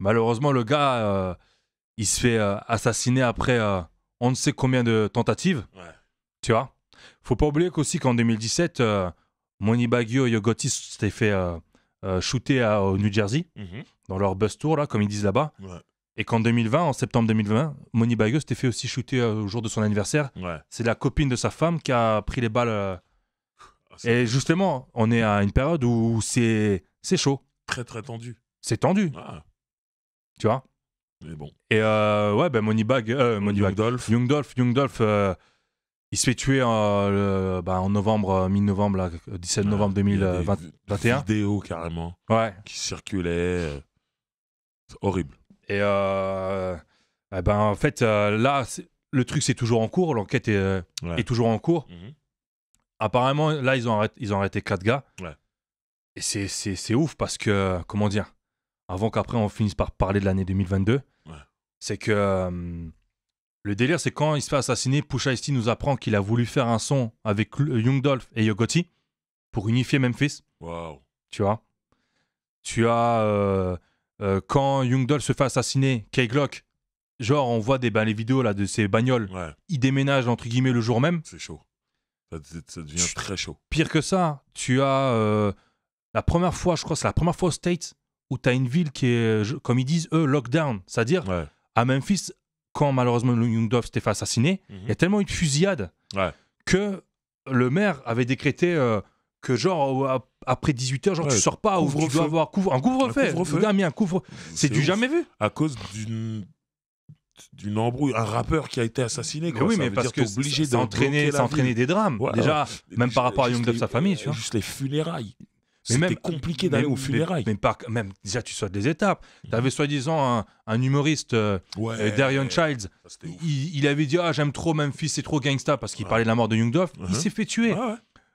malheureusement, le gars, euh, il se fait assassiner après on ne sait combien de tentatives. Tu vois Faut pas oublier qu'aussi qu'en 2017, Moni Baggio et s'était s'étaient fait shooter à, au New Jersey, mhm. dans leur bus tour, là, comme ils disent là-bas. Et qu'en 2020, en septembre 2020, Moni Baggio s'était fait aussi shooter au jour de son anniversaire. C'est la copine de sa femme qui a pris les balles ah, et justement, on est à une période où c'est chaud. Très, très tendu. C'est tendu. Ah. Tu vois Mais bon. Et euh, ouais, ben Moneybag, euh, Moneybag. Euh, il se fait tuer euh, ben, en novembre, mi-novembre, 17 ah, novembre 2021. Vidéo carrément. Ouais. Qui circulait. Horrible. Et eh ben en fait, là, le truc c'est toujours en cours, l'enquête est, est toujours en cours. Mhm apparemment, là, ils ont arrêté, ils quatre gars. Et c'est ouf parce que, comment dire, avant qu'après on finisse par parler de l'année 2022, c'est que euh, le délire, c'est quand il se fait assassiner, Pusha T nous apprend qu'il a voulu faire un son avec euh, Young Dolph et Yogoti pour unifier Memphis. Wow. Tu vois Tu as. Euh, quand Young Dolph se fait assassiner, K-Glock, genre on voit des, ben, les vidéos là, de ses bagnoles, il déménage entre guillemets le jour même. C'est chaud. Ça, devient très chaud. Pire que ça, tu as euh, la première fois, je crois, c'est la première fois au States où tu as une ville qui est, comme ils disent eux, lockdown. C'est-à-dire, à Memphis, quand malheureusement Young Dove s'était fait assassiner, mhm. il y a tellement une fusillade que le maire avait décrété euh, que, genre, après 18h, genre, tu sors pas ou tu dois avoir couvre un couvre-feu. mis un couvre C'est du jamais vu. À cause d'une d'une embrouille, un rappeur qui a été assassiné. Quoi. Mais oui, mais parce que obligé d'entraîner, des drames. déjà, même par rapport à Young Dolph, sa famille, tu vois. Juste les funérailles. C'était compliqué d'aller aux funérailles. Mais, par, même, déjà, tu sautes des étapes. Mhm. t'avais Tu avais soi-disant un, humoriste, euh, euh, Darion Childs. il, avait dit Ah, j'aime trop Memphis, c'est trop gangsta, parce qu'il parlait de la mort de Young Dolph Il uh-huh. s'est fait tuer.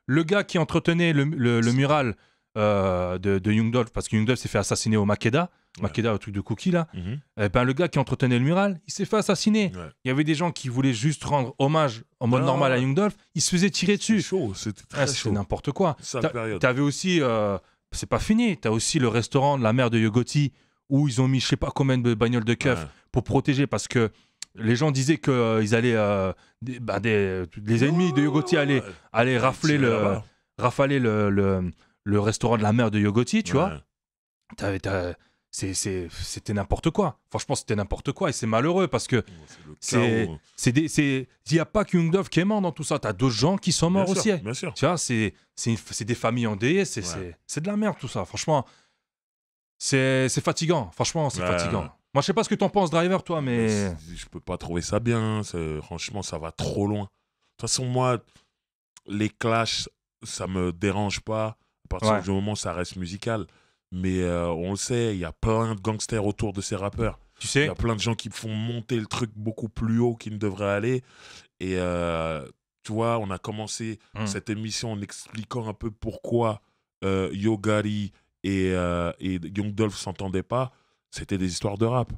Le gars qui entretenait le, mural euh, de, de Young Dolph parce que Young Dolph s'est fait assassiner au Makeda. Makeda, le truc de Cookie là, mhm. eh ben, le gars qui entretenait le mural, il s'est fait assassiner. Il y avait des gens qui voulaient juste rendre hommage en mode ah normal à Young Dolph, il se faisait tirer dessus. C'était ah, très chaud, n'importe quoi. T'avais aussi, euh, c'est pas fini, t'as aussi le restaurant de la mère de Yogoti où ils ont mis je sais pas combien de bagnoles de keuf pour protéger parce que les gens disaient que euh, allaient, euh, bah, les ennemis de Yogoti allaient, rafler le, rafaler le, le, restaurant de la mère de Yogoti, tu vois. T'avais c'était n'importe quoi. Franchement, c'était n'importe quoi et c'est malheureux parce que hein. c'est il n'y a pas qu'une Dove qui est mort dans tout ça. Tu as deux gens qui sont morts aussi. bien sûr. Tu vois, c'est des familles endeuillées, c'est de la merde tout ça. Franchement, c'est fatigant. Franchement, c'est fatigant. Moi, je sais pas ce que en penses, Driver, toi, mais. Je peux pas trouver ça bien. Hein. Franchement, ça va trop loin. De toute façon, moi, les clashs, ça me dérange pas à partir du moment où ça reste musical. Mais euh, on le sait, il y a plein de gangsters autour de ces rappeurs. Tu sais Il y a plein de gens qui font monter le truc beaucoup plus haut qu'il ne devrait aller. Et euh, tu vois, on a commencé hmm. cette émission en expliquant un peu pourquoi euh, Yo Yogari et, Young Dolph s'entendaient pas. C'était des histoires de rap.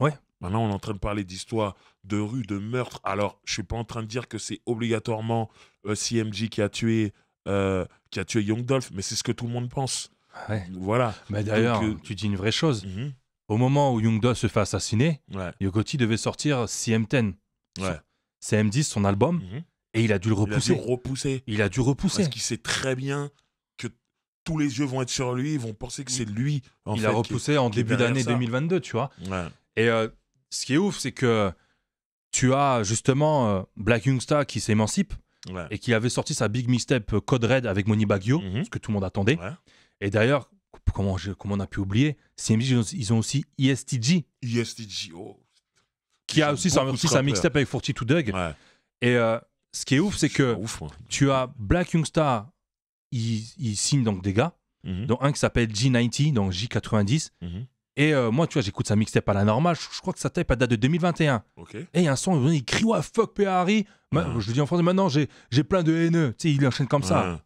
Ouais. Maintenant, on est en train de parler d'histoires de rue, de meurtre. Alors, je suis pas en train de dire que c'est obligatoirement Cmg qui a tué qui a tué Young Dolph, mais c'est ce que tout le monde pense. Ah voilà. Mais d'ailleurs, euh, tu dis une vraie chose. Mhm. Au moment où Young Youngda se fait assassiner, ouais. devait sortir CM10. CM10, son album, mhm. et il a dû le repousser. Il a dû repousser. Il a dû repousser. Parce qu'il sait très bien que tous les yeux vont être sur lui, ils vont penser que c'est lui. il a repoussé en début d'année 2022, tu vois. Et euh, ce qui est ouf, c'est que tu as justement euh, Black Black Star qui s'émancipe et qui avait sorti sa big mixtape Code Red avec Moni Baggio, mhm. ce que tout le monde attendait. Ouais. Et d'ailleurs, comment, comment, on a pu oublier, CMG, ils ont, aussi ESTG. ESTG, oh. Qui a aussi, sa mixtape avec 42 Doug. Et euh, ce qui est ouf, c'est que tu as Black Youngstar, il, il signe donc des gars, mhm. dont un qui s'appelle G90, donc J90. Mhm. Et euh, moi, tu vois, j'écoute sa mixtape à la normale. Je, crois que sa tape, elle date de 2021. Et il y a un son, il crie Ouais, fuck P. Je lui dis en français, maintenant, j'ai plein de haineux. Tu sais, il enchaîne comme ça.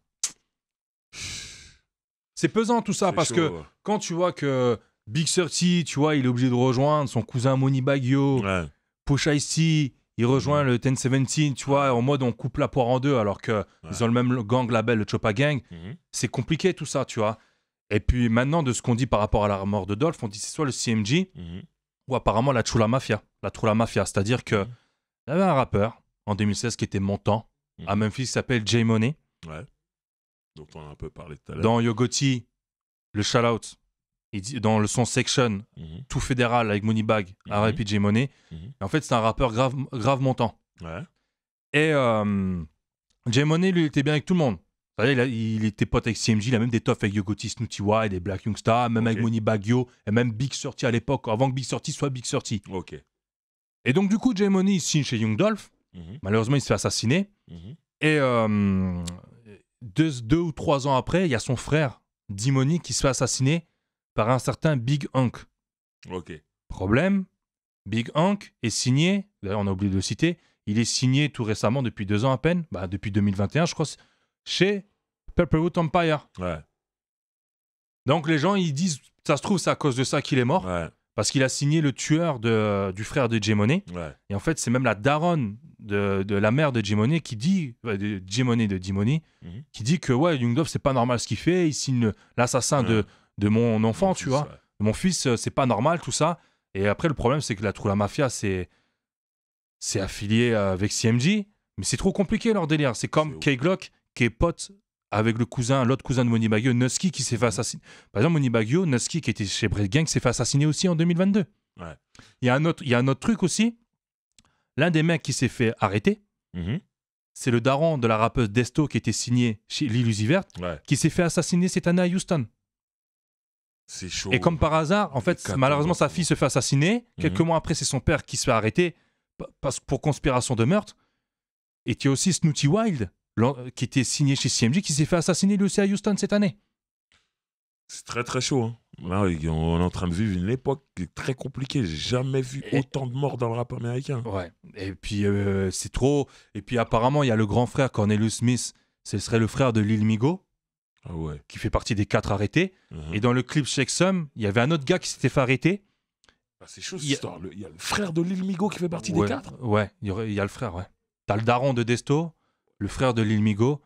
C'est pesant tout ça parce que quand tu vois que Big Surti, tu vois, il est obligé de rejoindre son cousin Moni Baggio, ouais. Pocha il rejoint mm. le le 1017, tu vois, en mode on coupe la poire en deux alors que ils ont le même gang label, le Choppa Gang. Mm-hmm. C'est compliqué tout ça, tu vois. Et puis maintenant, de ce qu'on dit par rapport à la mort de Dolph, on dit c'est soit le CMG mm-hmm. ou apparemment la Chula Mafia. La Chula Mafia, c'est-à-dire que mm-hmm. y avait un rappeur en 2016 qui était montant à Memphis qui s'appelle Jay Money dont on a un peu parlé tout à l'heure. Dans Yogoti, le shout-out, dans le son Section, mhm. tout fédéral avec Moneybag, mm -hmm. Money. Mhm. En fait, c'est un rappeur grave, grave montant. Ouais. Et euh, Money, lui, il était bien avec tout le monde. Il, il était pote avec CMJ, il a même des toffes avec Yogoti, Snooty White et Black Youngstar, même avec Moneybag Yo, et même Big Sortie à l'époque, avant que Big Sortie soit Big Sortie. Ok. Et donc, du coup, J Money, il signe chez Young Dolph. Mhm. Malheureusement, il se fait assassiner. Et euh, deux, ou trois ans après, il y a son frère, Dimoni, qui se fait assassiner par un certain Big Hank. Ok. Problème, Big Hank est signé, d'ailleurs on a oublié de le citer, il est signé tout récemment, depuis deux ans à peine, bah, depuis 2021 je crois, chez Purplewood Empire. Ouais. Donc les gens ils disent, ça se trouve c'est à cause de ça qu'il est mort. Ouais parce qu'il a signé le tueur du frère de Gémoné. Et en fait, c'est même la daronne de, la mère de Gémoné qui dit, de de mhm. qui dit que ouais, Young c'est pas normal ce qu'il fait, il signe l'assassin de, mon enfant, tu vois. Mon fils, euh, c'est pas normal tout ça. Et après, le problème, c'est que la la Mafia, c'est affilié avec CMG, mais c'est trop compliqué leur délire. C'est comme K-Glock, qui est pote avec le cousin, l'autre cousin de Moni Baggio, Nusky, qui s'est fait assassiner. Par exemple, Moni Baggio, Nusky, qui était chez Brett Gang, s'est fait assassiner aussi en 2022. Il, y a un autre, truc aussi. L'un des mecs qui s'est fait arrêter, mm-hmm. c'est le daron de la rappeuse Desto qui était signé chez Lil qui s'est fait assassiner cette année à Houston. C'est chaud. Et comme par hasard, en fait, malheureusement, sa fille se fait assassiner. Quelques mm-hmm. mois après, c'est son père qui se fait arrêter parce, pour conspiration de meurtre. Et tu as aussi Snooty Wild, euh, qui était signé chez CMG, qui s'est fait assassiner lui aussi à Houston cette année. C'est très très chaud. Là, hein. bah on est en train de vivre une époque très compliquée. J'ai jamais vu autant de morts dans le rap américain. Ouais. Et puis euh, c'est trop. Et puis apparemment, il y a le grand frère Cornelius Smith. Ce serait le frère de Lil Migo. Ah qui fait partie des quatre arrêtés. Uh-huh. Et dans le clip Sum, il y avait un autre gars qui s'était fait arrêter. Ah, c'est chaud cette histoire. Il y a le frère de Lil Migo qui fait partie des quatre. Ouais, il y, a le frère, ouais. T'as le daron de Desto, le frère de Lil Migo,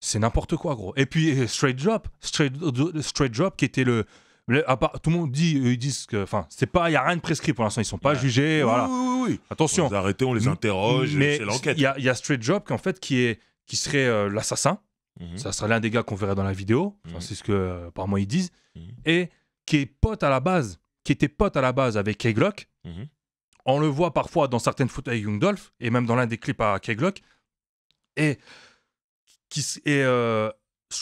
c'est n'importe quoi, gros. Et puis euh, Straight Drop, Straight, Drop qui était le, tout le monde dit, euh, ils disent que, enfin, c'est pas, il y a rien de prescrit pour l'instant, ils sont pas jugés, voilà. Oui, oui, Attention. On les on les interroge, c'est l'enquête. Il y a, Straight Drop qui en fait qui est, qui serait euh, l'assassin. Mhm. Ça serait l'un des gars qu'on verrait dans la vidéo. Mhm. C'est ce que par moi ils disent. Mhm. Et qui est pote à la base, qui était pote à la base avec Keglock. On le voit parfois dans certaines photos avec Young Dolph et même dans l'un des clips à Keglock. Et, qui, euh,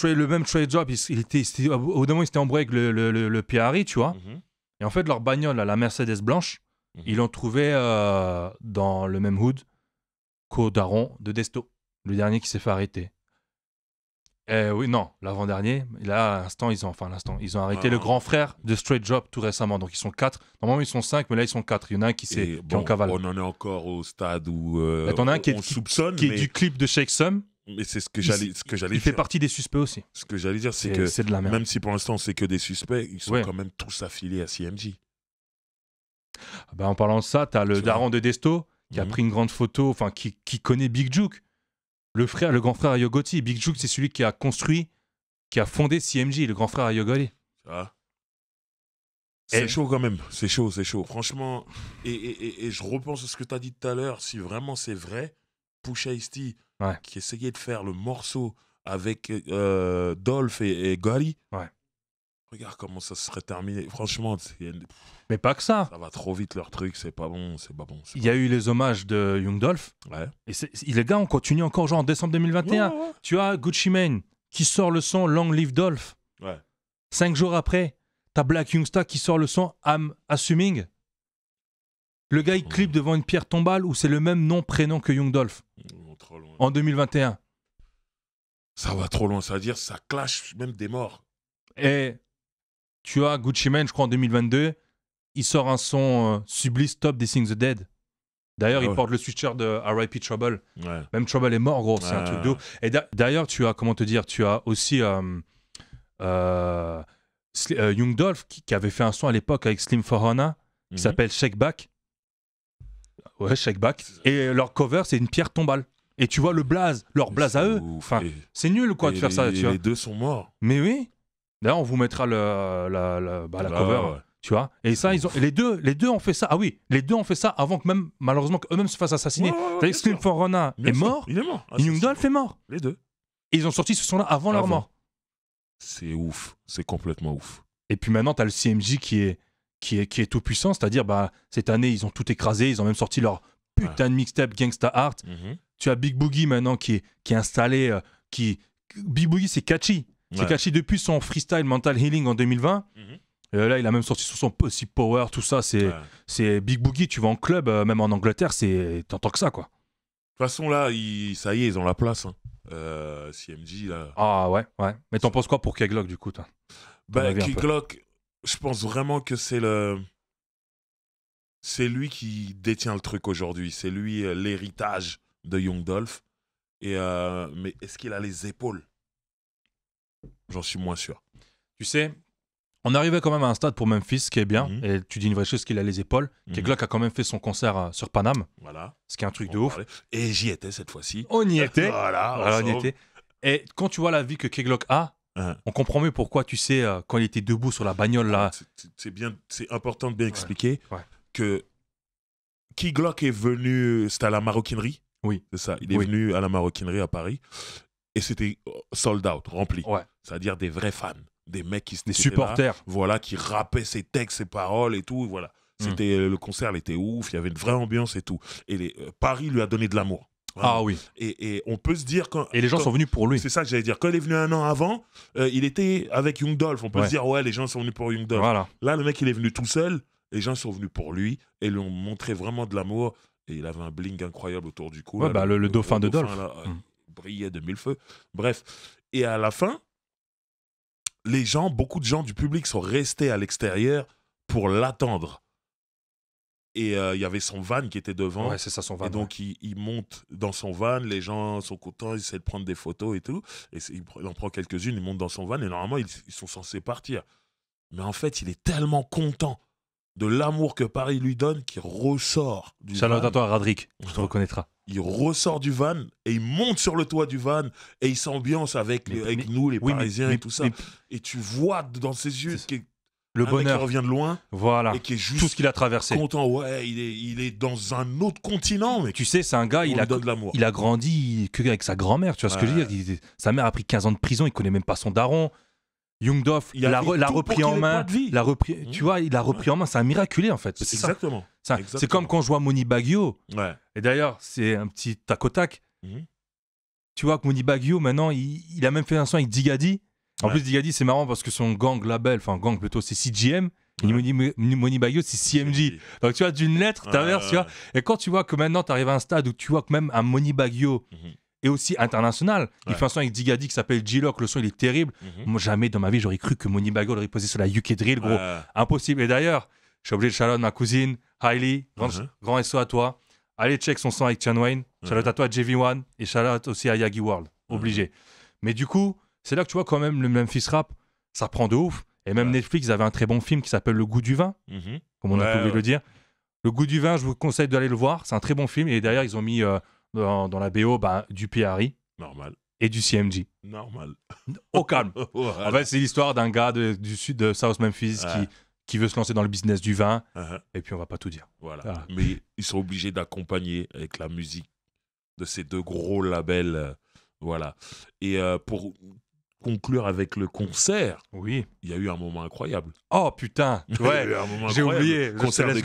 le même trade job, il, il était, il, au moment, en break le, le, le, tu vois. Mhm. Et en fait, leur bagnole, la Mercedes blanche, mhm. ils l'ont trouvé euh, dans le même hood qu'au daron de Desto, le dernier qui s'est fait arrêter. Euh, oui, non, l'avant-dernier. Là, à l'instant, ils ont, enfin, l'instant, ils ont arrêté le grand frère de Straight Job tout récemment. Donc, ils sont quatre. Normalement, ils sont cinq, mais là, ils sont quatre. Il y en a un qui s'est bon, en cavale. On en est encore au stade où euh, qui on soupçonne. Qui est du clip de Shake Mais c'est ce que j'allais, ce que j'allais. Il fait partie des suspects aussi. Ce que j'allais dire, c'est que de la même si pour l'instant c'est que des suspects, ils sont quand même tous affiliés à CMJ. Bah, en parlant de ça, t'as le daron de Desto qui a mhm. pris une grande photo, enfin qui, qui connaît Big Juke le frère, le grand frère à Yogoti. Big Juke, c'est celui qui a construit, qui a fondé CMG, le grand frère à Yogoli. C'est chaud quand même, c'est chaud, c'est chaud. Franchement, et, je repense à ce que tu as dit tout à l'heure, si vraiment c'est vrai, Pusha T, qui essayait de faire le morceau avec euh, Dolph et, Gali. ouais. Regarde comment ça serait terminé. Franchement, mais pas que ça. Ça va trop vite leur truc, c'est pas bon, c'est pas bon. Il y a eu les hommages de Young Dolph. Ouais. Et les gars, on continue encore genre en décembre 2021. tu as Gucci Mane qui sort le son Long Live Dolph. Ouais. Cinq jours après, t'as Black Youngsta qui sort le son I'm Assuming. Le gars, il clip devant une pierre tombale où c'est le même nom, prénom que Young Dolph. Mm, en 2021. Ça va trop loin, ça veut dire ça clash même des morts. Et tu as Gucci Mane, je crois, en 2022. Il sort un son euh, sublime Stop thing's the Dead. D'ailleurs, ah il porte le switcher de R.I.P. Trouble. Même Trouble est mort, gros. C'est un truc de Et d'ailleurs, tu as, comment te dire, tu as aussi euh, euh, Young Dolph qui, avait fait un son à l'époque avec Slim Forana qui mhm. s'appelle Shake Back. Ouais, Shake Back. Et leur cover, c'est une pierre tombale. Et tu vois le blaze, leur blaze à eux. Enfin, c'est nul quoi de faire ça. Tu les deux sont morts. Mais oui. D'ailleurs, on vous mettra le, la, la, bah, ah, cover. Tu vois Et ça, ils ont, les, deux, les deux ont fait ça. Ah oui, les deux ont fait ça avant que même, malheureusement, qu'eux-mêmes se fassent assassiner. Ouais, ouais, est mort. Il est mort. Ah, est mort. Les deux. ils ont sorti ce son-là avant, leur mort. C'est ouf. C'est complètement ouf. Et puis maintenant, t'as le CMJ qui est, qui est, qui est tout puissant. C'est-à-dire, bah, cette année, ils ont tout écrasé. Ils ont même sorti leur putain de mixtape Gangsta Art. Mhm. Tu as Big Boogie maintenant qui est, qui est installé, euh, qui, Big Boogie, c'est catchy. C'est caché depuis son freestyle Mental Healing en 2020, mhm. euh, là, il a même sorti sur son Pussy Power, tout ça. C'est Big Boogie, tu vas en club, euh, même en Angleterre, c'est t'entends que ça, quoi. De toute façon, là, ça y est, ils ont la place. Hein. Euh, CMG, là. Ah ouais, ouais. Mais t'en penses quoi pour Keglock, du coup toi Bah, je pense vraiment que c'est le. C'est lui qui détient le truc aujourd'hui. C'est lui l'héritage de Young Dolph. Et, mais est-ce qu'il a les épaules J'en suis moins sûr. Tu sais, on arrivait quand même à un stade pour Memphis, ce qui est bien. Mhm. Et tu dis une vraie chose, qu'il a les épaules. Mm a quand même fait son concert euh, sur Paname. Voilà. Ce qui est un truc de ouf. Et j'y étais cette fois-ci. On y était. voilà. on y était. Et quand tu vois la vie que Keglock a, hein. on comprend mieux pourquoi, tu sais, euh, quand il était debout sur la bagnole là. C'est bien, c'est important de bien expliquer que Keglock est venu, c'était à la maroquinerie. Oui. C'est ça. Il est venu à la maroquinerie à Paris et c'était euh, sold out, rempli. Ouais. C'est-à-dire des vrais fans, des mecs qui se Des supporters. voilà, qui rappaient ses textes, ses paroles et tout. Voilà. Hmm. C'était euh, le concert, était ouf, il y avait une vraie ambiance et tout. Et les, euh, Paris lui a donné de l'amour. Ah oui. Et, et, on peut se dire quand. Et les gens sont venus pour lui. C'est ça que j'allais dire. Quand il est venu un an avant, il était avec Young Dolph. On peut se dire ouais, les gens sont venus pour Young Dolph. Voilà. Là, le mec, il est venu tout seul. Les gens sont venus pour lui et lui ont montré vraiment de l'amour. Et il avait un bling incroyable autour du cou. Ouais, bah, le, dauphin de Dolph. Hmm brillait de mille feux. Bref. Et à la fin, les gens, beaucoup de gens du public sont restés à l'extérieur pour l'attendre. Et euh, il y avait son van qui était devant. Ouais, c'est ça, son van. Et donc, il, monte dans son van, les gens sont contents, ils essaient de prendre des photos et tout. Et il, en prend quelques-unes, il monte dans son van, et normalement, ils, sont censés partir. Mais en fait, il est tellement content de l'amour que Paris lui donne qu'il ressort. Du Salut à toi, Radric, tu te reconnaîtras il ressort du van et il monte sur le toit du van et il s'ambiance avec, avec nous, les Parisiens et tout ça. Et tu vois dans ses yeux le bonheur qui revient de loin. Voilà. Et qui est juste tout ce qu'il a traversé. Content, ouais, il est, il est dans un autre continent. Mais tu sais, c'est un gars, il a, il a grandi avec sa grand-mère, tu vois ce que je veux dire. sa mère a pris 15 ans de prison, il connaît même pas son daron. Young Doff, il l'a, repris en main. La repris, Tu vois, il a repris en main. C'est un miraculé, en fait. C'est exactement. C'est comme quand je vois Moni Bagio. Ouais. Et d'ailleurs, c'est un petit tac au tac. Mhm. Tu vois que Moni Bagio, maintenant, il, a même fait un son avec Digadi. En plus, Digadi, c'est marrant parce que son gang label, enfin, gang plutôt, c'est CGM. Moni Bagio, c'est CMG. Donc, tu vois, d'une lettre, t'inverses, tu vois. Et quand tu vois que maintenant, tu arrives à un stade où tu vois que même un Moni Bagio mhm et aussi international. Il fait un son avec Digadi qui s'appelle G-Lock. Le son, il est terrible. Mhm. Moi, jamais dans ma vie, j'aurais cru que Money Bagol aurait posé sur la UK Drill, gros. Impossible. Et d'ailleurs, je suis obligé de à ma cousine, Hailey. Grand, mhm. SO à toi. Allez check son son avec Chan Wayne. Mhm. à toi, JV1. Et Charlotte aussi à Yagi World. Obligé. Mais du coup, c'est là que tu vois quand même le Memphis Rap, ça prend de ouf. Et même Netflix avait un très bon film qui s'appelle Le goût du vin, comme on a pu le dire. Le goût du vin, je vous conseille d'aller le voir. C'est un très bon film. Et derrière, ils ont mis euh, dans, la BO bah, du PRI. Normal. Et du CMG. Normal. Au calme. c'est l'histoire d'un gars du sud de South Memphis qui, qui veut se lancer dans le business du vin. Uh-huh. Et puis, on va pas tout dire. Voilà. Ah. Mais ils sont obligés d'accompagner avec la musique de ces deux gros labels. Euh, voilà. Et euh, pour conclure avec le concert, oui, il y a eu un moment incroyable. Oh putain, ouais, j'ai oublié. Concert de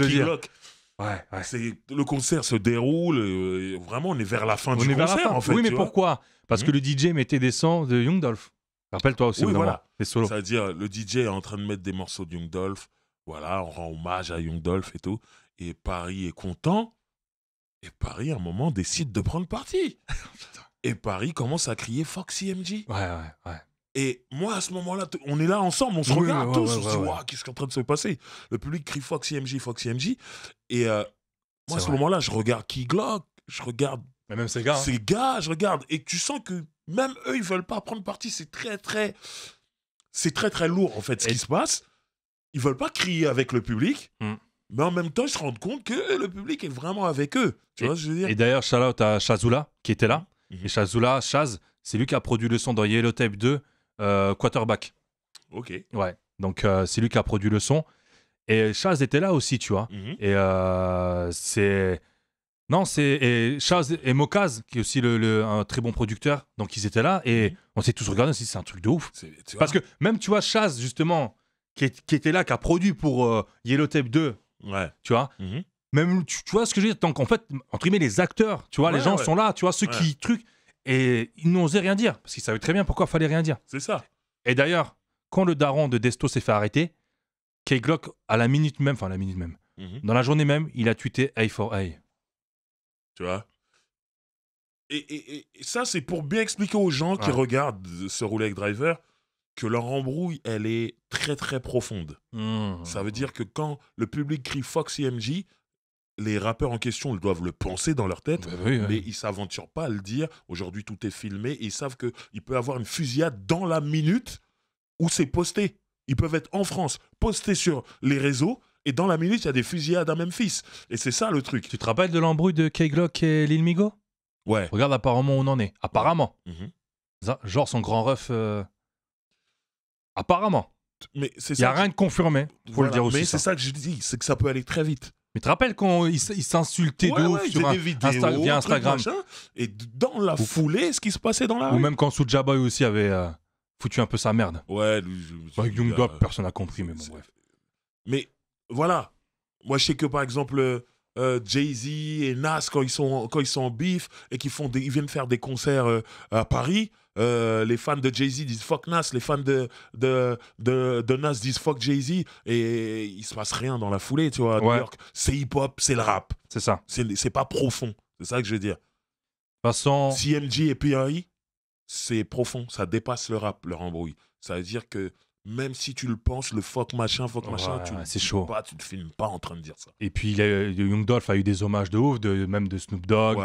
Ouais, C'est le concert se déroule. Euh, vraiment, on est vers la fin on du concert en fait. Oui, mais pourquoi Parce que hmm le DJ mettait des sons de Young Dolph. Rappelle-toi aussi, oui, voilà. C'est-à-dire, le DJ est en train de mettre des morceaux de Young Dolph. Voilà, on rend hommage à Young Dolph et tout. Et Paris est content. Et Paris, à un moment, décide de prendre parti. et Paris commence à crier Foxy MG. Ouais, ouais, ouais. Et moi, à ce moment-là, on est là ensemble, on se regarde tous, on se dit, Waouh, qu'est-ce qui est en train de se passer Le public crie Foxy MJ, Foxy MJ. Et euh, moi, à ce moment-là, je regarde qui gloque, je regarde. Mais même ces gars. Hein. Ces gars, je regarde. Et tu sens que même eux, ils veulent pas prendre parti. C'est très, très. C'est très, très lourd, en fait, ce qui se passe. Ils veulent pas crier avec le public. Hmm. Mais en même temps, ils se rendent compte que le public est vraiment avec eux. Tu et, vois ce que je veux dire Et d'ailleurs, shout out à Shazula, qui était là. Mhm. Et Shazula, Shaz, c'est lui qui a produit le son dans Yellow Tape 2 euh, quarterback. Ok. Ouais. Donc euh, c'est lui qui a produit le son. Et Chaz était là aussi, tu vois. Mhm. Et euh, c'est. Non, c'est Chaz et Mokaz, qui est aussi le, un très bon producteur. Donc ils étaient là et mhm. on s'est tous regardés, aussi, c'est un truc de ouf. Parce que même, tu vois, Chaz, justement, qui, était là, qui a produit pour Yellow Tape 2, ouais. tu vois. Mhm. Même, tu, vois ce que je veux dire Donc en fait, entre guillemets, les acteurs, tu vois, les gens sont là, tu vois, ceux qui truc et ils n'osaient rien dire, parce qu'ils savaient très bien pourquoi il fallait rien dire. C'est ça. Et d'ailleurs, quand le daron de Desto s'est fait arrêter, Kay Glock, à la minute même, enfin la minute même, mhm. dans la journée même, il a tweeté A for A. Tu vois et, ça, c'est pour bien expliquer aux gens qui regardent ce avec driver que leur embrouille, elle est très très profonde. Mmh. Ça veut dire que quand le public crie Fox MG, les rappeurs en question doivent le penser dans leur tête, mais ils s'aventurent pas à le dire. Aujourd'hui, tout est filmé ils savent qu'il peut y avoir une fusillade dans la minute où c'est posté. Ils peuvent être en France, postés sur les réseaux. Et dans la minute, il y a des fusillades à Memphis. Et c'est ça le truc. Tu te rappelles de l'embrouille de K-Glock et Lil Migo Ouais. Regarde apparemment où on en est. Apparemment. Mhm. Genre son grand ref. Euh, apparemment. Mais Il n'y a rien de confirmé. Faut le dire aussi. Mais c'est ça que je dis, c'est que ça peut aller très vite. Mais tu te rappelles quand ils s'insultaient de ouf sur vidéos, via Instagram Et dans la foulée, ce qui se passait dans la Ou même quand Suja Boy aussi avait euh, foutu un peu sa merde. Ouais, bah, euh, personne n'a compris, mais bon, bref. Mais voilà. Moi, je sais que par exemple, euh, euh, Jay-Z et Nas quand ils sont, quand ils sont en bif et qu'ils font ils viennent faire des concerts euh, à Paris. Euh, les fans de Jay-Z disent fuck Nas, les fans de, de, de, Nas disent fuck Jay-Z, et il se passe rien dans la foulée, tu vois. À New York, c'est hip-hop, c'est le rap. C'est ça. C'est pas profond, c'est ça que je veux dire. Façon... CMG et PI, c'est profond, ça dépasse le rap, leur embrouille. Ça veut dire que même si tu le penses, le fuck machin, fuck machin, tu c'est chaud. tu te filmes pas en train de dire ça. Et puis Young Dolph a eu des hommages de ouf, même de Snoop Dogg.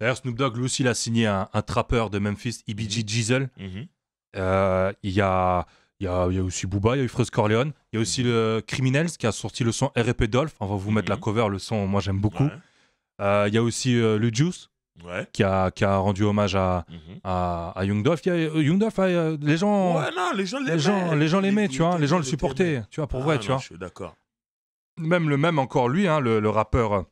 D'ailleurs, Snoop Dogg, lui aussi, il a signé un, trappeur de Memphis, IBG mhm. Diesel. Mhm. Euh, il y, a, il y, a, aussi Booba, il y a eu Freuse Corleone. Il y a aussi mhm. le Criminals qui a sorti le son R.E.P. Dolph. On va vous mettre la cover, le son, moi j'aime beaucoup. Euh, il y a aussi euh, le Juice qui, a, qui, a, rendu hommage à, mhm. à, Young Dolph Young les gens, les gens l'aimaient, les gens, les tu vois, les gens le supportaient, tu vois, pour ah, vrai, tu vois. Je suis d'accord. Même le même encore lui, hein, le, rappeur euh,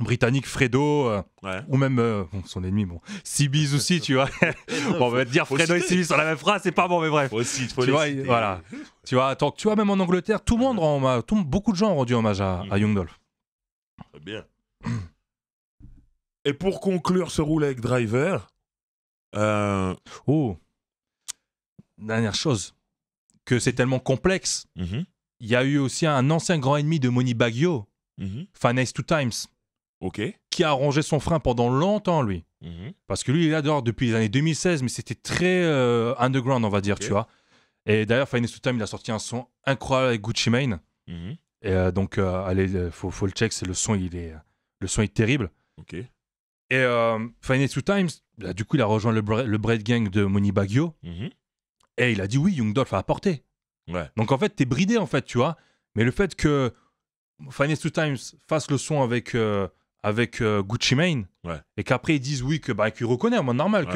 britannique Fredo, euh, ou même euh, son ennemi, bon, Sibiz aussi, tu vois. on va te dire Fredo et Sibiz sur la même phrase, c'est pas bon, mais bref. aussi, tu vois, voilà. tu vois, tu vois, même en Angleterre, tout le monde mhm. beaucoup de gens ont rendu hommage à, mhm. Young Dolph Très bien. Et pour conclure ce roulet avec Driver. Euh, oh. Dernière chose. Que c'est tellement complexe. Mm-hmm. Il y a eu aussi un ancien grand ennemi de Moni Baggio, mm mm-hmm. 2 Two Times. Ok. Qui a rongé son frein pendant longtemps, lui. Mm-hmm. Parce que lui, il adore depuis les années 2016, mais c'était très euh, underground, on va dire, tu vois. Et d'ailleurs, Finest Two Times, il a sorti un son incroyable avec Gucci Mane. Et euh, donc, allez, faut, faut, le check, c'est le son, il est, le son est terrible. OK. Et 2 euh, Times, bah, du coup, il a rejoint le, le Bread Gang de Moni Baggio. Mhm. Et il a dit oui, Young Dolph a apporté. Ouais. Donc en fait, t'es bridé, en fait, tu vois. Mais le fait que Finest Times fasse le son avec, euh, avec euh, Gucci Mane et qu'après ils disent oui, que bah, qu'il reconnaît, moi, normal, qu'il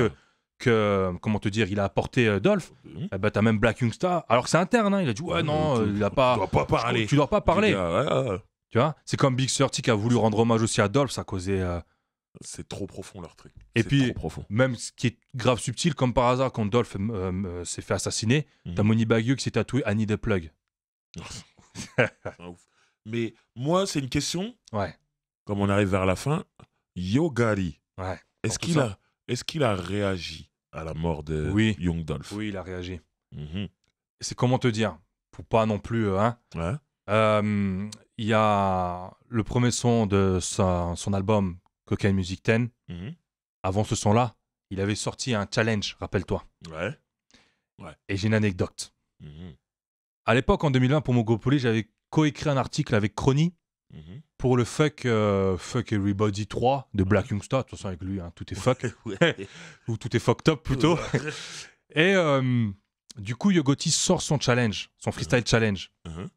que, que, comment te dire, il a apporté Dolph, tu mhm. eh ben, t'as même Black Young Star, alors que c'est interne, hein. il a dit ouais, non, tu, il a pas. Tu dois pas parler. tu dois pas parler. Ah, tu vois, c'est comme Big Surty qui a voulu rendre hommage aussi à Dolph, ça a causé c'est trop profond leur truc. Et puis, même ce qui est grave subtil, comme par hasard, quand Dolph euh, euh, s'est fait assassiner, mhm. t'as Moni Baguio qui s'est tatoué Annie de Plug. Mais moi, c'est une question. Ouais. Comme on arrive vers la fin, Yogari. Ouais. Est-ce qu'il a, est qu'il a réagi à la mort de Young Dolph Oui, il a réagi. Mhm. C'est comment te dire Pour pas non plus. Euh, hein ouais. Il y a le premier son de son album Cocaine Music 10. Mhm. Avant ce son-là, il avait sorti un challenge, rappelle-toi. Ouais. Et j'ai une anecdote. Mhm. À l'époque, en 2001, pour Mogopoli, j'avais coécrit un article avec Crony mhm. pour le fuck, euh, fuck Everybody 3 de Black Young De toute façon, avec lui, hein, tout est fuck. Ou tout est fucked up plutôt. Et euh, du coup, Yogoti sort son challenge, son freestyle challenge,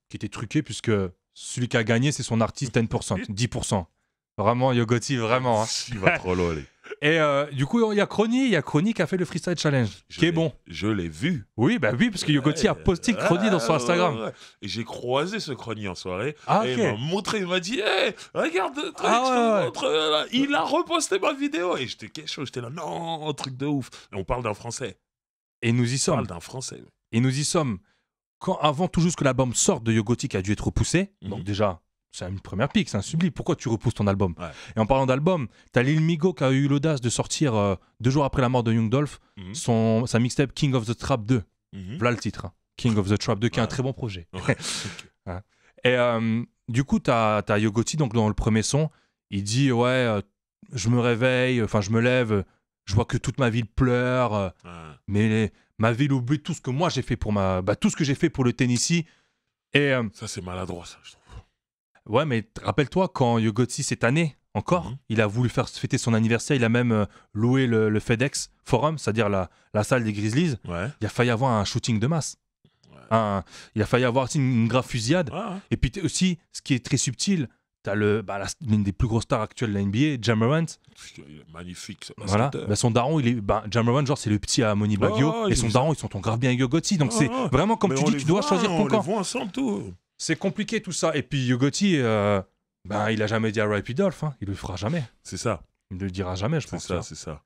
qui était truqué puisque celui qui a gagné, c'est son artiste 10%, 10%. Vraiment, Yogoti, vraiment. Hein. Il va trop loin, Et euh, du coup, il y a Chronie, il y a Crony qui a fait le freestyle challenge, qui est bon. Je l'ai vu. Oui, bah oui, parce que Yogoti a posté Chronie dans son ah, Instagram. Et j'ai croisé ce Chronie en soirée. Ah, il m'a montré, il m'a dit, hey, regarde, ah, il a reposté ma vidéo. Et j'étais quelque chose, j'étais là, non, truc de ouf. on parle d'un Français. Et nous y sommes. On parle d'un Français. Et nous y sommes. Quand, avant tout juste que la bombe sorte de Yogoti qui a dû être repoussée, donc mhm. déjà, c'est une première pique, c'est un sublime. Pourquoi tu repousses ton album Et en parlant d'album, t'as Lil Migo qui a eu l'audace de sortir, euh, deux jours après la mort de Young Dolph, mhm. son, sa mixtape King of the Trap 2. Mhm. Voilà le titre. Hein. King of the Trap 2, qui est un très bon projet. Hein. Et euh, du coup, t'as as Yogoti, donc dans le premier son, il dit Ouais, euh, je me réveille, enfin, je me lève, je vois que toute ma ville pleure, mais ma ville oublie tout ce que moi j'ai fait pour ma. Bah, tout ce que j'ai fait pour le Tennessee. Et, ça, c'est maladroit, ça, je trouve. Ouais, mais rappelle-toi, quand Yogoti, cette année encore, mhm. il a voulu faire fêter son anniversaire, il a même euh, loué le, FedEx Forum, c'est-à-dire la, salle des Grizzlies. Il a failli avoir un shooting de masse. il a failli avoir une, une grave fusillade. Et puis aussi, ce qui est très subtil, tu as bah, l'une des plus grosses stars actuelles de la NBA, Jamarant. Magnifique. Voilà. Bah, son daron, il est, bah, genre, c'est le petit à Moni et son daron, ils sont grave bien avec Donc c'est vraiment, comme tu dis, tu dois choisir ton camp. ensemble, tout. C'est compliqué tout ça. Et puis Yogoti, ben, il a jamais dit à Ray Dolph, hein. il le fera jamais. C'est ça. Il ne le dira jamais, je pense. C'est ça, c'est ça.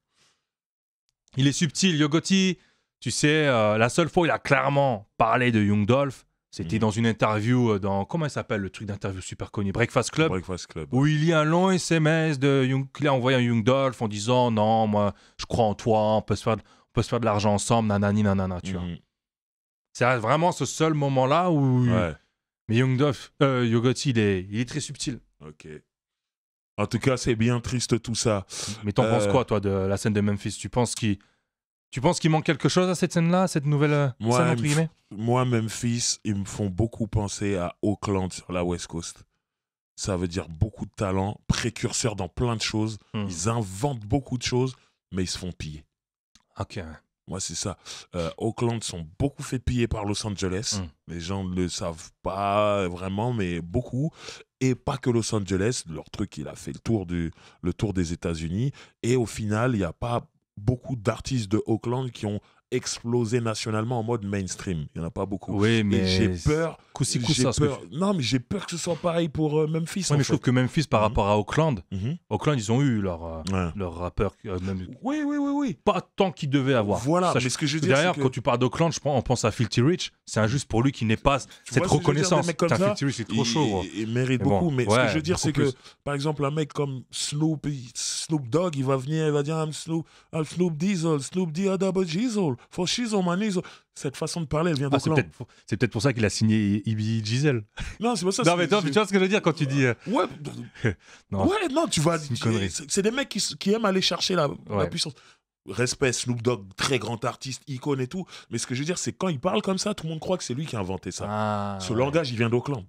Il est subtil, Yogoti. Tu sais, euh, la seule fois où il a clairement parlé de Young Dolph, c'était mhm. dans une interview euh, dans, comment il s'appelle le truc d'interview super connu, Breakfast Club, Breakfast Club. Où il y a un long SMS de Young, envoyé à Dolph en disant Non, moi, je crois en toi, on peut se faire, on peut se faire de l'argent ensemble, nanani, nanana, tu vois. Mhm. C'est vraiment ce seul moment-là où. Mais Young euh, il est, il est très subtil. Ok. En tout cas, c'est bien triste tout ça. Mais t'en penses euh, quoi, toi, de la scène de Memphis Tu penses qu'il tu penses qu'il manque quelque chose à cette scène-là, cette nouvelle euh, moi, scène entre Moi, Memphis, ils me font beaucoup penser à Auckland sur la West Coast. Ça veut dire beaucoup de talent, précurseurs dans plein de choses. Hmm. Ils inventent beaucoup de choses, mais ils se font piller. Ok. Moi, c'est ça. Euh, Auckland sont beaucoup fait piller par Los Angeles. Mm. Les gens ne le savent pas vraiment, mais beaucoup. Et pas que Los Angeles. Leur truc, il a fait le tour, du, le tour des États-Unis. Et au final, il n'y a pas beaucoup d'artistes de Auckland qui ont exploser nationalement en mode mainstream. Il n'y en a pas beaucoup. Oui, mais j'ai peur. coup ça, Que... Non, mais j'ai peur que ce soit pareil pour euh, Memphis. Oui, mais je trouve que Memphis, par mhm. rapport à mhm. Auckland, ils ont eu leur, euh, leur rappeur. Euh, oui, oui, oui, oui. Pas tant qu'ils devaient avoir. Voilà, mais ce que je Derrière, quand tu parles d'Auckland, je pense, on pense à Filthy Rich. C'est injuste pour lui qui n'ait pas cette reconnaissance. Rich, c'est trop chaud. Il, mérite beaucoup, mais ce que je veux dire, c'est que, par exemple, un mec comme Snoop, Snoop Dogg, il va venir, il va dire I'm Snoop, Diesel, Snoop D, Double Diesel. Cette façon de parler, elle vient ah, d'Auckland. C'est peut-être pour... ça qu'il a signé Ibi Giselle. Non, c'est pas ça. non, mais tu vois ce que je veux dire quand tu dis. Euh, ouais, bah, non. ouais, non, tu vas. C'est des mecs qui, aiment aller chercher la, la puissance respect, Snoop Dogg, très grand artiste, icône et tout. Mais ce que je veux dire, c'est quand il parle comme ça, tout le monde croit que c'est lui qui a inventé ça. Ah, ce langage, il vient d'Auckland.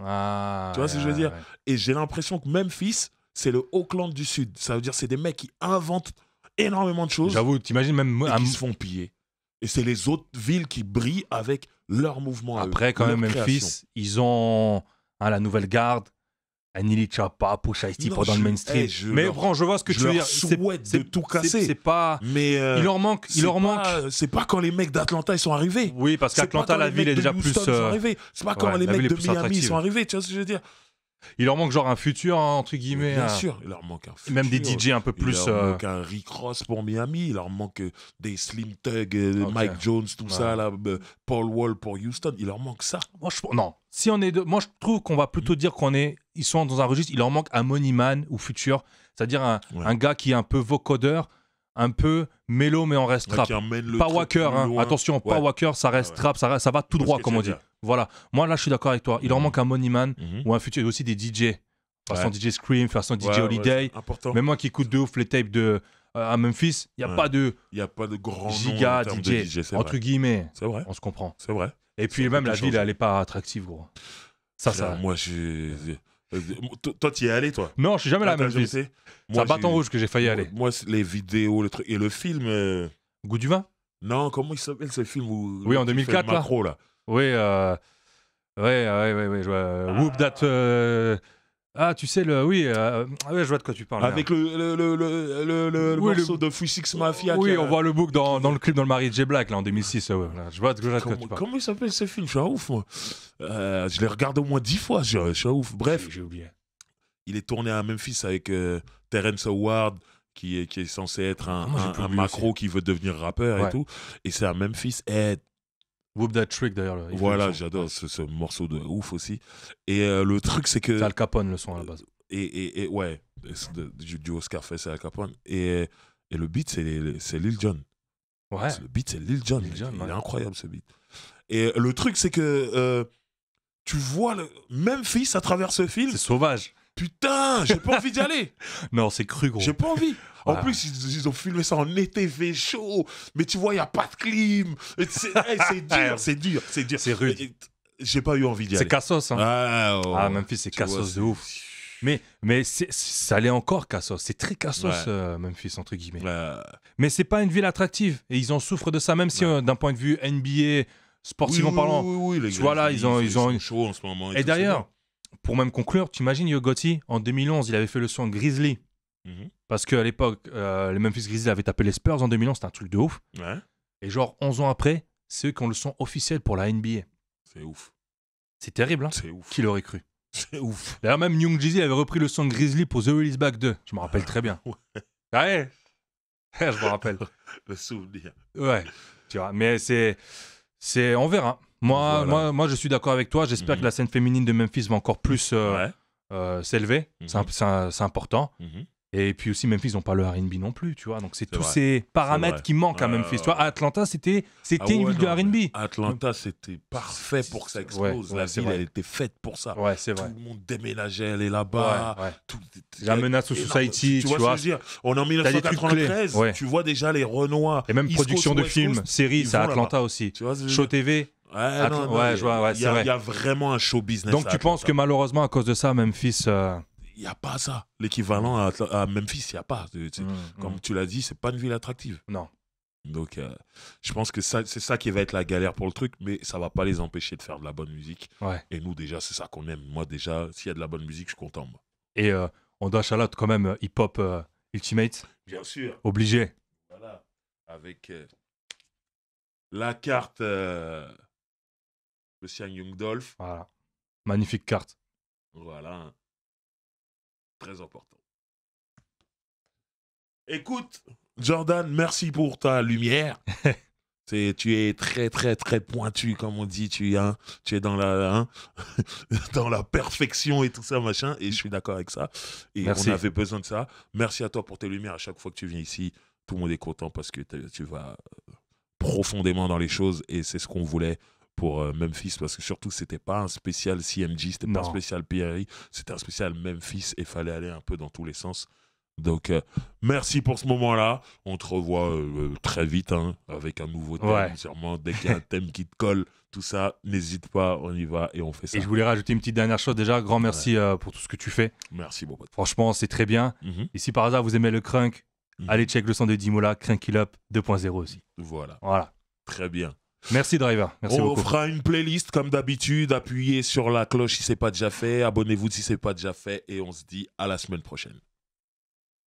Ah, tu vois ce que je veux dire Et j'ai l'impression que Memphis, c'est le Auckland du Sud. Ça veut dire c'est des mecs qui inventent énormément de choses. J'avoue, t'imagines même. Et un... se font piller. Et c'est les autres villes qui brillent avec leur mouvement. Après, quand même, Memphis, ils ont hein, la nouvelle garde. Anili Chapa, Pusha pendant le mainstream. Street eh, mais leur, je vois ce que tu veux dire. souhaite de tout casser. C'est pas. Mais euh, il leur manque. Il leur manque. Euh, c'est pas quand les mecs d'Atlanta ils sont arrivés. Oui, parce qu'Atlanta, la ville est déjà plus. Euh, c'est pas quand les mecs de Miami ils sont arrivés. Tu vois ce que je veux dire il leur manque genre un futur, hein, entre guillemets. Bien hein. sûr, il leur manque un futur. Même des DJ un peu plus. Il leur euh, manque un Rick Ross pour Miami, il leur manque euh, des Slim Tug, euh, Mike Jones, tout ça, là, Paul Wall pour Houston, il leur manque ça. Moi, je... Non, si on est moi je trouve qu'on va plutôt mm. dire qu'on est ils sont dans un registre il leur manque un money man ou futur c'est-à-dire un, gars qui est un peu vocodeur un peu mélo, mais on reste trap. Pas Walker, hein. attention, pas Walker, ça reste trap, ça, va tout droit, comme on dit. Voilà. Moi, là, je suis d'accord avec toi. Il en mhm. manque un Moneyman Man mhm. ou un futur, aussi des DJ. Façon DJ Scream, façon DJ Holiday. Même moi qui écoute de ouf les tapes de, euh, à Memphis, il n'y a pas de. a pas de giga DJ, entre guillemets. C'est vrai. On se comprend. C'est vrai. Et puis même la ville, elle n'est hein. pas attractive, gros. Ça, ça. Moi, je toi, tu y es allé, toi Non, je suis jamais allé à Ça ah, C'est à Bâton Rouge que j'ai failli aller. Moi, les vidéos, le truc Et le film. Euh, Goût du vin Non, comment il s'appelle ce film Oui, en 2004. Macro, là. Oui, euh... ouais, ouais, ouais, ah. Whoop That. Euh, ah, tu sais, le, oui, euh, ah ouais, je vois de quoi tu parles. Avec le, le, le, morceau de Six Mafia. Oui, on voit le book dans, dans le clip dans le mari de J. Black, là, en 2006. Ouais, je vois de, quoi tu parles. Comment il s'appelle ce film Je suis un ouf, moi. Euh, je l'ai regardé au moins dix fois, je, suis un ouf. Bref. J'ai oublié. Il est tourné à Memphis avec euh, Terrence Howard, qui est, qui est censé être un, un, macro qui veut devenir rappeur et tout. Et c'est à Memphis. Et Whoop That Trick d'ailleurs. Voilà, j'adore ce, morceau de ouf aussi. Et euh, le truc, c'est que. C'est Al Capone le son à la base. Et, et, et ouais, du, Oscar fait, c'est Al Capone. Et, et le beat, c'est Lil Jon. Ouais. Le beat, c'est Lil Jon. il, est incroyable ce beat. Et le truc, c'est que. Euh, tu vois le même fils à travers ce film. C'est sauvage. Putain, j'ai pas envie d'y aller. non, c'est cru, gros. J'ai pas envie. En ah. plus, ils, ont filmé ça en été, fait chaud. Mais tu vois, il n'y a pas de clim. C'est ah, dur, c'est dur, c'est dur. C'est rude. J'ai pas eu envie d'y aller. C'est cassos. Hein. Ah, oh. ah Memphis, c'est cassos de ouf. Mais, mais ça l'est encore, Cassos. C'est très Cassos, euh, Memphis, entre guillemets. Mais Mais c'est pas une ville attractive. Et ils en souffrent de ça, même si euh, d'un point de vue NBA, sportivement parlant. Oui, oui, les ils, ont, ils, ont... Sont chauds en ce moment. et d'ailleurs, pour même conclure, tu imagines Yo Gotti en 2011, il avait fait le son Grizzly. Mhm. Parce qu'à l'époque, euh, les Memphis Grizzlies avaient tapé les Spurs en 2011, c'était un truc de ouf. Et genre 11 ans après, c'est eux qui ont le son officiel pour la NBA. C'est ouf. C'est terrible, hein C'est ouf. Qui l'aurait cru C'est ouf. D'ailleurs, même Young Jeezy avait repris le son Grizzly pour The Release Back 2. Je me rappelle ah, très bien. ouais. Ah ouais. Je me rappelle. le souvenir. Ouais. Tu vois, mais c'est. C'est, on verra. Moi, moi, je suis d'accord avec toi. J'espère mhm. que la scène féminine de Memphis va encore plus euh, euh, s'élever. Mhm. C'est important. Mhm. Et puis aussi, Memphis n'ont pas le RB non plus, tu vois. Donc c'est tous ces paramètres qui manquent à Memphis. Tu vois, Atlanta, c'était c'était ah une ville de RB. Atlanta, c'était parfait pour que ça explose. la ville, elle était faite pour ça. Ouais, c'est vrai. Tout le monde déménageait, elle est là-bas. La menace au society, tu, tu, vois. Ce que je veux dire On est en 1993, tu vois déjà les Renois. Et même production de films, séries, c'est Atlanta aussi. Show TV, Ouais, ouais, ouais, il y, y, a vraiment un show business. Donc tu penses que malheureusement à cause de ça, Memphis, euh, il n'y a pas ça. L'équivalent à, Memphis, il n'y a pas. Mmh, comme mmh. tu l'as dit, c'est pas une ville attractive. Non. Donc, euh, je pense que c'est ça qui va être la galère pour le truc, mais ça ne va pas les empêcher de faire de la bonne musique. Ouais. Et nous, déjà, c'est ça qu'on aime. Moi, déjà, s'il y a de la bonne musique, je suis content. Et euh, on doit Charlotte quand même euh, hip-hop Ultimate. Bien sûr. Obligé. Voilà. Avec la carte Monsieur Young Dolph. Voilà. Magnifique carte. Voilà. Très important. Écoute, Jordan, merci pour ta lumière. tu es très, très, très pointu, comme on dit. Tu, hein, tu es dans la, hein, dans la perfection et tout ça, machin. Et je suis d'accord avec ça. Et on avait besoin de ça. Merci à toi pour tes lumières. À chaque fois que tu viens ici, tout le monde est content parce que tu vas euh, profondément dans les choses. Et c'est ce qu'on voulait pour euh, Memphis parce que surtout c'était pas un spécial CMG, c'était pas un spécial PRI, c'était un spécial Memphis et fallait aller un peu dans tous les sens. Donc euh, merci pour ce moment-là. On te revoit euh, très vite hein, avec un nouveau thème. Sûrement dès qu'il y a un thème qui te colle, tout ça, n'hésite pas, on y va et on fait ça. Et je voulais rajouter une petite dernière chose déjà. Grand merci pour tout ce que tu fais. Merci beaucoup. Franchement, c'est très bien. Mhm. Et si par hasard vous aimez le crunk, mhm. allez check le son de Dimola, Crunk It Up 2.0 aussi. Voilà. Voilà. Très bien. Merci Driver. on fera une playlist comme d'habitude. Appuyez sur la cloche si n'est pas déjà fait. Abonnez-vous si ce n'est pas déjà fait. Et on se dit à la semaine prochaine.